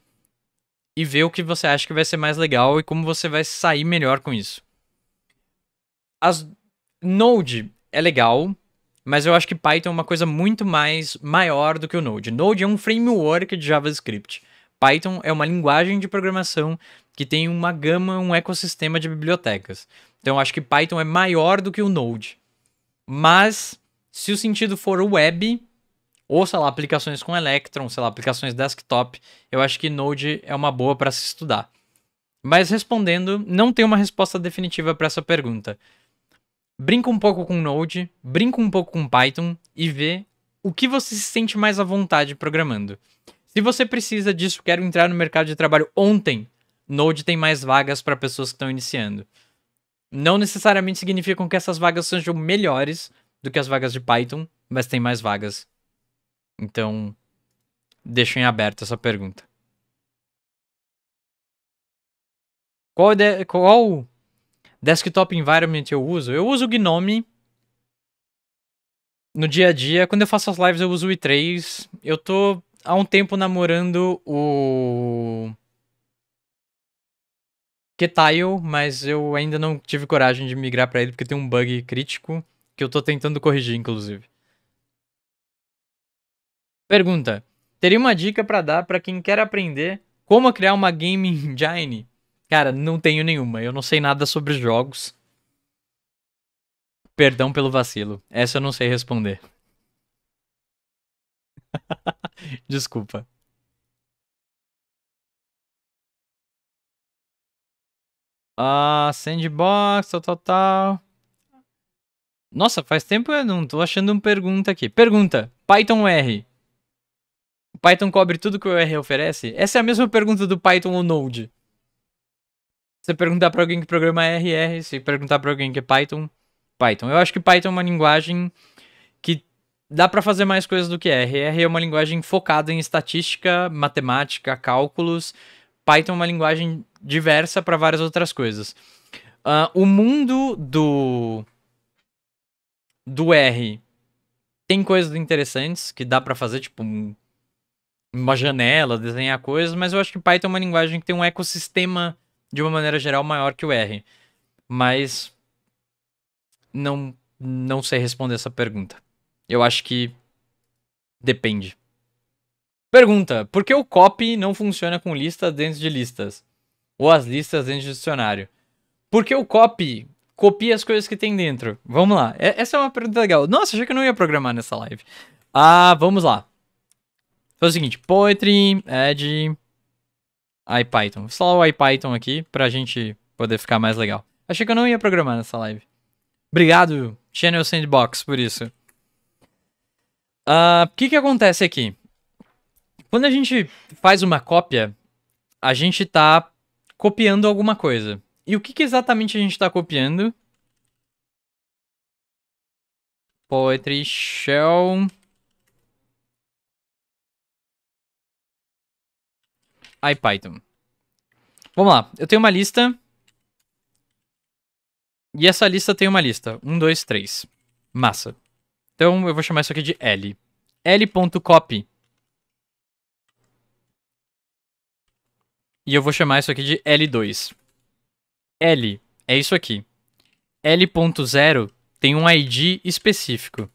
e vê o que você acha que vai ser mais legal e como você vai sair melhor com isso. As Node é legal, mas eu acho que Python é uma coisa muito mais maior do que o Node. Node é um framework de JavaScript. Python é uma linguagem de programação que tem uma gama, um ecossistema de bibliotecas. Então eu acho que Python é maior do que o Node. Mas se o sentido for web, ou sei lá, aplicações com Electron, sei lá, aplicações desktop, eu acho que Node é uma boa para se estudar. Mas respondendo, não tem uma resposta definitiva para essa pergunta brinca um pouco com Node, brinca um pouco com Python e vê o que você se sente mais à vontade programando. Se você precisa disso, quero entrar no mercado de trabalho ontem, Node tem mais vagas para pessoas que estão iniciando. Não necessariamente significam que essas vagas sejam melhores do que as vagas de Python, mas tem mais vagas. Então, deixo em aberto essa pergunta. Qual, de, qual Desktop environment eu uso? Eu uso o Gnome no dia a dia. Quando eu faço as lives eu uso o i3. Eu tô há um tempo namorando o Ketile, mas eu ainda não tive coragem de migrar para ele porque tem um bug crítico que eu tô tentando corrigir, inclusive. Pergunta: Teria uma dica para dar para quem quer aprender como criar uma game engine? Cara, não tenho nenhuma. Eu não sei nada sobre jogos. Perdão pelo vacilo. Essa eu não sei responder. <laughs> Desculpa. Ah, sandbox, tal, tal, tal. Nossa, faz tempo eu não tô achando uma pergunta aqui. Pergunta: Python R. Python cobre tudo que o R oferece? Essa é a mesma pergunta do Python ou Node você perguntar para alguém que programa RR, se perguntar para alguém que é Python, Python. Eu acho que Python é uma linguagem que dá para fazer mais coisas do que R. R é uma linguagem focada em estatística, matemática, cálculos. Python é uma linguagem diversa para várias outras coisas. Uh, o mundo do do R tem coisas interessantes que dá para fazer, tipo um, uma janela, desenhar coisas, mas eu acho que Python é uma linguagem que tem um ecossistema de uma maneira geral, maior que o R. Mas não, não sei responder essa pergunta. Eu acho que depende. Pergunta: Por que o copy não funciona com listas dentro de listas? Ou as listas dentro de dicionário? Porque o copy copia as coisas que tem dentro. Vamos lá. É, essa é uma pergunta legal. Nossa, achei que eu não ia programar nessa live. Ah, vamos lá. Foi o seguinte: Poetry, Add. IPython. Vou instalar o IPython aqui pra gente poder ficar mais legal. Achei que eu não ia programar nessa live. Obrigado, Channel Sandbox, por isso. Ah, o uh, que que acontece aqui? Quando a gente faz uma cópia, a gente tá copiando alguma coisa. E o que, que exatamente a gente tá copiando? Poetry Shell... IPython. Vamos lá, eu tenho uma lista. E essa lista tem uma lista. 1, 2, 3. Massa. Então eu vou chamar isso aqui de L. L.copy. E eu vou chamar isso aqui de L2. L é isso aqui. L.0 tem um ID específico,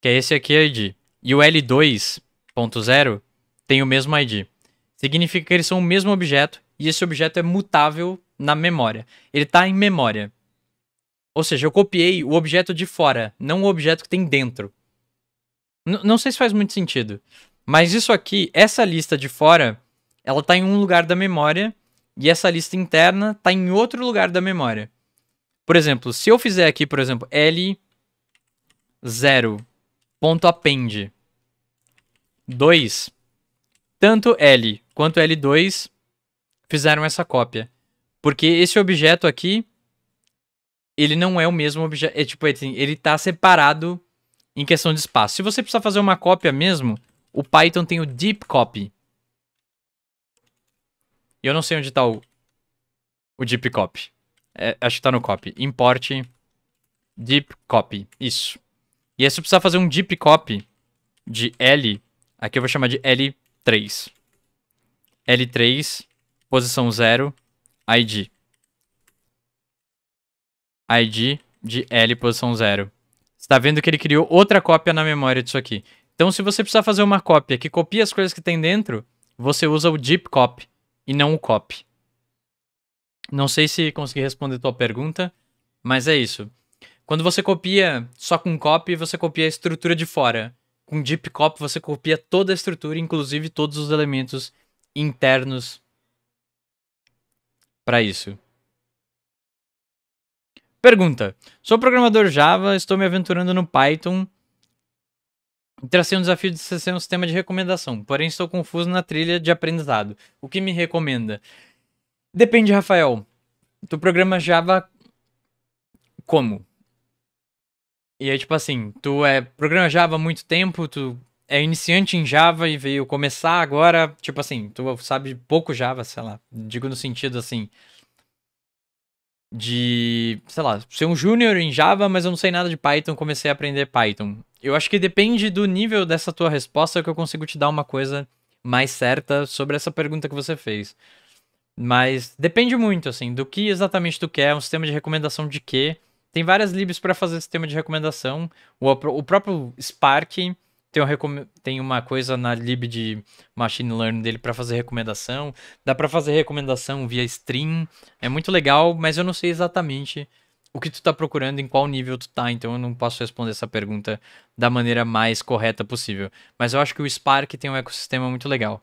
que é esse aqui ID. E o L2.0 tem o mesmo ID. Significa que eles são o mesmo objeto e esse objeto é mutável na memória. Ele está em memória. Ou seja, eu copiei o objeto de fora, não o objeto que tem dentro. N não sei se faz muito sentido. Mas isso aqui, essa lista de fora, ela está em um lugar da memória e essa lista interna está em outro lugar da memória. Por exemplo, se eu fizer aqui, por exemplo, L0.append 2, tanto L quanto L2 fizeram essa cópia. Porque esse objeto aqui, ele não é o mesmo objeto. É, tipo, é assim, ele está separado em questão de espaço. Se você precisar fazer uma cópia mesmo, o Python tem o deep copy. E eu não sei onde está o, o deep copy. É, acho que está no copy. Import deep copy. Isso. E aí, se eu precisar fazer um deep copy de L, aqui eu vou chamar de L3. L3, posição 0, ID. ID de L, posição 0. Você está vendo que ele criou outra cópia na memória disso aqui. Então, se você precisar fazer uma cópia que copia as coisas que tem dentro, você usa o deep copy e não o copy. Não sei se consegui responder a tua pergunta, mas é isso. Quando você copia só com copy, você copia a estrutura de fora. Com deep copy, você copia toda a estrutura, inclusive todos os elementos internos para isso. Pergunta: Sou programador Java, estou me aventurando no Python. Tracei um desafio de ser um sistema de recomendação, porém estou confuso na trilha de aprendizado. O que me recomenda? Depende, Rafael. Tu programa Java como? E é tipo assim, tu é programa Java há muito tempo, tu é iniciante em Java e veio começar agora, tipo assim, tu sabe pouco Java, sei lá. Digo no sentido assim. De, sei lá, ser um júnior em Java, mas eu não sei nada de Python, comecei a aprender Python. Eu acho que depende do nível dessa tua resposta que eu consigo te dar uma coisa mais certa sobre essa pergunta que você fez. Mas depende muito, assim, do que exatamente tu quer, um sistema de recomendação de quê. Tem várias libs para fazer sistema de recomendação. O, o próprio Spark tem, um recome... tem uma coisa na lib de machine learning dele para fazer recomendação. Dá para fazer recomendação via stream. É muito legal, mas eu não sei exatamente o que tu tá procurando, em qual nível tu tá, então eu não posso responder essa pergunta da maneira mais correta possível. Mas eu acho que o Spark tem um ecossistema muito legal.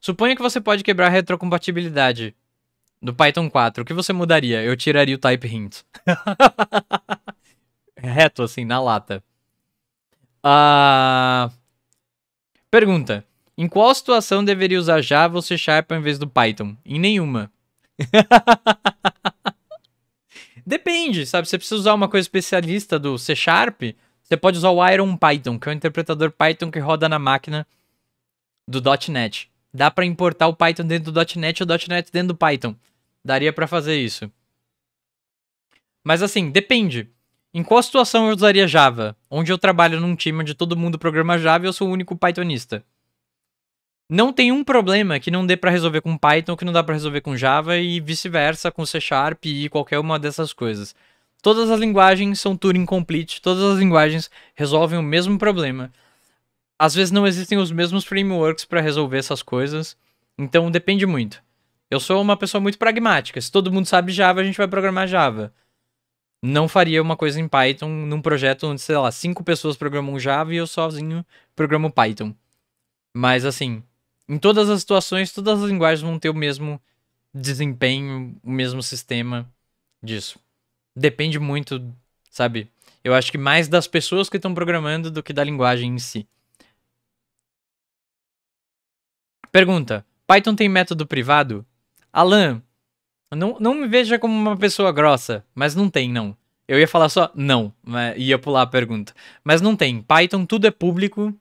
Suponha que você pode quebrar a retrocompatibilidade do Python 4. O que você mudaria? Eu tiraria o type hint. <laughs> Reto, assim, na lata. Ah. Pergunta. Em qual situação deveria usar Java ou C Sharp em vez do Python? Em nenhuma. <laughs> Depende, sabe? Você precisa usar uma coisa especialista do C Sharp, você pode usar o Iron Python, que é o um interpretador Python que roda na máquina do .NET. Dá para importar o Python dentro do .NET e o .NET dentro do Python. Daria para fazer isso. Mas assim, depende. Em qual situação eu usaria Java? Onde eu trabalho num time onde todo mundo programa Java e eu sou o único Pythonista. Não tem um problema que não dê para resolver com Python, que não dá para resolver com Java e vice-versa com C Sharp e qualquer uma dessas coisas. Todas as linguagens são Turing complete, todas as linguagens resolvem o mesmo problema. Às vezes não existem os mesmos frameworks para resolver essas coisas, então depende muito. Eu sou uma pessoa muito pragmática. Se todo mundo sabe Java, a gente vai programar Java não faria uma coisa em Python num projeto onde, sei lá, cinco pessoas programam Java e eu sozinho programo Python. Mas assim, em todas as situações, todas as linguagens vão ter o mesmo desempenho, o mesmo sistema disso. Depende muito, sabe? Eu acho que mais das pessoas que estão programando do que da linguagem em si. Pergunta: Python tem método privado? Alan, não, não me veja como uma pessoa grossa, mas não tem, não. Eu ia falar só não, mas ia pular a pergunta. Mas não tem. Python tudo é público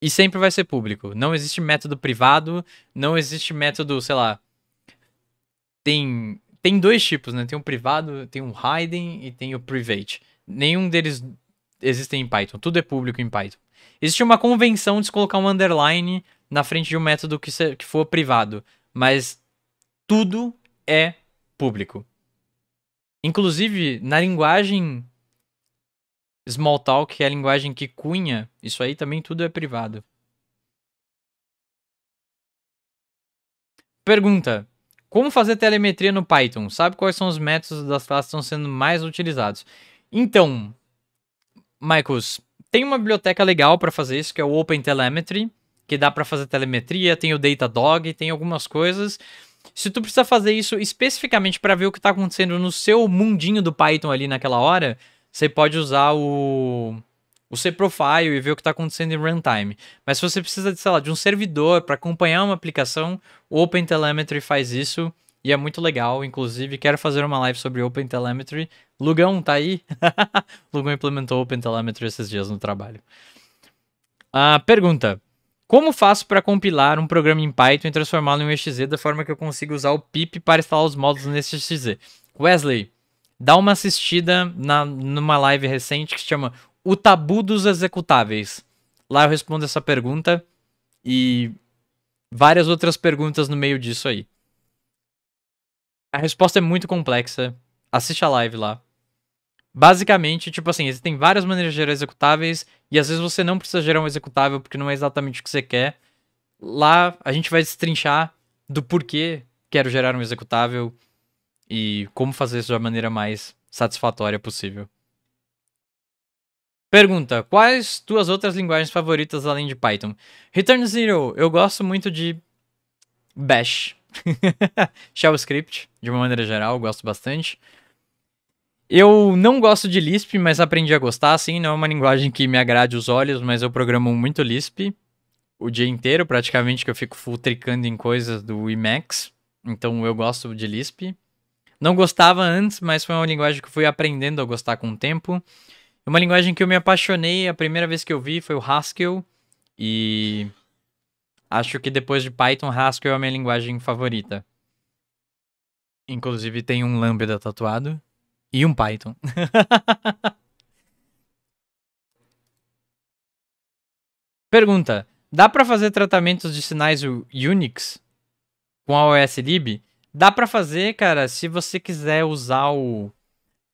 e sempre vai ser público. Não existe método privado, não existe método, sei lá. Tem tem dois tipos, né? Tem o um privado, tem um hiding e tem o private. Nenhum deles existe em Python. Tudo é público em Python. Existe uma convenção de se colocar um underline na frente de um método que, se, que for privado, mas tudo é público. Inclusive, na linguagem Smalltalk, que é a linguagem que cunha, isso aí também tudo é privado. Pergunta: Como fazer telemetria no Python? Sabe quais são os métodos das classes que estão sendo mais utilizados? Então, Michaels, tem uma biblioteca legal para fazer isso, que é o OpenTelemetry, que dá para fazer telemetria, tem o Datadog, tem algumas coisas se tu precisa fazer isso especificamente para ver o que tá acontecendo no seu mundinho do Python ali naquela hora, você pode usar o o cprofile e ver o que está acontecendo em runtime. Mas se você precisa, de, sei lá, de um servidor para acompanhar uma aplicação, o OpenTelemetry faz isso e é muito legal. Inclusive, quero fazer uma live sobre OpenTelemetry. Lugão, tá aí? <laughs> Lugão implementou OpenTelemetry esses dias no trabalho. A ah, pergunta. Como faço para compilar um programa em Python e transformá-lo em um exe da forma que eu consigo usar o pip para instalar os módulos nesse exe? Wesley, dá uma assistida na, numa live recente que se chama O Tabu dos Executáveis. Lá eu respondo essa pergunta e várias outras perguntas no meio disso aí. A resposta é muito complexa. Assiste a live lá basicamente, tipo assim, existem várias maneiras de gerar executáveis e às vezes você não precisa gerar um executável porque não é exatamente o que você quer. Lá a gente vai destrinchar do porquê quero gerar um executável e como fazer isso da maneira mais satisfatória possível. Pergunta: Quais tuas outras linguagens favoritas além de Python? Return Zero, eu gosto muito de Bash. <laughs> Shell Script, de uma maneira geral, gosto bastante. Eu não gosto de Lisp, mas aprendi a gostar, assim, não é uma linguagem que me agrade os olhos, mas eu programo muito Lisp o dia inteiro, praticamente, que eu fico futricando em coisas do Emacs, então eu gosto de Lisp. Não gostava antes, mas foi uma linguagem que eu fui aprendendo a gostar com o tempo. É uma linguagem que eu me apaixonei, a primeira vez que eu vi foi o Haskell, e acho que depois de Python, Haskell é a minha linguagem favorita. Inclusive tem um Lambda tatuado. E um Python. <laughs> Pergunta: Dá para fazer tratamentos de sinais Unix com a OSLib? Dá para fazer, cara, se você quiser usar o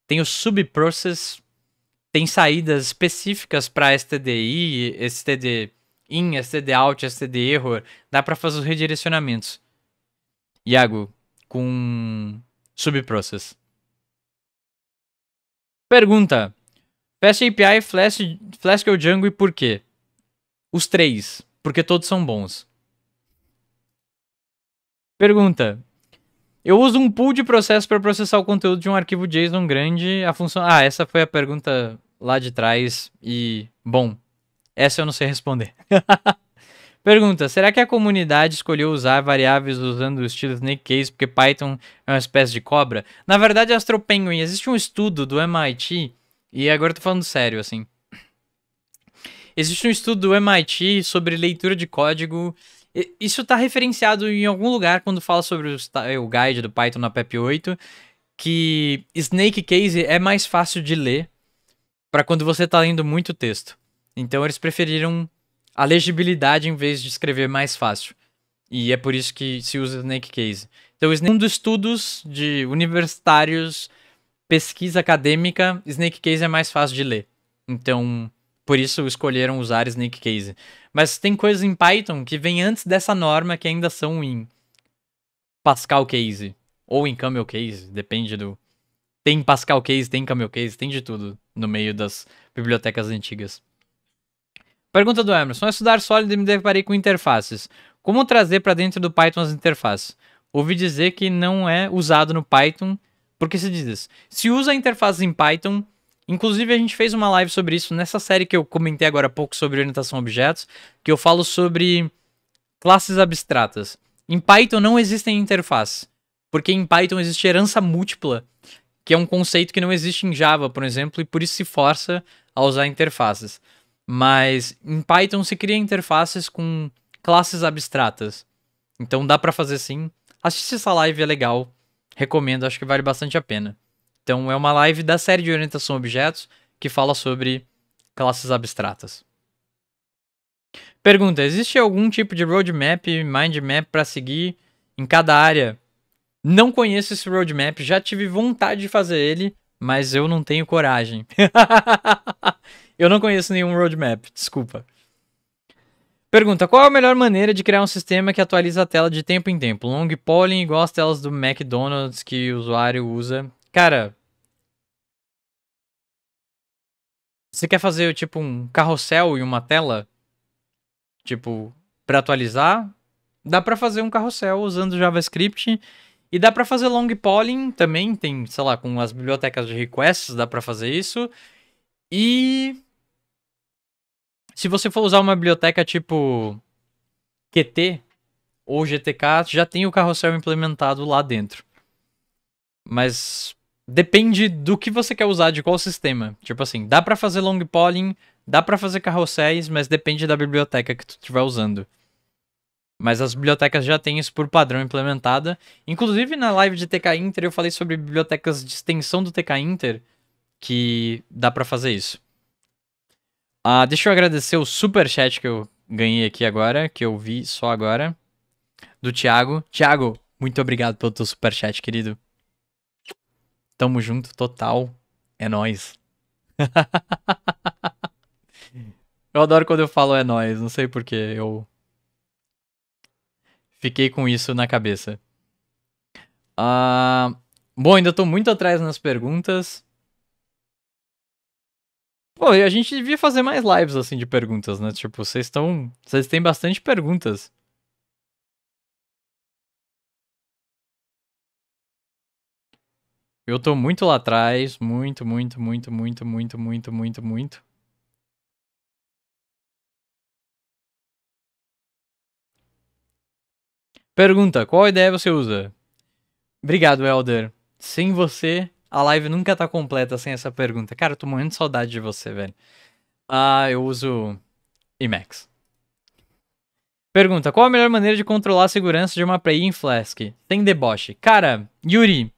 tem o subprocess, tem saídas específicas para STDI, STDIn, STDOut, STDError. dá para fazer os redirecionamentos. Iago, com subprocess. Pergunta: Fast API, Flask, Flask ou Django e por quê? Os três, porque todos são bons. Pergunta: Eu uso um pool de processos para processar o conteúdo de um arquivo JSON grande. A função. Ah, essa foi a pergunta lá de trás e bom, essa eu não sei responder. <laughs> Pergunta: será que a comunidade escolheu usar variáveis usando o estilo Snake Case porque Python é uma espécie de cobra? Na verdade, é Astro Penguin, existe um estudo do MIT, e agora eu tô falando sério, assim. Existe um estudo do MIT sobre leitura de código. Isso está referenciado em algum lugar quando fala sobre o guide do Python na PEP 8, que Snake Case é mais fácil de ler para quando você está lendo muito texto. Então eles preferiram a legibilidade em vez de escrever mais fácil. E é por isso que se usa Snake Case. Então, é um dos estudos de universitários, pesquisa acadêmica, Snake Case é mais fácil de ler. Então, por isso escolheram usar Snake Case. Mas tem coisas em Python que vêm antes dessa norma que ainda são em Pascal Case ou em Camel Case, depende do. Tem Pascal Case, tem Camel Case, tem de tudo no meio das bibliotecas antigas. Pergunta do Emerson. Ao estudar sólido, e me deparei com interfaces. Como trazer para dentro do Python as interfaces? Ouvi dizer que não é usado no Python. Por que se diz isso? Se usa interfaces em Python, Inclusive, a gente fez uma live sobre isso nessa série que eu comentei agora há pouco sobre orientação a objetos, que eu falo sobre classes abstratas. Em Python não existem interfaces, porque em Python existe herança múltipla, que é um conceito que não existe em Java, por exemplo, e por isso se força a usar interfaces. Mas em Python se cria interfaces com classes abstratas. Então dá para fazer sim. Assiste essa live, é legal. Recomendo, acho que vale bastante a pena. Então é uma live da série de orientação a objetos que fala sobre classes abstratas. Pergunta: existe algum tipo de roadmap, mindmap para seguir em cada área? Não conheço esse roadmap, já tive vontade de fazer ele, mas eu não tenho coragem. <laughs> eu não conheço nenhum roadmap, desculpa. Pergunta: qual a melhor maneira de criar um sistema que atualiza a tela de tempo em tempo? Long polling igual as telas do McDonald's que o usuário usa. Cara. Você quer fazer tipo um carrossel e uma tela? Tipo, para atualizar? Dá para fazer um carrossel usando JavaScript e dá para fazer long polling também, tem, sei lá, com as bibliotecas de requests dá para fazer isso. E se você for usar uma biblioteca tipo QT ou GTK, já tem o carrossel implementado lá dentro. Mas depende do que você quer usar, de qual sistema. Tipo assim, dá para fazer long polling, dá para fazer carrosséis, mas depende da biblioteca que tu estiver usando. Mas as bibliotecas já têm isso por padrão implementada. Inclusive na live de TK Inter eu falei sobre bibliotecas de extensão do TK Inter que dá para fazer isso. Ah, deixa eu agradecer o super chat que eu ganhei aqui agora, que eu vi só agora, do Thiago. Thiago, muito obrigado pelo teu super chat, querido. Tamo junto total. É nós. <laughs> eu adoro quando eu falo é nós, não sei porquê, eu Fiquei com isso na cabeça. Uh... Bom, ainda tô muito atrás nas perguntas. Pô, a gente devia fazer mais lives assim de perguntas, né? Tipo, vocês estão. Vocês têm bastante perguntas. Eu tô muito lá atrás, muito, muito, muito, muito, muito, muito, muito, muito. Pergunta: qual ideia você usa? Obrigado, Elder. Sem você, a live nunca tá completa sem essa pergunta. Cara, eu tô morrendo de saudade de você, velho. Ah, eu uso Emacs. Pergunta: qual a melhor maneira de controlar a segurança de uma API em Flask? Tem deboche. Cara, Yuri,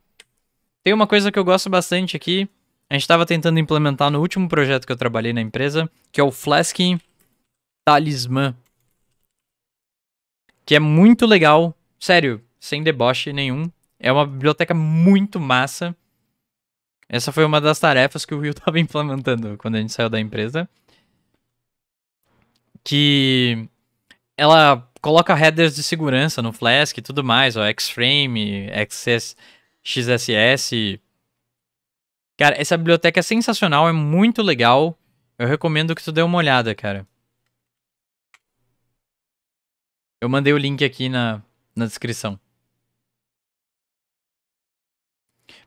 tem uma coisa que eu gosto bastante aqui. A gente estava tentando implementar no último projeto que eu trabalhei na empresa, que é o Flask Talismã que é muito legal, sério, sem deboche nenhum. É uma biblioteca muito massa. Essa foi uma das tarefas que o Will estava <laughs> implementando quando a gente saiu da empresa. Que ela coloca headers de segurança no Flask e tudo mais, ó, Xframe, frame XSS. Cara, essa biblioteca é sensacional, é muito legal. Eu recomendo que tu dê uma olhada, cara. Eu mandei o link aqui na, na descrição.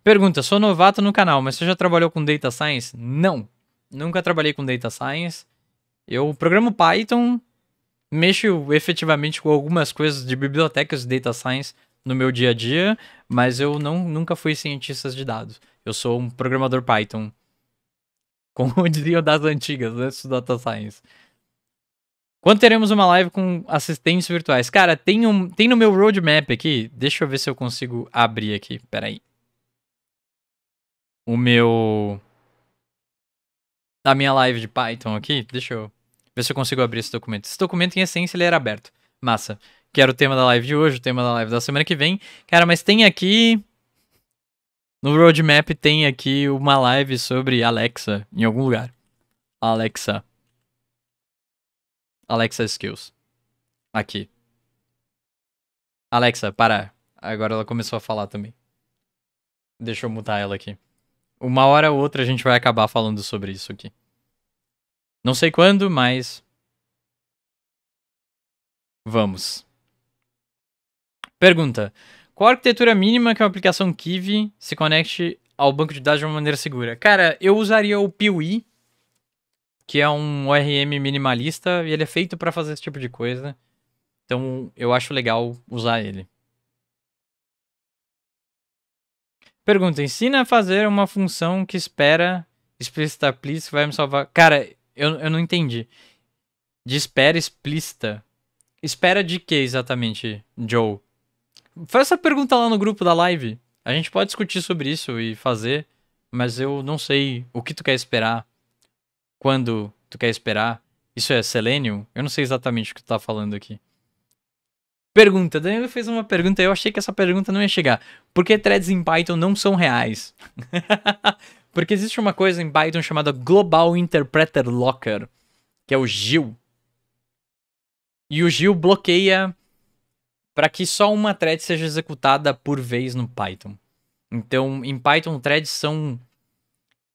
Pergunta: Sou novato no canal, mas você já trabalhou com data science? Não, nunca trabalhei com data science. Eu programo Python, mexo efetivamente com algumas coisas de bibliotecas de data science no meu dia a dia, mas eu não, nunca fui cientista de dados. Eu sou um programador Python. <laughs> Como diriam das antigas, antes né? data science. Quando teremos uma live com assistentes virtuais? Cara, tem, um, tem no meu roadmap aqui. Deixa eu ver se eu consigo abrir aqui. Peraí. O meu. A minha live de Python aqui. Deixa eu ver se eu consigo abrir esse documento. Esse documento, em essência, ele era aberto. Massa. Que era o tema da live de hoje, o tema da live da semana que vem. Cara, mas tem aqui. No roadmap tem aqui uma live sobre Alexa em algum lugar. Alexa. Alexa Skills. Aqui. Alexa, parar. Agora ela começou a falar também. Deixa eu mudar ela aqui. Uma hora ou outra a gente vai acabar falando sobre isso aqui. Não sei quando, mas. Vamos. Pergunta: Qual a arquitetura mínima que uma aplicação Kiwi se conecte ao banco de dados de uma maneira segura? Cara, eu usaria o PUI que é um ORM minimalista e ele é feito para fazer esse tipo de coisa. Então eu acho legal usar ele. Pergunta: ensina a fazer uma função que espera explícita please vai me salvar. Cara, eu, eu não entendi. De espera explícita. Espera de que exatamente, Joe? Faz essa pergunta lá no grupo da live. A gente pode discutir sobre isso e fazer, mas eu não sei o que tu quer esperar quando tu quer esperar. Isso é Selenium? Eu não sei exatamente o que tu tá falando aqui. Pergunta, Daniel fez uma pergunta, eu achei que essa pergunta não ia chegar. Por que threads em Python não são reais? <laughs> Porque existe uma coisa em Python chamada Global Interpreter Locker, que é o GIL. E o GIL bloqueia para que só uma thread seja executada por vez no Python. Então, em Python, threads são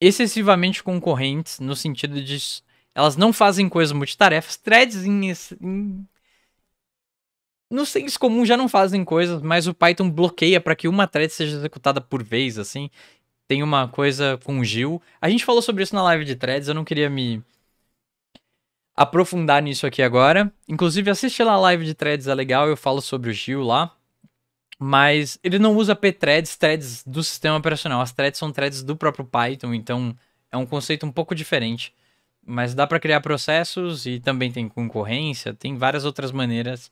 excessivamente concorrentes, no sentido de elas não fazem coisas multitarefas. Threads em, em... No senso comum já não fazem coisas, mas o Python bloqueia para que uma thread seja executada por vez, assim. Tem uma coisa com o Gil. A gente falou sobre isso na live de threads, eu não queria me aprofundar nisso aqui agora. Inclusive, assiste lá a live de threads, é legal, eu falo sobre o Gil lá. Mas ele não usa pthreads, threads do sistema operacional. As threads são threads do próprio Python, então é um conceito um pouco diferente. Mas dá para criar processos e também tem concorrência, tem várias outras maneiras.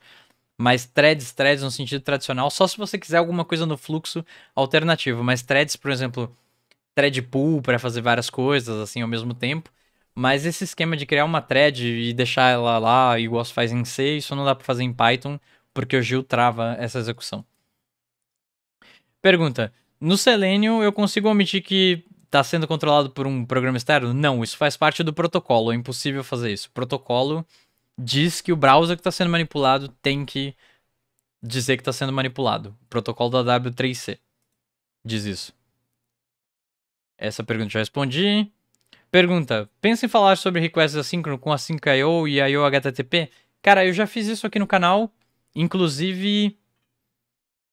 Mas threads, threads no sentido tradicional, só se você quiser alguma coisa no fluxo alternativo. Mas threads, por exemplo, thread pool para fazer várias coisas assim ao mesmo tempo. Mas esse esquema de criar uma thread e deixar ela lá, igual se faz em C, isso não dá para fazer em Python, porque o Gil trava essa execução. Pergunta: No Selenium eu consigo omitir que está sendo controlado por um programa externo? Não, isso faz parte do protocolo, é impossível fazer isso. O protocolo diz que o browser que está sendo manipulado tem que dizer que está sendo manipulado. O protocolo da W3C diz isso. Essa pergunta já respondi. Pergunta: Pensa em falar sobre requests assíncrono com a 5IO e IO HTTP? Cara, eu já fiz isso aqui no canal. Inclusive,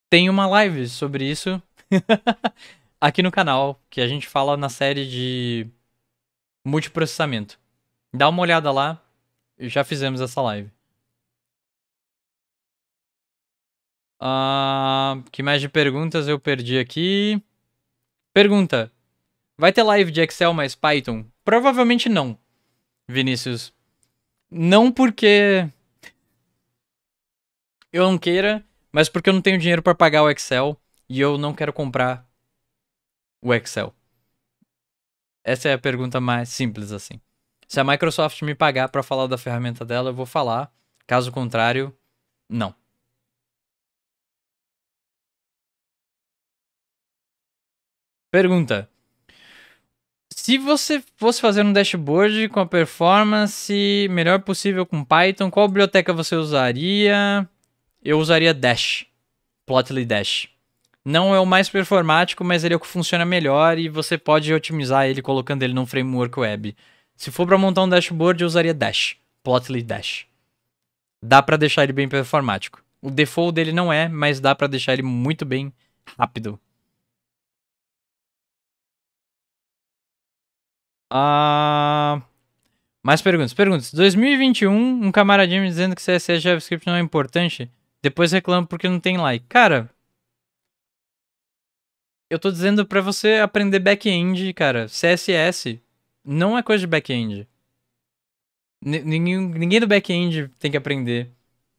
tem uma live sobre isso <laughs> aqui no canal, que a gente fala na série de multiprocessamento. Dá uma olhada lá, já fizemos essa live. Uh, que mais de perguntas eu perdi aqui? Pergunta: Vai ter live de Excel mais Python? Provavelmente não, Vinícius. Não porque eu não queira, mas porque eu não tenho dinheiro para pagar o Excel e eu não quero comprar o Excel. Essa é a pergunta mais simples assim. Se a Microsoft me pagar para falar da ferramenta dela, eu vou falar. Caso contrário, não. Pergunta: Se você fosse fazer um dashboard com a performance melhor possível com Python, qual biblioteca você usaria? eu usaria Dash. Plotly Dash. Não é o mais performático, mas ele é o que funciona melhor e você pode otimizar ele colocando ele num framework web. Se for para montar um dashboard, eu usaria Dash. Plotly Dash. Dá para deixar ele bem performático. O default dele não é, mas dá para deixar ele muito bem rápido. Ah, mais perguntas. Perguntas. 2021, um camaradinho me dizendo que CSS JavaScript não é importante. Depois reclama porque não tem like. Cara, eu tô dizendo para você aprender back-end, cara. CSS não é coisa de back-end. Ninguém, ninguém do back-end tem que aprender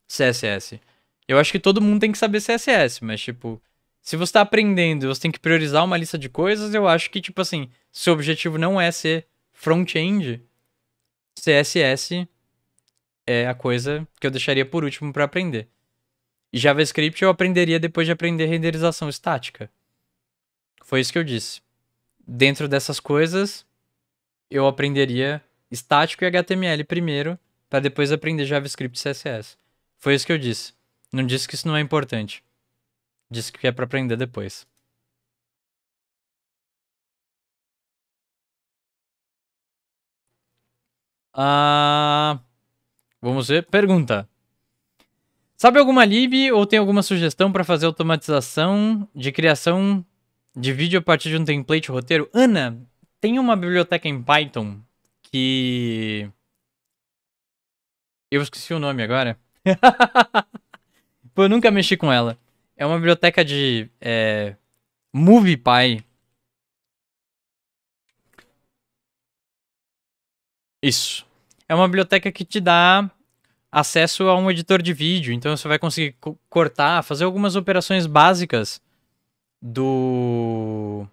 CSS. Eu acho que todo mundo tem que saber CSS, mas tipo, se você tá aprendendo, você tem que priorizar uma lista de coisas, eu acho que tipo assim, seu objetivo não é ser front-end, CSS é a coisa que eu deixaria por último para aprender. E JavaScript eu aprenderia depois de aprender renderização estática. Foi isso que eu disse. Dentro dessas coisas, eu aprenderia estático e HTML primeiro, para depois aprender JavaScript e CSS. Foi isso que eu disse. Não disse que isso não é importante. Disse que é para aprender depois. Ah, vamos ver. Pergunta. Sabe alguma lib ou tem alguma sugestão para fazer automatização de criação de vídeo a partir de um template roteiro? Ana, tem uma biblioteca em Python que. Eu esqueci o nome agora. <laughs> Pô, eu nunca mexi com ela. É uma biblioteca de. É... MoviePy. Isso. É uma biblioteca que te dá acesso a um editor de vídeo. Então você vai conseguir co cortar, fazer algumas operações básicas do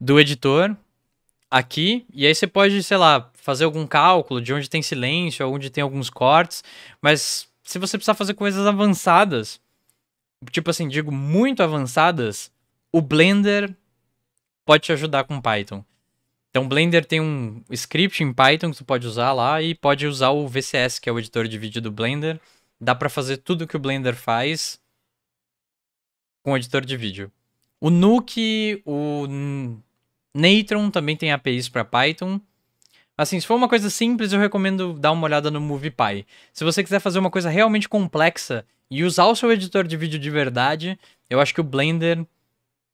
do editor aqui, e aí você pode, sei lá, fazer algum cálculo de onde tem silêncio, onde tem alguns cortes, mas se você precisar fazer coisas avançadas, tipo assim, digo muito avançadas, o Blender pode te ajudar com Python. Então, Blender tem um script em Python que você pode usar lá e pode usar o VCS, que é o editor de vídeo do Blender. Dá para fazer tudo que o Blender faz com o editor de vídeo. O Nuke, o Natron também tem APIs para Python. Assim, se for uma coisa simples, eu recomendo dar uma olhada no MoviePy. Se você quiser fazer uma coisa realmente complexa e usar o seu editor de vídeo de verdade, eu acho que o Blender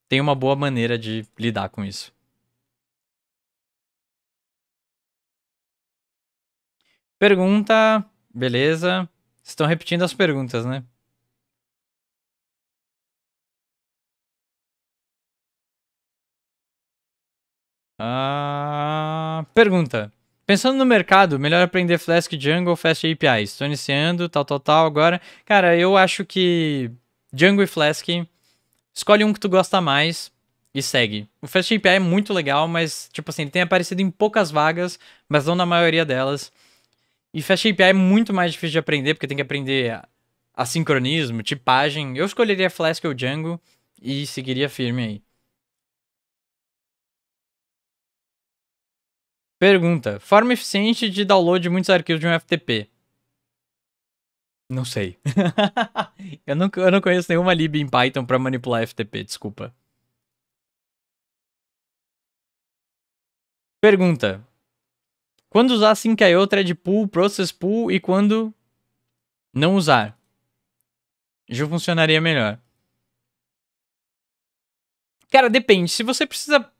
tem uma boa maneira de lidar com isso. Pergunta, beleza. Estão repetindo as perguntas, né? Ah, pergunta. Pensando no mercado, melhor aprender Flask Django ou Fast API? Estou iniciando, tal, tal, tal, agora. Cara, eu acho que Django e Flask, escolhe um que tu gosta mais e segue. O Fast API é muito legal, mas, tipo assim, ele tem aparecido em poucas vagas, mas não na maioria delas. E Fast API é muito mais difícil de aprender, porque tem que aprender assincronismo, tipagem. Eu escolheria Flask ou Django e seguiria firme aí. Pergunta: Forma eficiente de download de muitos arquivos de um FTP? Não sei. <laughs> eu, não, eu não conheço nenhuma lib em Python para manipular FTP, desculpa. Pergunta: quando usar Sinkaio, assim Threadpool, é Process Pool e quando não usar. Já funcionaria melhor. Cara, depende. Se você precisa.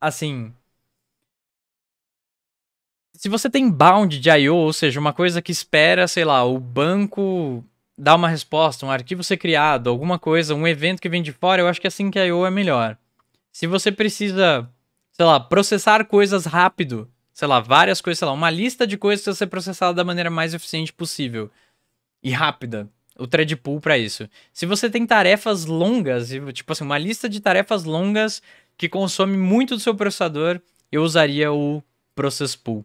Assim. Se você tem bound de I/O, ou seja, uma coisa que espera, sei lá, o banco dar uma resposta, um arquivo ser criado, alguma coisa, um evento que vem de fora, eu acho que é assim que I/O é melhor. Se você precisa, sei lá, processar coisas rápido, sei lá, várias coisas, sei lá, uma lista de coisas que você ser processada da maneira mais eficiente possível e rápida. O thread pool para isso. Se você tem tarefas longas, tipo assim, uma lista de tarefas longas que consome muito do seu processador, eu usaria o Process Pool.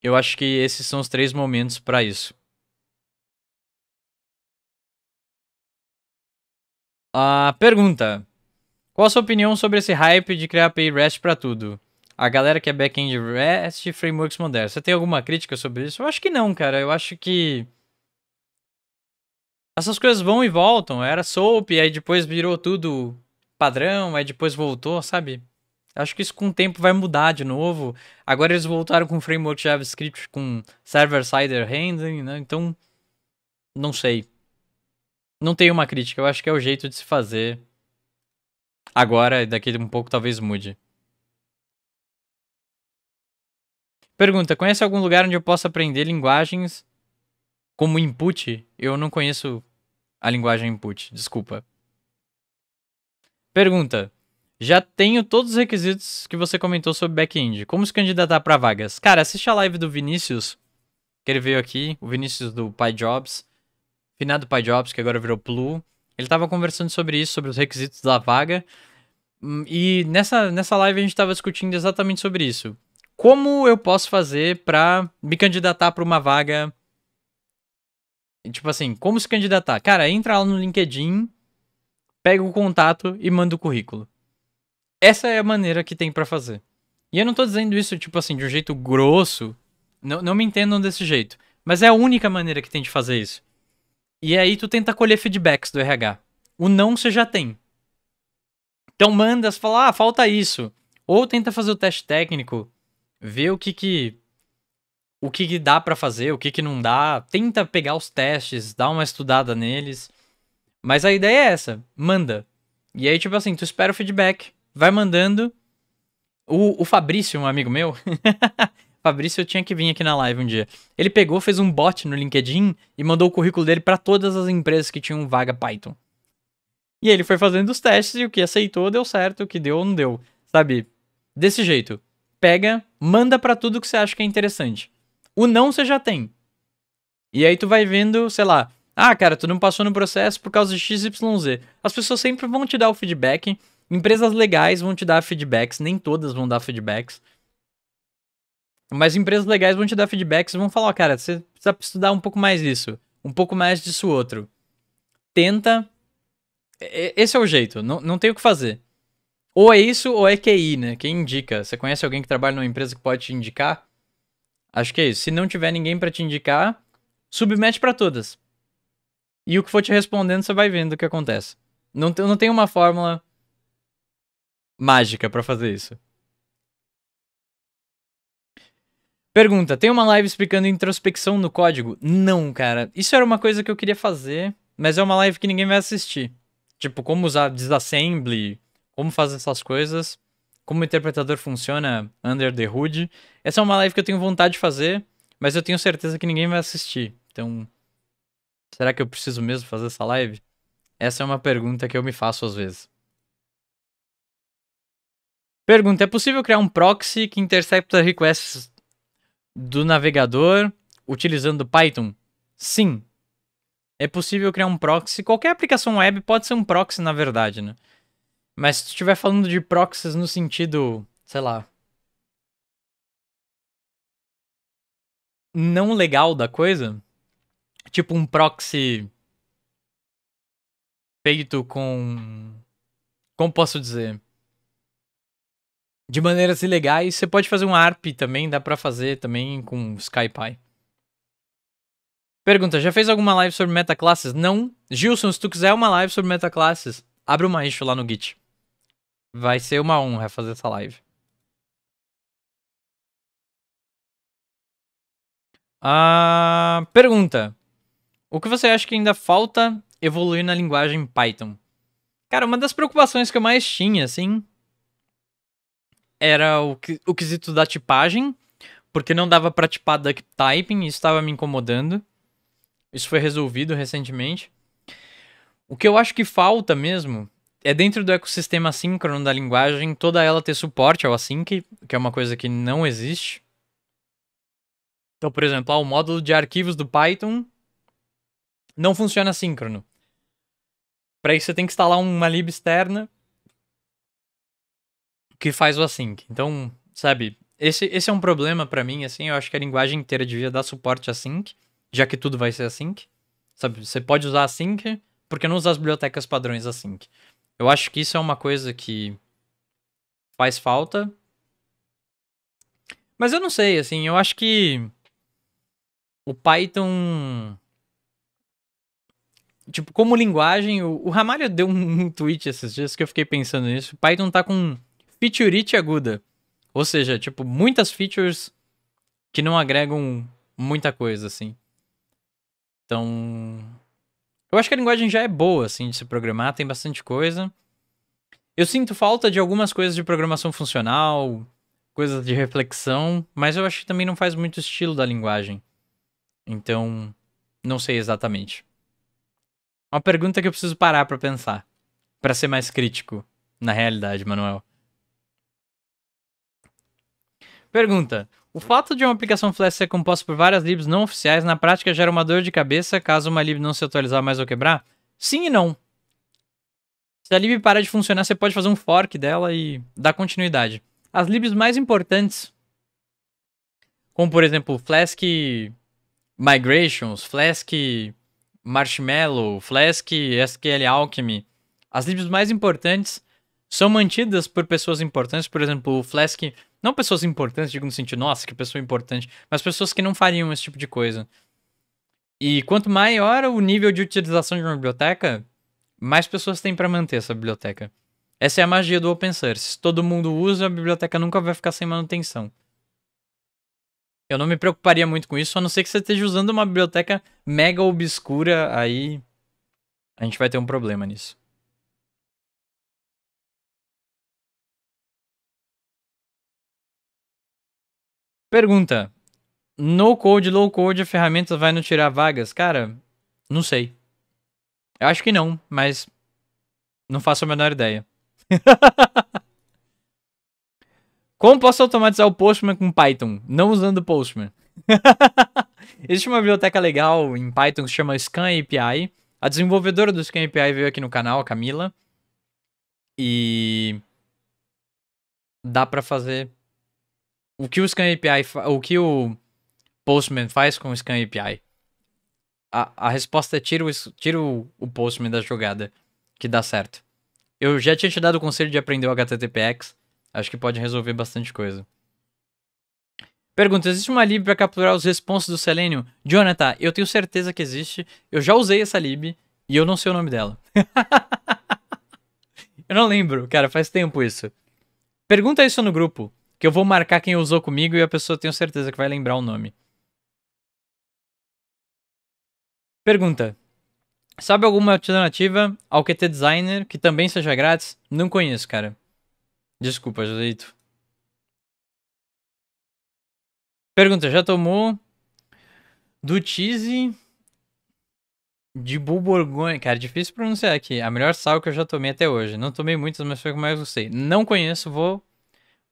Eu acho que esses são os três momentos para isso. A pergunta: qual a sua opinião sobre esse hype de criar API REST para tudo? A galera que é back-end REST e frameworks modernos. Você tem alguma crítica sobre isso? Eu acho que não, cara. Eu acho que. Essas coisas vão e voltam. Era SOAP, aí depois virou tudo padrão, aí depois voltou, sabe? Acho que isso com o tempo vai mudar de novo. Agora eles voltaram com framework JavaScript com server-side rendering, né? Então, não sei. Não tenho uma crítica, eu acho que é o jeito de se fazer. Agora, daqui a um pouco, talvez mude. Pergunta: Conhece algum lugar onde eu possa aprender linguagens como input? Eu não conheço a linguagem input, desculpa. Pergunta: Já tenho todos os requisitos que você comentou sobre back-end. Como se candidatar para vagas? Cara, assiste a live do Vinícius, que ele veio aqui, o Vinícius do PyJobs, finado PyJobs, que agora virou Blue. Ele estava conversando sobre isso, sobre os requisitos da vaga. Hum, e nessa, nessa live a gente estava discutindo exatamente sobre isso. Como eu posso fazer para me candidatar para uma vaga? Tipo assim, como se candidatar? Cara, entra lá no LinkedIn, pega o contato e manda o currículo. Essa é a maneira que tem para fazer. E eu não tô dizendo isso, tipo assim, de um jeito grosso. Não, não me entendam desse jeito. Mas é a única maneira que tem de fazer isso. E aí tu tenta colher feedbacks do RH. O não você já tem. Então manda, você fala, ah, falta isso. Ou tenta fazer o teste técnico, ver o que que o que, que dá para fazer, o que que não dá, tenta pegar os testes, dá uma estudada neles. Mas a ideia é essa, manda. E aí tipo assim, tu espera o feedback, vai mandando. O, o Fabrício, um amigo meu, <laughs> Fabrício, eu tinha que vir aqui na live um dia. Ele pegou, fez um bot no LinkedIn e mandou o currículo dele para todas as empresas que tinham vaga Python. E ele foi fazendo os testes e o que aceitou deu certo, o que deu não deu. Sabe? Desse jeito. Pega, manda para tudo que você acha que é interessante. O não você já tem. E aí tu vai vendo, sei lá, ah, cara, tu não passou no processo por causa de XYZ. As pessoas sempre vão te dar o feedback. Empresas legais vão te dar feedbacks, nem todas vão dar feedbacks. Mas empresas legais vão te dar feedbacks e vão falar, oh, cara, você precisa estudar um pouco mais isso, um pouco mais disso outro. Tenta. Esse é o jeito, não, não tem o que fazer. Ou é isso ou é QI, né? Quem indica? Você conhece alguém que trabalha numa empresa que pode te indicar? Acho que é isso. Se não tiver ninguém para te indicar, submete para todas. E o que for te respondendo, você vai vendo o que acontece. Não, não tem uma fórmula mágica para fazer isso. Pergunta: tem uma live explicando introspecção no código? Não, cara. Isso era uma coisa que eu queria fazer, mas é uma live que ninguém vai assistir. Tipo, como usar disassembly, como fazer essas coisas, como o interpretador funciona under the hood. Essa é uma live que eu tenho vontade de fazer, mas eu tenho certeza que ninguém vai assistir. Então, será que eu preciso mesmo fazer essa live? Essa é uma pergunta que eu me faço às vezes. Pergunta: é possível criar um proxy que intercepta requests do navegador utilizando Python? Sim. É possível criar um proxy. Qualquer aplicação web pode ser um proxy, na verdade, né? Mas se tu estiver falando de proxies no sentido, sei lá. Não legal da coisa. Tipo um proxy feito com. Como posso dizer? de maneiras ilegais, Você pode fazer um ARP também, dá para fazer também com SkyPy. Pergunta: já fez alguma live sobre metaclasses? Não. Gilson, se tu quiser uma live sobre metaclasses, abre uma issue lá no Git. Vai ser uma honra fazer essa live. Ah, pergunta: O que você acha que ainda falta evoluir na linguagem Python? Cara, uma das preocupações que eu mais tinha, assim, era o, o quesito da tipagem, porque não dava pra tipar duck typing, isso estava me incomodando. Isso foi resolvido recentemente. O que eu acho que falta mesmo é dentro do ecossistema síncrono da linguagem, toda ela ter suporte ao async, que é uma coisa que não existe. Então, por exemplo, ó, ah, o módulo de arquivos do Python não funciona síncrono. Para isso, você tem que instalar uma lib externa que faz o async. Então, sabe, esse, esse é um problema para mim, assim, eu acho que a linguagem inteira devia dar suporte a async, já que tudo vai ser async. Sabe, você pode usar async, porque não usar as bibliotecas padrões async. Eu acho que isso é uma coisa que faz falta. Mas eu não sei, assim, eu acho que o Python tipo, como linguagem, o, o Ramalho deu um, um, tweet esses dias que eu fiquei pensando nisso. O Python tá com featurite aguda. Ou seja, tipo, muitas features que não agregam muita coisa, assim. Então. Eu acho que a linguagem já é boa, assim, de se programar, tem bastante coisa. Eu sinto falta de algumas coisas de programação funcional, coisas de reflexão, mas eu acho que também não faz muito estilo da linguagem. Então, não sei exatamente. Uma pergunta que eu preciso parar para pensar, para ser mais crítico, na realidade, Manuel. Pergunta: O fato de uma aplicação Flash ser composta por várias libs não oficiais na prática gera uma dor de cabeça caso uma lib não se atualizar mais ou quebrar? Sim e não. Se a lib parar de funcionar, você pode fazer um fork dela e dar continuidade. As libs mais importantes, como por exemplo Flask Migrations, Flask Marshmallow, Flask SQL Alchemy, as libs mais importantes são mantidas por pessoas importantes, por exemplo, o Flask não pessoas importantes, digo no sentido, nossa, que pessoa importante, mas pessoas que não fariam esse tipo de coisa. E quanto maior o nível de utilização de uma biblioteca, mais pessoas têm para manter essa biblioteca. Essa é a magia do open source. Se todo mundo usa, a biblioteca nunca vai ficar sem manutenção. Eu não me preocuparia muito com isso, a não ser que você esteja usando uma biblioteca mega obscura, aí a gente vai ter um problema nisso. Pergunta: No code, low code, a ferramenta vai não tirar vagas? Cara, não sei. Eu acho que não, mas não faço a menor ideia. <laughs> Como posso automatizar o Postman com Python? Não usando o Postman. <laughs> Existe uma biblioteca legal em Python que se chama Scan API. A desenvolvedora do Scan API veio aqui no canal, a Camila. E dá para fazer o que o Scan API, o que o Postman faz com o Scan API? A, a resposta é tira, o, tira o, o Postman da jogada, que dá certo. Eu já tinha te dado o conselho de aprender o HTTPX, acho que pode resolver bastante coisa. Pergunta: existe uma lib para capturar os responses do Selenium? Jonathan, eu tenho certeza que existe. Eu já usei essa lib e eu não sei o nome dela. <laughs> eu não lembro, cara, faz tempo isso. Pergunta isso no grupo. Que eu vou marcar quem usou comigo e a pessoa tenho certeza que vai lembrar o nome. Pergunta: Sabe alguma alternativa ao QT Designer que também seja grátis? Não conheço, cara. Desculpa, Joseito. Pergunta: Já tomou do cheese de bulborgonha? Cara, difícil pronunciar aqui. A melhor sal que eu já tomei até hoje. Não tomei muitas, mas foi o que mais gostei. Não conheço, vou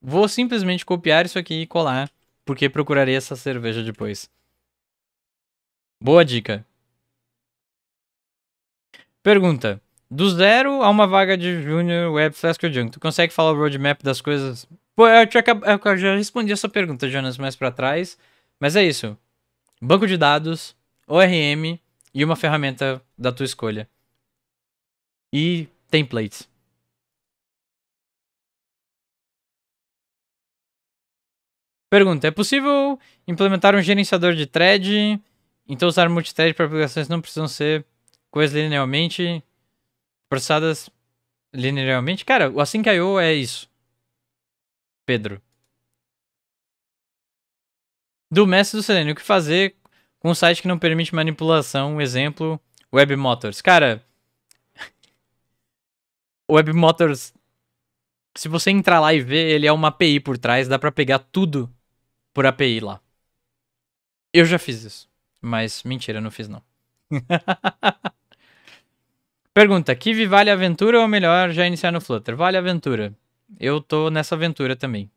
Vou simplesmente copiar isso aqui e colar, porque procurarei essa cerveja depois. Boa dica. Pergunta. Do zero a uma vaga de Junior Web Flask Junk, tu consegue falar o roadmap das coisas? Pô, eu, eu já respondi essa pergunta, Jonas, mais para trás. Mas é isso. Banco de dados, ORM e uma ferramenta da tua escolha. E templates. Pergunta: é possível implementar um gerenciador de thread? Então usar multithread para aplicações não precisam ser coisas linearmente processadas linearmente? Cara, o assim IO é isso. Pedro. Do mestre do Selenium, o que fazer com um site que não permite manipulação? Um exemplo, Web Motors. Cara, <laughs> Web Motors, se você entrar lá e ver, ele é uma API por trás, dá para pegar tudo por API lá. Eu já fiz isso. Mas mentira, não fiz não. <laughs> Pergunta: Kiwi vale a aventura ou melhor já iniciar no Flutter? Vale a aventura. Eu tô nessa aventura também.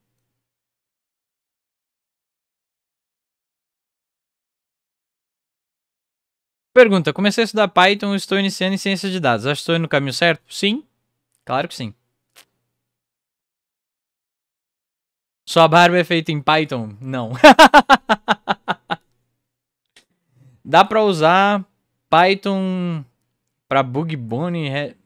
Pergunta: Comecei a estudar Python e estou iniciando em ciência de dados. Acho que estou no caminho certo? Sim, claro que sim. Sua barba é feita em Python? Não. <laughs> Dá pra usar Python pra bug bounty,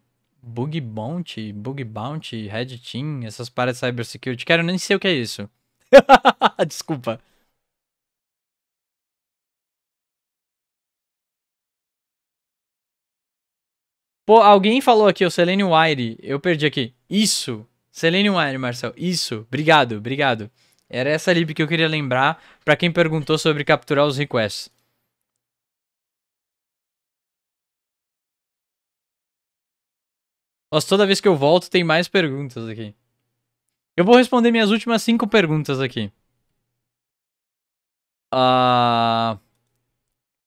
bug bounty, bug bounty, red team, essas paradas de cybersecurity. Quero nem sei o que é isso. <laughs> Desculpa. Pô, alguém falou aqui, o Selene Wire. Eu perdi aqui. Isso Selenium Wine, Marcel. Isso, obrigado, obrigado. Era essa lib que eu queria lembrar para quem perguntou sobre capturar os requests. Nossa, toda vez que eu volto tem mais perguntas aqui. Eu vou responder minhas últimas cinco perguntas aqui. Ah... Uh...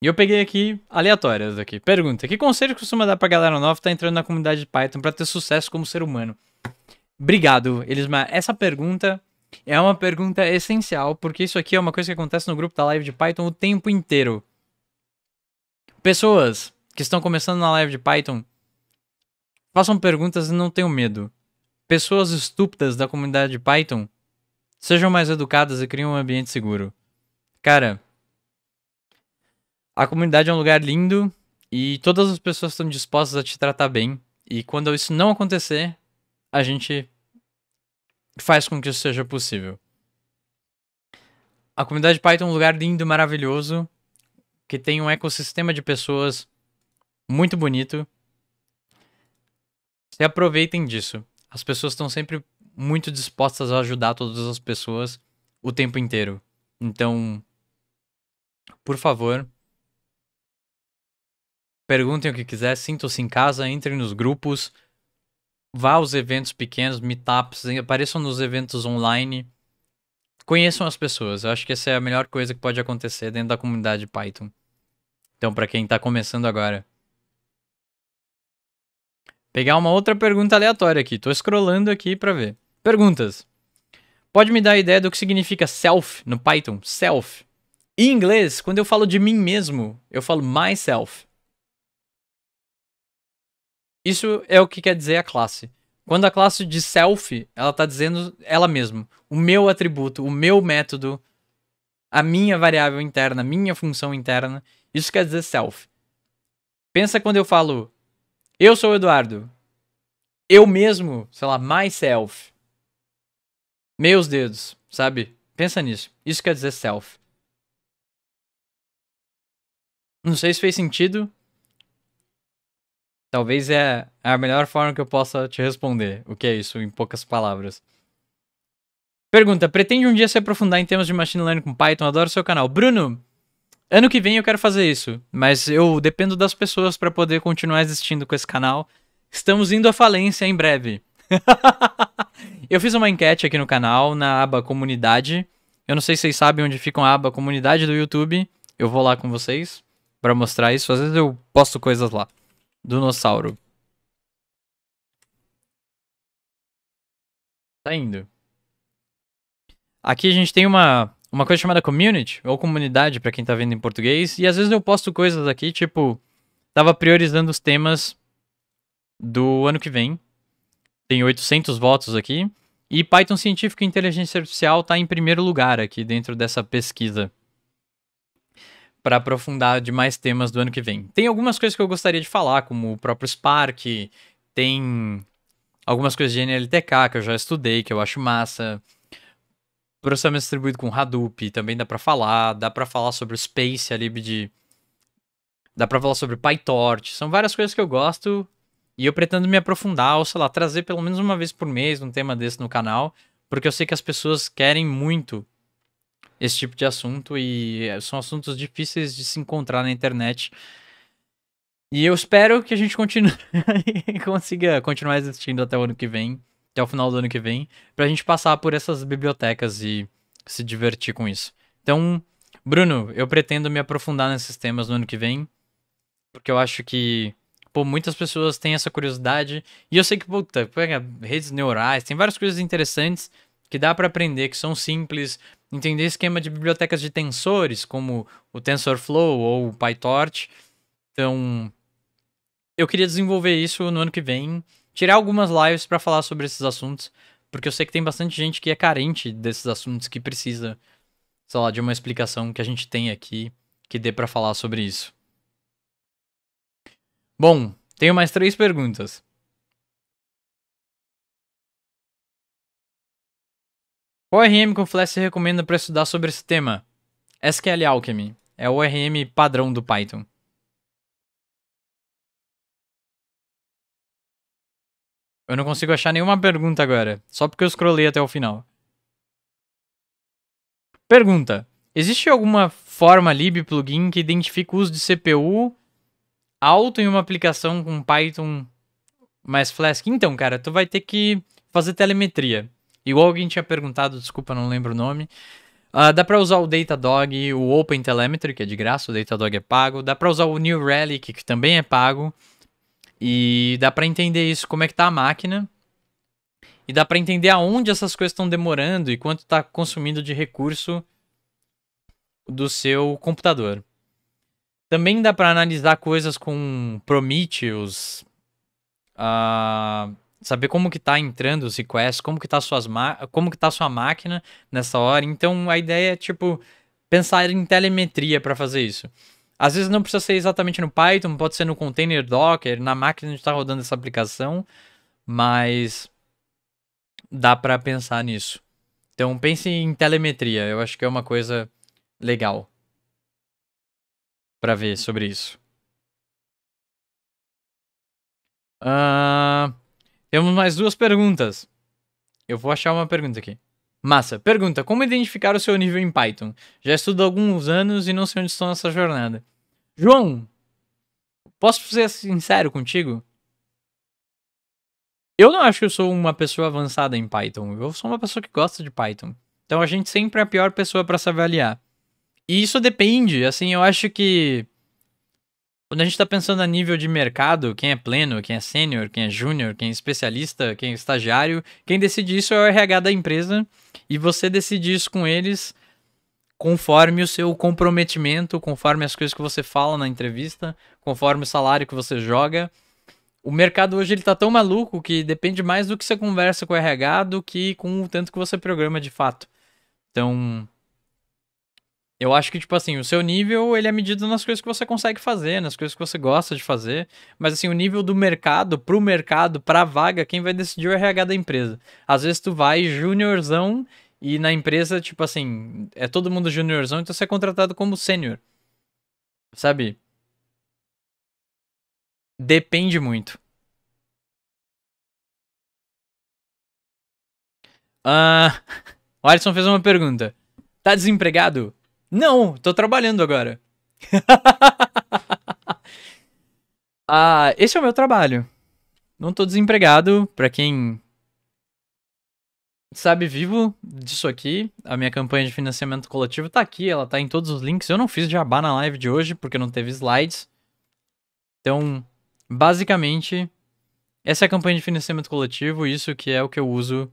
E eu peguei aqui aleatórias aqui. Pergunta: Que conselho costuma dar pra galera nova que tá entrando na comunidade de Python para ter sucesso como ser humano? Obrigado, Elismar. Essa pergunta é uma pergunta essencial, porque isso aqui é uma coisa que acontece no grupo da live de Python o tempo inteiro. Pessoas que estão começando na live de Python, façam perguntas e não tenham medo. Pessoas estúpidas da comunidade de Python, sejam mais educadas e criem um ambiente seguro. Cara, a comunidade é um lugar lindo e todas as pessoas estão dispostas a te tratar bem. E quando isso não acontecer, a gente faz com que isso seja possível. A comunidade Python é um lugar lindo, maravilhoso, que tem um ecossistema de pessoas muito bonito. Se aproveitem disso. As pessoas estão sempre muito dispostas a ajudar todas as pessoas o tempo inteiro. Então, por favor, perguntem o que quiser, sintam-se em casa, entrem nos grupos, vá aos eventos pequenos, meetups, apareçam nos eventos online. Conheçam as pessoas. Eu acho que essa é a melhor coisa que pode acontecer dentro da comunidade Python. Então, para quem está começando agora. Pegar uma outra pergunta aleatória aqui. Tô scrollando aqui para ver. Perguntas. Pode me dar a ideia do que significa self no Python? Self. Em inglês, quando eu falo de mim mesmo, eu falo myself. Isso é o que quer dizer a classe. Quando a classe de self, ela está dizendo ela mesma. O meu atributo, o meu método, a minha variável interna, a minha função interna. Isso quer dizer self. Pensa quando eu falo, eu sou o Eduardo. Eu mesmo, sei lá, myself. Meus dedos, sabe? Pensa nisso. Isso quer dizer self. Não sei se fez sentido. Talvez é a melhor forma que eu possa te responder. O que é isso, em poucas palavras. Pergunta: pretende um dia se aprofundar em temas de machine learning com Python? Adoro seu canal. Bruno, ano que vem eu quero fazer isso, mas eu dependo das pessoas para poder continuar existindo com esse canal. Estamos indo à falência em breve. <laughs> eu fiz uma enquete aqui no canal, na aba comunidade. Eu não sei se vocês sabem onde fica a aba comunidade do YouTube. Eu vou lá com vocês para mostrar isso. Às vezes eu posto coisas lá. Dinossauro. Tá indo. Aqui a gente tem uma, uma coisa chamada community, ou comunidade, para quem tá vendo em português. E às vezes eu posto coisas aqui, tipo, tava priorizando os temas do ano que vem. Tem 800 votos aqui. E Python científico e inteligência artificial tá em primeiro lugar aqui dentro dessa pesquisa para aprofundar de mais temas do ano que vem. Tem algumas coisas que eu gostaria de falar, como o próprio Spark, tem algumas coisas de NLTK que eu já estudei, que eu acho massa. Processamento distribuído com Hadoop, também dá para falar, dá para falar sobre o Space, a de dá para falar sobre PyTorch. São várias coisas que eu gosto e eu pretendo me aprofundar, ou sei lá, trazer pelo menos uma vez por mês um tema desse no canal, porque eu sei que as pessoas querem muito esse tipo de assunto e eh, são assuntos difíceis de se encontrar na internet. E eu espero que a gente continue <laughs> consiga continuar existindo até o ano que vem, até o final do ano que vem, pra gente passar por essas bibliotecas e se divertir com isso. Então, Bruno, eu pretendo me aprofundar nesses temas no ano que vem, porque eu acho que pô, muitas pessoas têm essa curiosidade. E eu sei que, puta, redes neurais, tem várias coisas interessantes que dá para aprender, que são simples, entender esquema de bibliotecas de tensores, como o TensorFlow ou o PyTorch. Então, eu queria desenvolver isso no ano que vem, tirar algumas lives para falar sobre esses assuntos, porque eu sei que tem bastante gente que é carente desses assuntos, que precisa, sei lá, de uma explicação que a gente tem aqui, que dê para falar sobre isso. Bom, tenho mais três perguntas. Qual RM que o Flash recomenda para estudar sobre esse tema? SQL Alchemy. É o RM padrão do Python. Eu não consigo achar nenhuma pergunta agora, só porque eu scrollei até o final. Pergunta: Existe alguma forma lib plugin que identifique o uso de CPU alto em uma aplicação com Python mais Flask? Então, cara, tu vai ter que fazer telemetria. Igual alguém tinha perguntado, desculpa, não lembro o nome. Uh, dá para usar o Datadog, o OpenTelemetry, que é de graça, o Datadog é pago. Dá para usar o New Relic, que também é pago. E dá para entender isso, como é que tá a máquina. E dá para entender aonde essas coisas estão demorando e quanto está consumindo de recurso do seu computador. Também dá para analisar coisas com Prometheus, uh, ah, saber como que tá entrando os requests, como que tá suas como que tá sua máquina nessa hora. Então a ideia é tipo pensar em telemetria para fazer isso. Às vezes não precisa ser exatamente no Python, pode ser no container Docker, na máquina onde está rodando essa aplicação, mas dá para pensar nisso. Então pense em telemetria, eu acho que é uma coisa legal para ver sobre isso. Uh... Temos mais duas perguntas. Eu vou achar uma pergunta aqui. Massa. Pergunta: Como identificar o seu nível em Python? Já estudo há alguns anos e não sei onde estou nessa jornada. João, posso ser sincero contigo? Eu não acho que eu sou uma pessoa avançada em Python. Eu sou uma pessoa que gosta de Python. Então a gente sempre é a pior pessoa para se avaliar. E isso depende, assim, eu acho que quando a gente está pensando a nível de mercado, quem é pleno, quem é sênior, quem é júnior, quem é especialista, quem é estagiário, quem decide isso é o RH da empresa e você decide isso com eles conforme o seu comprometimento, conforme as coisas que você fala na entrevista, conforme o salário que você joga. O mercado hoje ele tá tão maluco que depende mais do que você conversa com o RH do que com o tanto que você programa de fato. Então, eu acho que, tipo assim, o seu nível, ele é medido nas coisas que você consegue fazer, nas coisas que você gosta de fazer. Mas, assim, o nível do mercado, pro mercado, pra vaga, quem vai decidir é o RH da empresa. Às vezes tu vai juniorzão e na empresa, tipo assim, é todo mundo juniorzão, então você é contratado como sênior. Sabe? Depende muito. Ah, <laughs> o Alisson fez uma pergunta. Tá desempregado? Não, tô trabalhando agora. <laughs> ah, esse é o meu trabalho. Não tô desempregado, pra quem sabe, vivo disso aqui. A minha campanha de financiamento coletivo tá aqui, ela tá em todos os links. Eu não fiz jabá na live de hoje porque não teve slides. Então, basicamente, essa é a campanha de financiamento coletivo, isso que é o que eu uso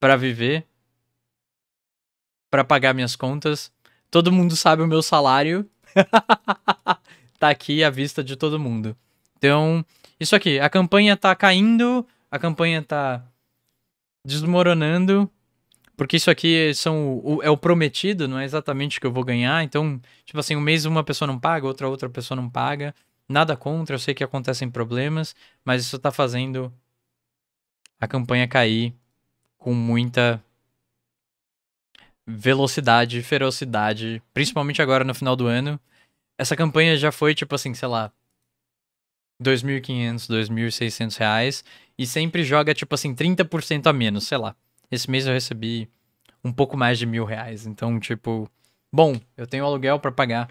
para viver, para pagar minhas contas. Todo mundo sabe o meu salário. <laughs> tá aqui à vista de todo mundo. Então, isso aqui. A campanha tá caindo, a campanha tá desmoronando. Porque isso aqui são, o, é o prometido, não é exatamente o que eu vou ganhar. Então, tipo assim, um mês uma pessoa não paga, outra outra pessoa não paga. Nada contra, eu sei que acontecem problemas, mas isso tá fazendo a campanha cair com muita velocidade, ferocidade, principalmente agora no final do ano. Essa campanha já foi, tipo assim, sei lá, 2.500, 2.600 reais. E sempre joga, tipo assim, 30% a menos, sei lá. Esse mês eu recebi um pouco mais de mil reais. Então, tipo, bom, eu tenho aluguel para pagar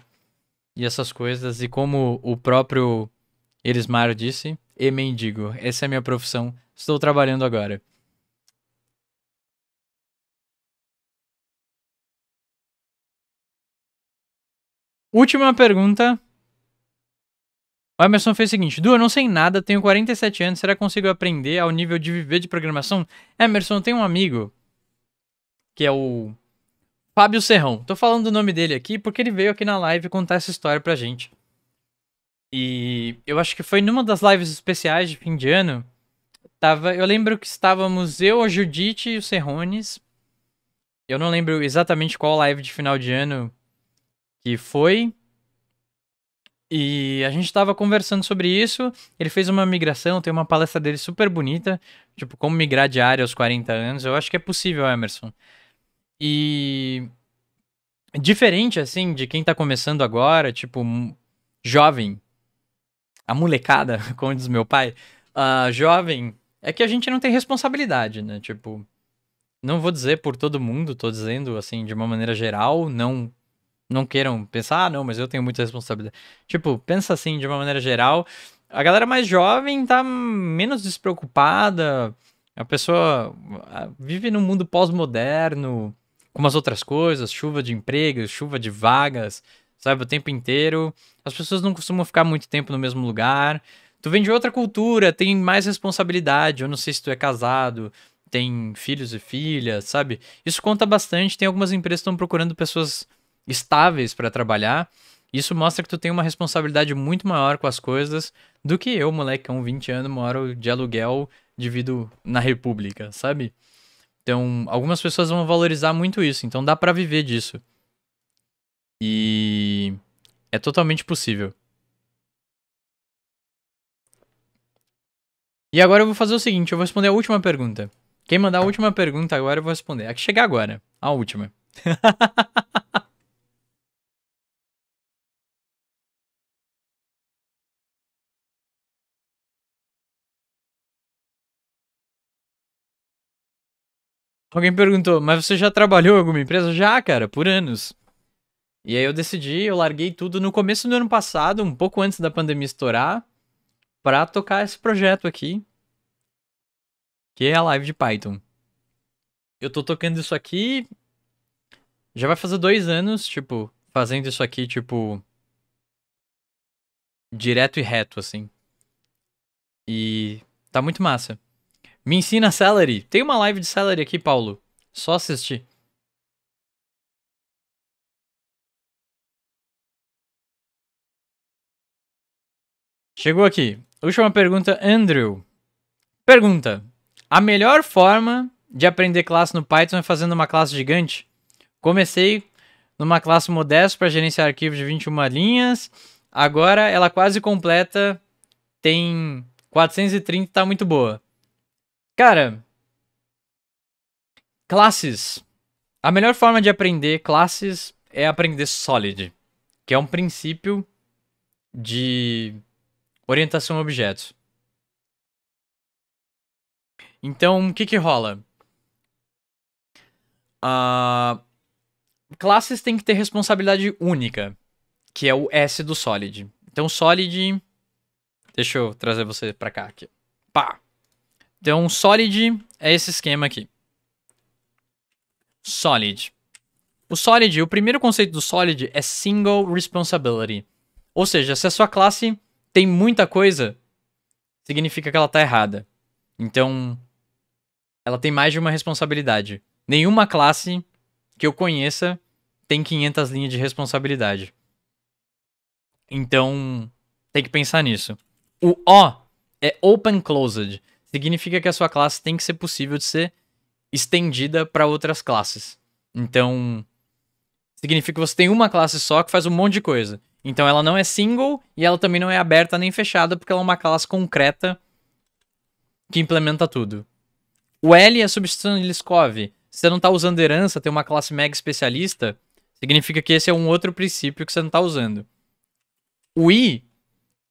e essas coisas. E como o próprio Erismar disse, e mendigo, essa é a minha profissão, estou trabalhando agora. Última pergunta. O Emerson fez o seguinte: Du, eu não sei nada, tenho 47 anos, será que consigo aprender ao nível de viver de programação? Emerson, tem um amigo que é o Fábio Serrão. Tô falando do nome dele aqui porque ele veio aqui na live contar essa história pra gente. E eu acho que foi numa das lives especiais de fim de ano. Tava, eu lembro que estávamos eu, a Judite e o Serrones. Eu não lembro exatamente qual live de final de ano que foi. E a gente estava conversando sobre isso. Ele fez uma migração, tem uma palestra dele super bonita, tipo, como migrar de área aos 40 anos. Eu acho que é possível, Emerson. E. Diferente, assim, de quem está começando agora, tipo, jovem. A molecada, <laughs> como diz meu pai. Uh, jovem, é que a gente não tem responsabilidade, né? Tipo, não vou dizer por todo mundo, tô dizendo, assim, de uma maneira geral, não não queiram pensar, ah, não, mas eu tenho muita responsabilidade. Tipo, pensa assim, de uma maneira geral. A galera mais jovem tá menos despreocupada. A pessoa vive num mundo pós-moderno, com as outras coisas, chuva de empregos, chuva de vagas, sabe, o tempo inteiro. As pessoas não costumam ficar muito tempo no mesmo lugar. Tu vem de outra cultura, tem mais responsabilidade. Eu não sei se tu é casado, tem filhos e filhas, sabe? Isso conta bastante. Tem algumas empresas que estão procurando pessoas estáveis para trabalhar, isso mostra que tu tem uma responsabilidade muito maior com as coisas do que eu, moleque, com 20 anos, moro de aluguel, divido na república, sabe? Então, algumas pessoas vão valorizar muito isso, então dá para viver disso. E é totalmente possível. E agora eu vou fazer o seguinte, eu vou responder a última pergunta. Quem mandar a última pergunta agora eu vou responder. A que chegar agora, a última. <laughs> Alguém perguntou, mas você já trabalhou em alguma empresa? Já, cara, por anos. E aí eu decidi, eu larguei tudo no começo do ano passado, um pouco antes da pandemia estourar, para tocar esse projeto aqui, que é a live de Python. Eu tô tocando isso aqui, já vai fazer dois anos, tipo, fazendo isso aqui, tipo, direto e reto, assim. E tá muito massa. Me ensina Celery. Tem uma live de Celery aqui, Paulo. Só assistir. Chegou aqui. Última pergunta, Andrew. Pergunta: A melhor forma de aprender classe no Python é fazendo uma classe gigante? Comecei numa classe modesta para gerenciar arquivos de 21 linhas. Agora ela quase completa, tem 430, tá muito boa. Cara, classes. A melhor forma de aprender classes é aprender solid, que é um princípio de orientação a objetos. Então, o que que rola? Uh, classes tem que ter responsabilidade única, que é o S do Solid. Então, Solid... Deixa eu trazer você pra cá aqui. Pá! Então, solid é esse esquema aqui. Solid. O solid, o primeiro conceito do solid é single responsibility. Ou seja, se a sua classe tem muita coisa, significa que ela está errada. Então, ela tem mais de uma responsabilidade. Nenhuma classe que eu conheça tem 500 linhas de responsabilidade. Então, tem que pensar nisso. O O é open closed significa que a sua classe tem que ser possível de ser estendida para outras classes. Então, significa que você tem uma classe só que faz um monte de coisa. Então ela não é single e ela também não é aberta nem fechada, porque ela é uma classe concreta que implementa tudo. O L é substituição de Liskov. Se você não está usando herança, tem uma classe mega especialista, significa que esse é um outro princípio que você não está usando. O I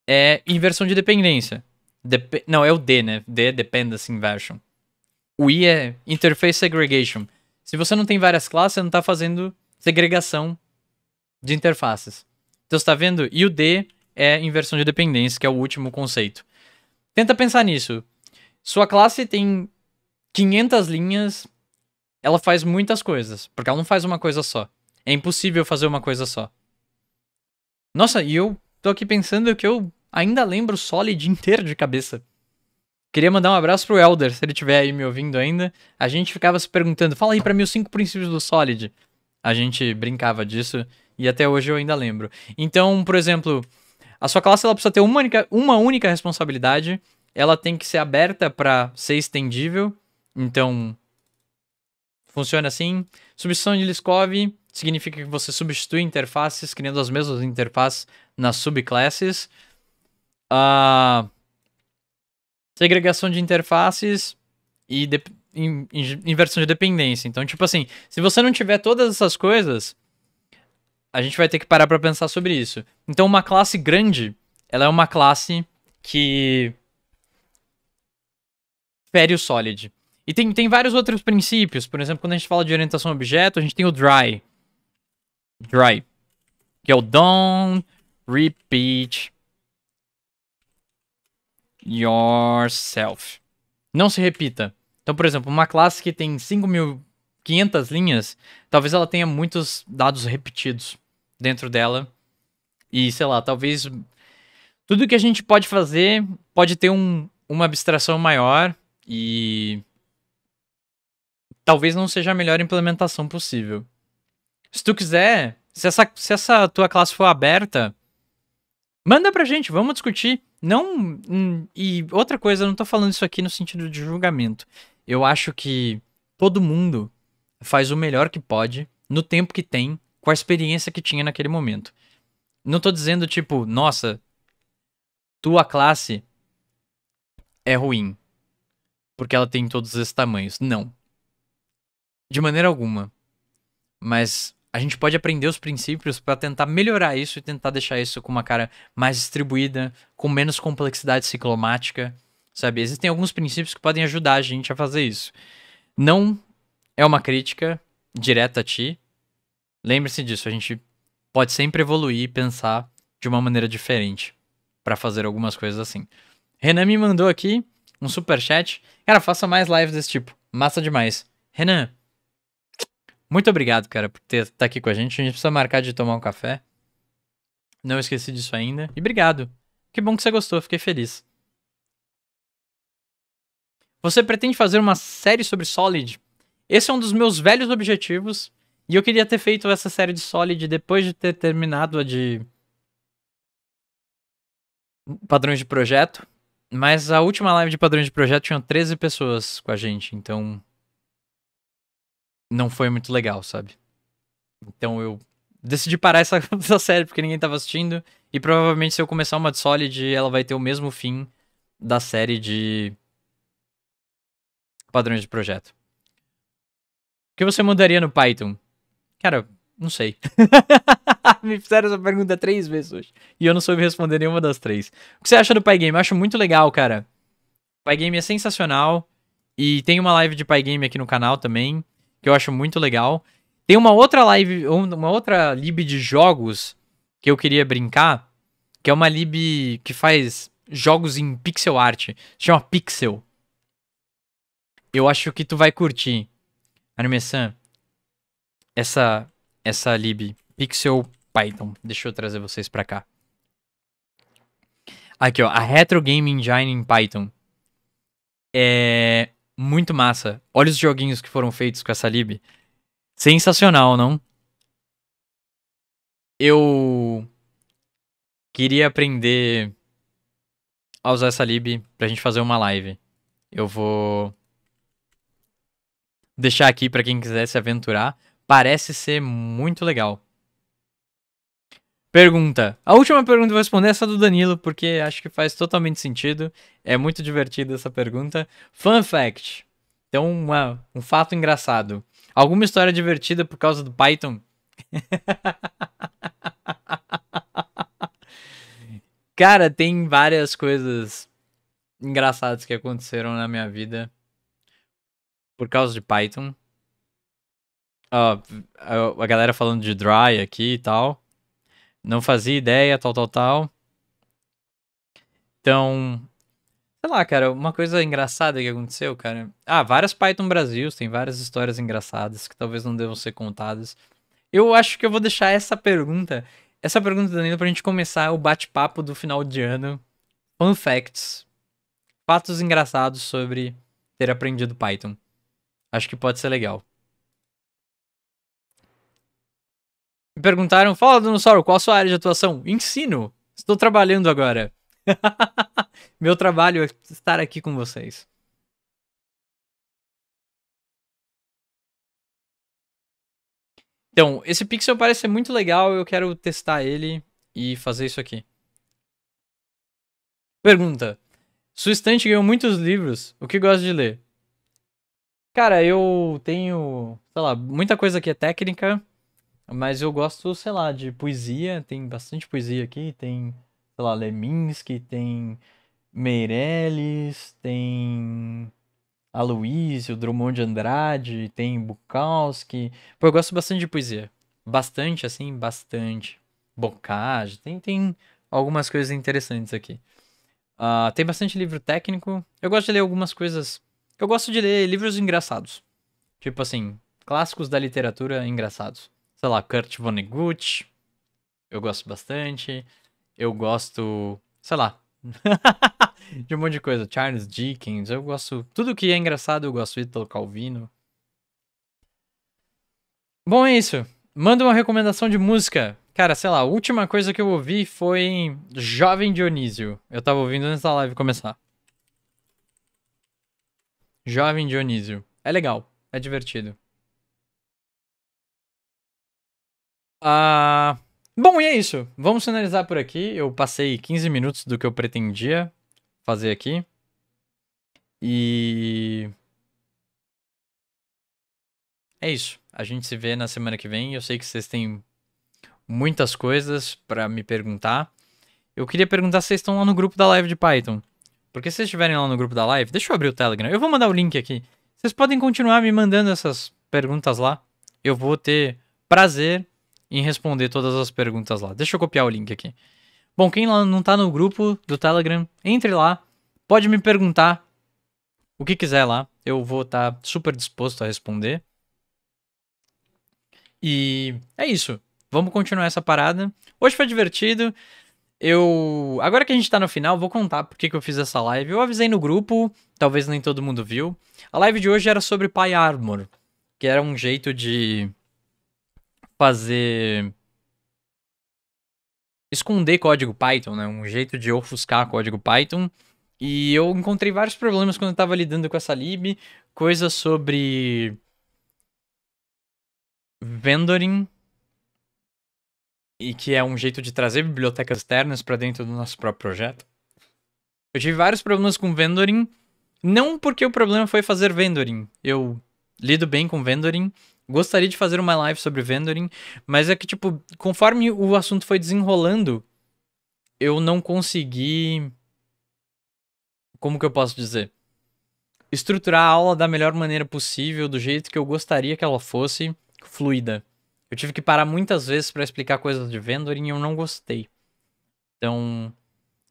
é inversão de dependência. Dep não, é o D, né? D é Dependency Inversion. Assim, o I é Interface Segregation. Se você não tem várias classes, você não está fazendo segregação de interfaces. Então você está vendo? E o D é inversão de dependência, que é o último conceito. Tenta pensar nisso. Sua classe tem 500 linhas, ela faz muitas coisas, porque ela não faz uma coisa só. É impossível fazer uma coisa só. Nossa, e eu tô aqui pensando que eu Ainda lembro o Solid inteiro de cabeça. Queria mandar um abraço pro Elder, se ele estiver aí me ouvindo ainda. A gente ficava se perguntando, fala aí para mim os cinco princípios do Solid. A gente brincava disso e até hoje eu ainda lembro. Então, por exemplo, a sua classe ela precisa ter uma única, uma única responsabilidade. Ela tem que ser aberta para ser estendível. Então, funciona assim. Substituição de Liskov significa que você substitui interfaces, criando as mesmas interfaces nas subclasses. Uh, segregação de interfaces e de, in, inversão de dependência. Então, tipo assim, se você não tiver todas essas coisas, a gente vai ter que parar para pensar sobre isso. Então, uma classe grande, ela é uma classe que fere o solid. E tem, tem vários outros princípios. Por exemplo, quando a gente fala de orientação a objeto, a gente tem o dry. Dry. Que é o don't repeat yourself. Não se repita. Então, por exemplo, uma classe que tem 5.500 linhas, talvez ela tenha muitos dados repetidos dentro dela. E, sei lá, talvez tudo que a gente pode fazer pode ter um, uma abstração maior e talvez não seja a melhor implementação possível. Se tu quiser, se essa, se essa tua classe for aberta, Manda pra gente, vamos discutir. Não. Hum, e outra coisa, eu não tô falando isso aqui no sentido de julgamento. Eu acho que todo mundo faz o melhor que pode, no tempo que tem, com a experiência que tinha naquele momento. Não tô dizendo, tipo, nossa, tua classe é ruim. Porque ela tem todos esses tamanhos. Não. De maneira alguma. Mas a gente pode aprender os princípios para tentar melhorar isso e tentar deixar isso com uma cara mais distribuída, com menos complexidade ciclomática, sabe? Existem alguns princípios que podem ajudar a gente a fazer isso. Não é uma crítica direta a ti. Lembre-se disso, a gente pode sempre evoluir e pensar de uma maneira diferente para fazer algumas coisas assim. Renan me mandou aqui um super chat. Cara, faça mais lives desse tipo. Massa demais. Renan, muito obrigado, cara, por ter tá aqui com a gente. A gente precisa marcar de tomar um café. Não esqueci disso ainda. E obrigado. Que bom que você gostou, fiquei feliz. Você pretende fazer uma série sobre Solid? Esse é um dos meus velhos objetivos. E eu queria ter feito essa série de Solid depois de ter terminado a de. Padrões de projeto. Mas a última live de padrões de projeto tinha 13 pessoas com a gente, então não foi muito legal, sabe? Então eu decidi parar essa, <laughs> essa série porque ninguém tava assistindo. E provavelmente se eu começar uma de Solid, ela vai ter o mesmo fim da série de padrões de projeto. O que você mudaria no Python? Cara, não sei. <laughs> Me fizeram essa pergunta três vezes hoje. E eu não soube responder nenhuma das três. O que você acha do Pygame? Eu acho muito legal, cara. Pygame é sensacional. E tem uma live de Pygame aqui no canal também que eu acho muito legal. Tem uma outra live, uma outra lib de jogos que eu queria brincar, que é uma lib que faz jogos em pixel art. Chama Pixel. Eu acho que tu vai curtir, Armesan essa, essa lib Pixel Python. Deixa eu trazer vocês pra cá. Aqui, ó. A Retro Game Engine em Python. É muito massa. Olha os joguinhos que foram feitos com essa lib. Sensacional, não? Eu queria aprender a usar essa lib pra gente fazer uma live. Eu vou deixar aqui para quem quiser se aventurar. Parece ser muito legal. Pergunta. A última pergunta que eu vou responder é essa do Danilo, porque acho que faz totalmente sentido. É muito divertida essa pergunta. Fun fact. Então, uma, um fato engraçado. Alguma história divertida por causa do Python? <laughs> Cara, tem várias coisas engraçadas que aconteceram na minha vida por causa de Python. Uh, a galera falando de Dry aqui e tal. Não fazia ideia, tal, tal, tal. Então, sei lá, cara, uma coisa engraçada que aconteceu, cara. Ah, várias Python Brasil, tem várias histórias engraçadas que talvez não devam ser contadas. Eu acho que eu vou deixar essa pergunta, essa pergunta, Danilo, pra gente começar o bate-papo do final de ano. Fun facts. Fatos engraçados sobre ter aprendido Python. Acho que pode ser legal. Me perguntaram, fala, Dinossauro, qual a sua área de atuação? Ensino. Estou trabalhando agora. <laughs> Meu trabalho é estar aqui com vocês. Então, esse pixel parece ser muito legal, eu quero testar ele e fazer isso aqui. Pergunta. Sua estante ganhou muitos livros, o que gosta de ler? Cara, eu tenho, sei lá, muita coisa que é técnica, mas eu gosto, sei lá, de poesia, tem bastante poesia aqui, tem, sei lá, Leminski, tem Meirelles, tem Aloysio, Drummond de Andrade, tem Bukowski. Pô, eu gosto bastante de poesia. Bastante, assim, bastante. Bocage, tem, tem algumas coisas interessantes aqui. Uh, tem bastante livro técnico. Eu gosto de ler algumas coisas. Eu gosto de ler livros engraçados. Tipo assim, clássicos da literatura engraçados sei lá, Kurt Vonnegut. Eu gosto bastante. Eu gosto, sei lá, <laughs> de um monte de coisa. Charles Dickens, eu gosto. Tudo que é engraçado, eu gosto. Ítalo Calvino. Bom, é isso. Manda uma recomendação de música. Cara, sei lá, a última coisa que eu ouvi foi Jovem Dionísio. Eu tava ouvindo antes da live começar. Jovem Dionísio. É legal, é divertido. Uh... Bom, e é isso. Vamos finalizar por aqui. Eu passei 15 minutos do que eu pretendia fazer aqui. E. É isso. A gente se vê na semana que vem. Eu sei que vocês têm muitas coisas para me perguntar. Eu queria perguntar se vocês estão lá no grupo da live de Python. Porque se vocês estiverem lá no grupo da live, deixa eu abrir o Telegram. Eu vou mandar o link aqui. Vocês podem continuar me mandando essas perguntas lá. Eu vou ter prazer em responder todas as perguntas lá. Deixa eu copiar o link aqui. Bom, quem não tá no grupo do Telegram, entre lá, pode me perguntar o que quiser lá. Eu vou estar tá super disposto a responder. E é isso. Vamos continuar essa parada. Hoje foi divertido. Eu. Agora que a gente tá no final, vou contar por que, que eu fiz essa live. Eu avisei no grupo, talvez nem todo mundo viu. A live de hoje era sobre Pai Armor, que era um jeito de fazer. esconder código Python, né? Um jeito de ofuscar código Python. E eu encontrei vários problemas quando eu estava lidando com essa lib, coisas sobre vendoring e que é um jeito de trazer bibliotecas externas para dentro do nosso próprio projeto. Eu tive vários problemas com vendoring, não porque o problema foi fazer vendoring. Eu lido bem com vendoring, gostaria de fazer uma live sobre vendoring, mas é que, tipo, conforme o assunto foi desenrolando, eu não consegui. Como que eu posso dizer? Estruturar a aula da melhor maneira possível, do jeito que eu gostaria que ela fosse, fluida. Eu tive que parar muitas vezes para explicar coisas de vendoring e eu não gostei. Então,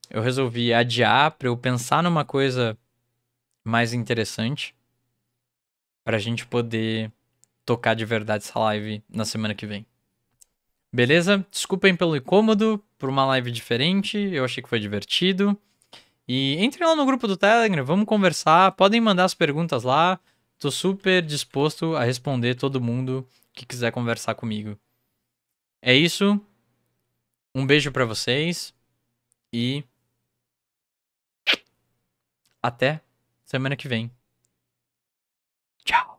eu resolvi adiar para eu pensar numa coisa mais interessante para a gente poder tocar de verdade essa live na semana que vem. Beleza? Desculpem pelo incômodo, por uma live diferente, eu achei que foi divertido. E entrem lá no grupo do Telegram, vamos conversar, podem mandar as perguntas lá. Tô super disposto a responder todo mundo que quiser conversar comigo. É isso. Um beijo para vocês e até semana que vem. Tchau.